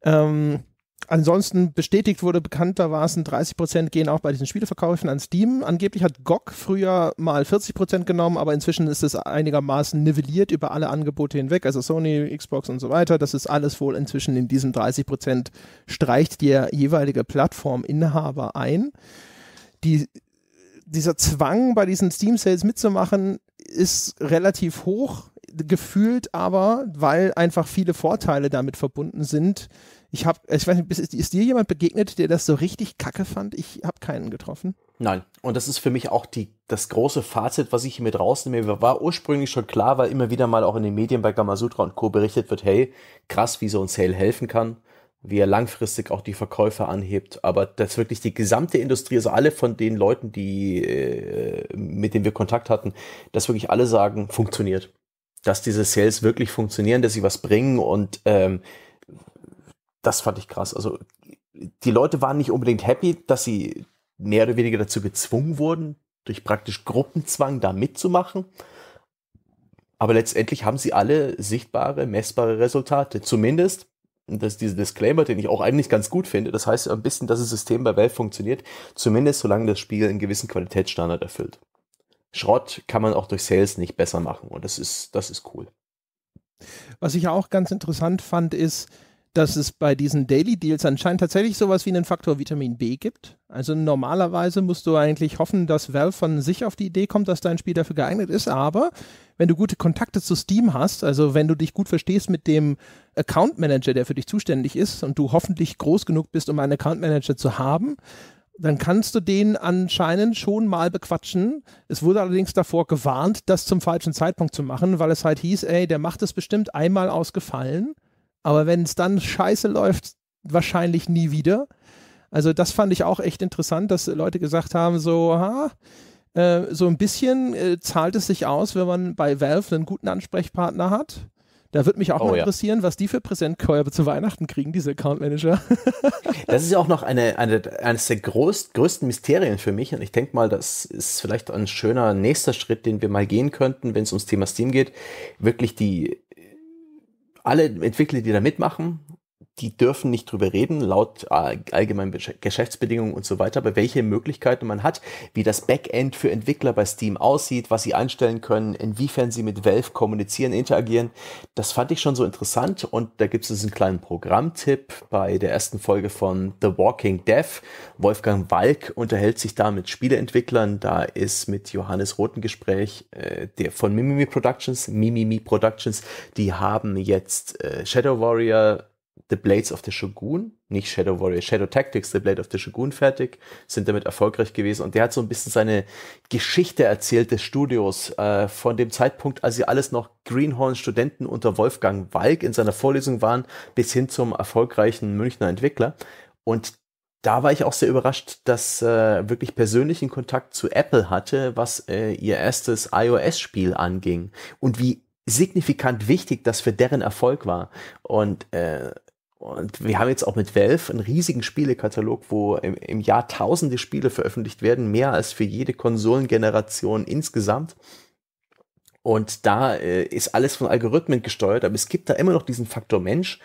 Ähm, Ansonsten bestätigt wurde bekanntermaßen 30 Prozent gehen auch bei diesen Spieleverkäufen an Steam. Angeblich hat GOG früher mal 40 Prozent genommen, aber inzwischen ist es einigermaßen nivelliert über alle Angebote hinweg, also Sony, Xbox und so weiter. Das ist alles wohl inzwischen in diesem 30 Prozent streicht der jeweilige Plattforminhaber ein. Die, dieser Zwang bei diesen Steam Sales mitzumachen ist relativ hoch gefühlt, aber weil einfach viele Vorteile damit verbunden sind ich habe, ich weiß nicht, ist, ist dir jemand begegnet, der das so richtig kacke fand? Ich habe keinen getroffen. Nein. Und das ist für mich auch die, das große Fazit, was ich hier mit rausnehme. War ursprünglich schon klar, weil immer wieder mal auch in den Medien bei Gamasutra und Co. berichtet wird, hey, krass, wie so ein Sale helfen kann, wie er langfristig auch die Verkäufe anhebt. Aber dass wirklich die gesamte Industrie, also alle von den Leuten, die, äh, mit denen wir Kontakt hatten, dass wirklich alle sagen, funktioniert. Dass diese Sales wirklich funktionieren, dass sie was bringen und ähm, das fand ich krass. Also die Leute waren nicht unbedingt happy, dass sie mehr oder weniger dazu gezwungen wurden, durch praktisch Gruppenzwang da mitzumachen. Aber letztendlich haben sie alle sichtbare, messbare Resultate. Zumindest, und das ist dieser Disclaimer, den ich auch eigentlich ganz gut finde. Das heißt ein bisschen, dass das System bei Valve funktioniert. Zumindest solange das Spiel einen gewissen Qualitätsstandard erfüllt. Schrott kann man auch durch Sales nicht besser machen. Und das ist, das ist cool. Was ich auch ganz interessant fand, ist, dass es bei diesen Daily Deals anscheinend tatsächlich sowas wie einen Faktor Vitamin B gibt. Also normalerweise musst du eigentlich hoffen, dass Valve von sich auf die Idee kommt, dass dein Spiel dafür geeignet ist. Aber wenn du gute Kontakte zu Steam hast, also wenn du dich gut verstehst mit dem Account Manager, der für dich zuständig ist und du hoffentlich groß genug bist, um einen Account Manager zu haben, dann kannst du den anscheinend schon mal bequatschen. Es wurde allerdings davor gewarnt, das zum falschen Zeitpunkt zu machen, weil es halt hieß, ey, der macht es bestimmt einmal ausgefallen aber wenn es dann scheiße läuft, wahrscheinlich nie wieder. Also das fand ich auch echt interessant, dass Leute gesagt haben, so, ha, äh, so ein bisschen äh, zahlt es sich aus, wenn man bei Valve einen guten Ansprechpartner hat. Da würde mich auch oh, mal interessieren, ja. was die für Präsentkörbe zu Weihnachten kriegen, diese Account Manager. das ist ja auch noch eine, eine, eines der groß, größten Mysterien für mich. Und ich denke mal, das ist vielleicht ein schöner nächster Schritt, den wir mal gehen könnten, wenn es ums Thema Steam geht. Wirklich die alle Entwickler, die da mitmachen, die dürfen nicht drüber reden, laut äh, allgemeinen Geschäftsbedingungen und so weiter, aber welche Möglichkeiten man hat, wie das Backend für Entwickler bei Steam aussieht, was sie einstellen können, inwiefern sie mit Valve kommunizieren, interagieren, das fand ich schon so interessant und da gibt es einen kleinen Programmtipp bei der ersten Folge von The Walking Dev. Wolfgang Walk unterhält sich da mit Spieleentwicklern, da ist mit Johannes Roten Gespräch äh, der von Mimimi Productions, Mimimi Productions, die haben jetzt äh, Shadow Warrior The Blades of the Shogun, nicht Shadow Warrior, Shadow Tactics, The Blade of the Shogun fertig, sind damit erfolgreich gewesen. Und der hat so ein bisschen seine Geschichte erzählt des Studios äh, von dem Zeitpunkt, als sie alles noch Greenhorn-Studenten unter Wolfgang Walk in seiner Vorlesung waren, bis hin zum erfolgreichen Münchner Entwickler. Und da war ich auch sehr überrascht, dass äh, wirklich persönlichen Kontakt zu Apple hatte, was äh, ihr erstes iOS-Spiel anging und wie signifikant wichtig das für deren Erfolg war. Und äh, und wir haben jetzt auch mit Valve einen riesigen Spielekatalog, wo im, im Jahr tausende Spiele veröffentlicht werden, mehr als für jede Konsolengeneration insgesamt. Und da äh, ist alles von Algorithmen gesteuert, aber es gibt da immer noch diesen Faktor Mensch,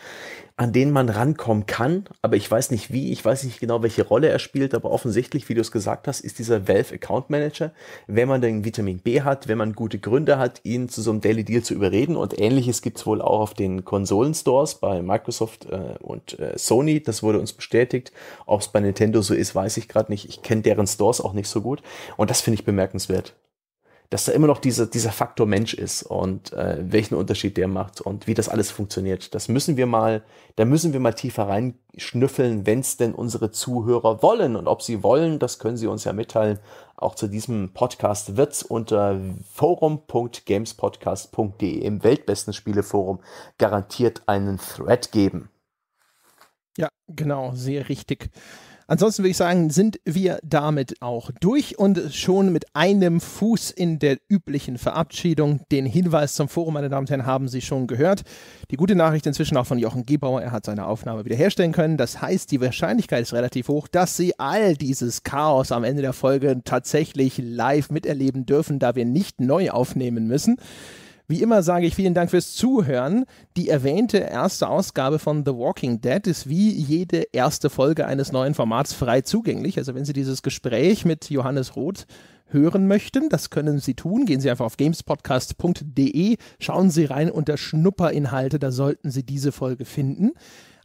an den man rankommen kann. Aber ich weiß nicht wie, ich weiß nicht genau, welche Rolle er spielt, aber offensichtlich, wie du es gesagt hast, ist dieser Valve Account Manager, wenn man den Vitamin B hat, wenn man gute Gründe hat, ihn zu so einem Daily Deal zu überreden. Und ähnliches gibt es wohl auch auf den Konsolen-Stores bei Microsoft äh, und äh, Sony. Das wurde uns bestätigt. Ob es bei Nintendo so ist, weiß ich gerade nicht. Ich kenne deren Stores auch nicht so gut. Und das finde ich bemerkenswert dass da immer noch diese, dieser Faktor Mensch ist und äh, welchen Unterschied der macht und wie das alles funktioniert. Das müssen wir mal, da müssen wir mal tiefer reinschnüffeln, wenn es denn unsere Zuhörer wollen. Und ob sie wollen, das können sie uns ja mitteilen. Auch zu diesem Podcast wird es unter forum.gamespodcast.de im Weltbesten Spieleforum garantiert einen Thread geben. Ja, genau, sehr richtig. Ansonsten würde ich sagen, sind wir damit auch durch und schon mit einem Fuß in der üblichen Verabschiedung. Den Hinweis zum Forum, meine Damen und Herren, haben Sie schon gehört. Die gute Nachricht inzwischen auch von Jochen Gebauer, er hat seine Aufnahme wiederherstellen können. Das heißt, die Wahrscheinlichkeit ist relativ hoch, dass Sie all dieses Chaos am Ende der Folge tatsächlich live miterleben dürfen, da wir nicht neu aufnehmen müssen. Wie immer sage ich vielen Dank fürs Zuhören. Die erwähnte erste Ausgabe von The Walking Dead ist wie jede erste Folge eines neuen Formats frei zugänglich. Also wenn Sie dieses Gespräch mit Johannes Roth hören möchten, das können Sie tun. Gehen Sie einfach auf gamespodcast.de, schauen Sie rein unter Schnupperinhalte, da sollten Sie diese Folge finden.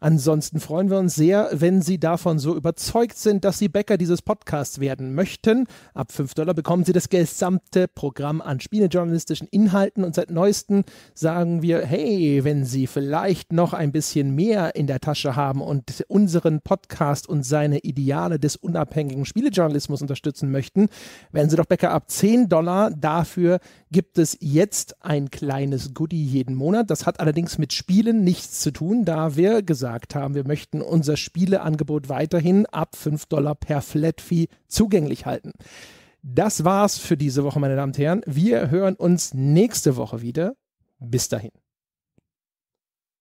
Ansonsten freuen wir uns sehr, wenn Sie davon so überzeugt sind, dass Sie Bäcker dieses Podcasts werden möchten. Ab 5 Dollar bekommen Sie das gesamte Programm an spielejournalistischen Inhalten und seit neuestem sagen wir, hey, wenn Sie vielleicht noch ein bisschen mehr in der Tasche haben und unseren Podcast und seine Ideale des unabhängigen Spielejournalismus unterstützen möchten, werden Sie doch Bäcker ab 10 Dollar dafür gibt es jetzt ein kleines Goodie jeden Monat. Das hat allerdings mit Spielen nichts zu tun, da wir gesagt haben, wir möchten unser Spieleangebot weiterhin ab 5 Dollar per Flat Fee zugänglich halten. Das war's für diese Woche, meine Damen und Herren. Wir hören uns nächste Woche wieder. Bis dahin.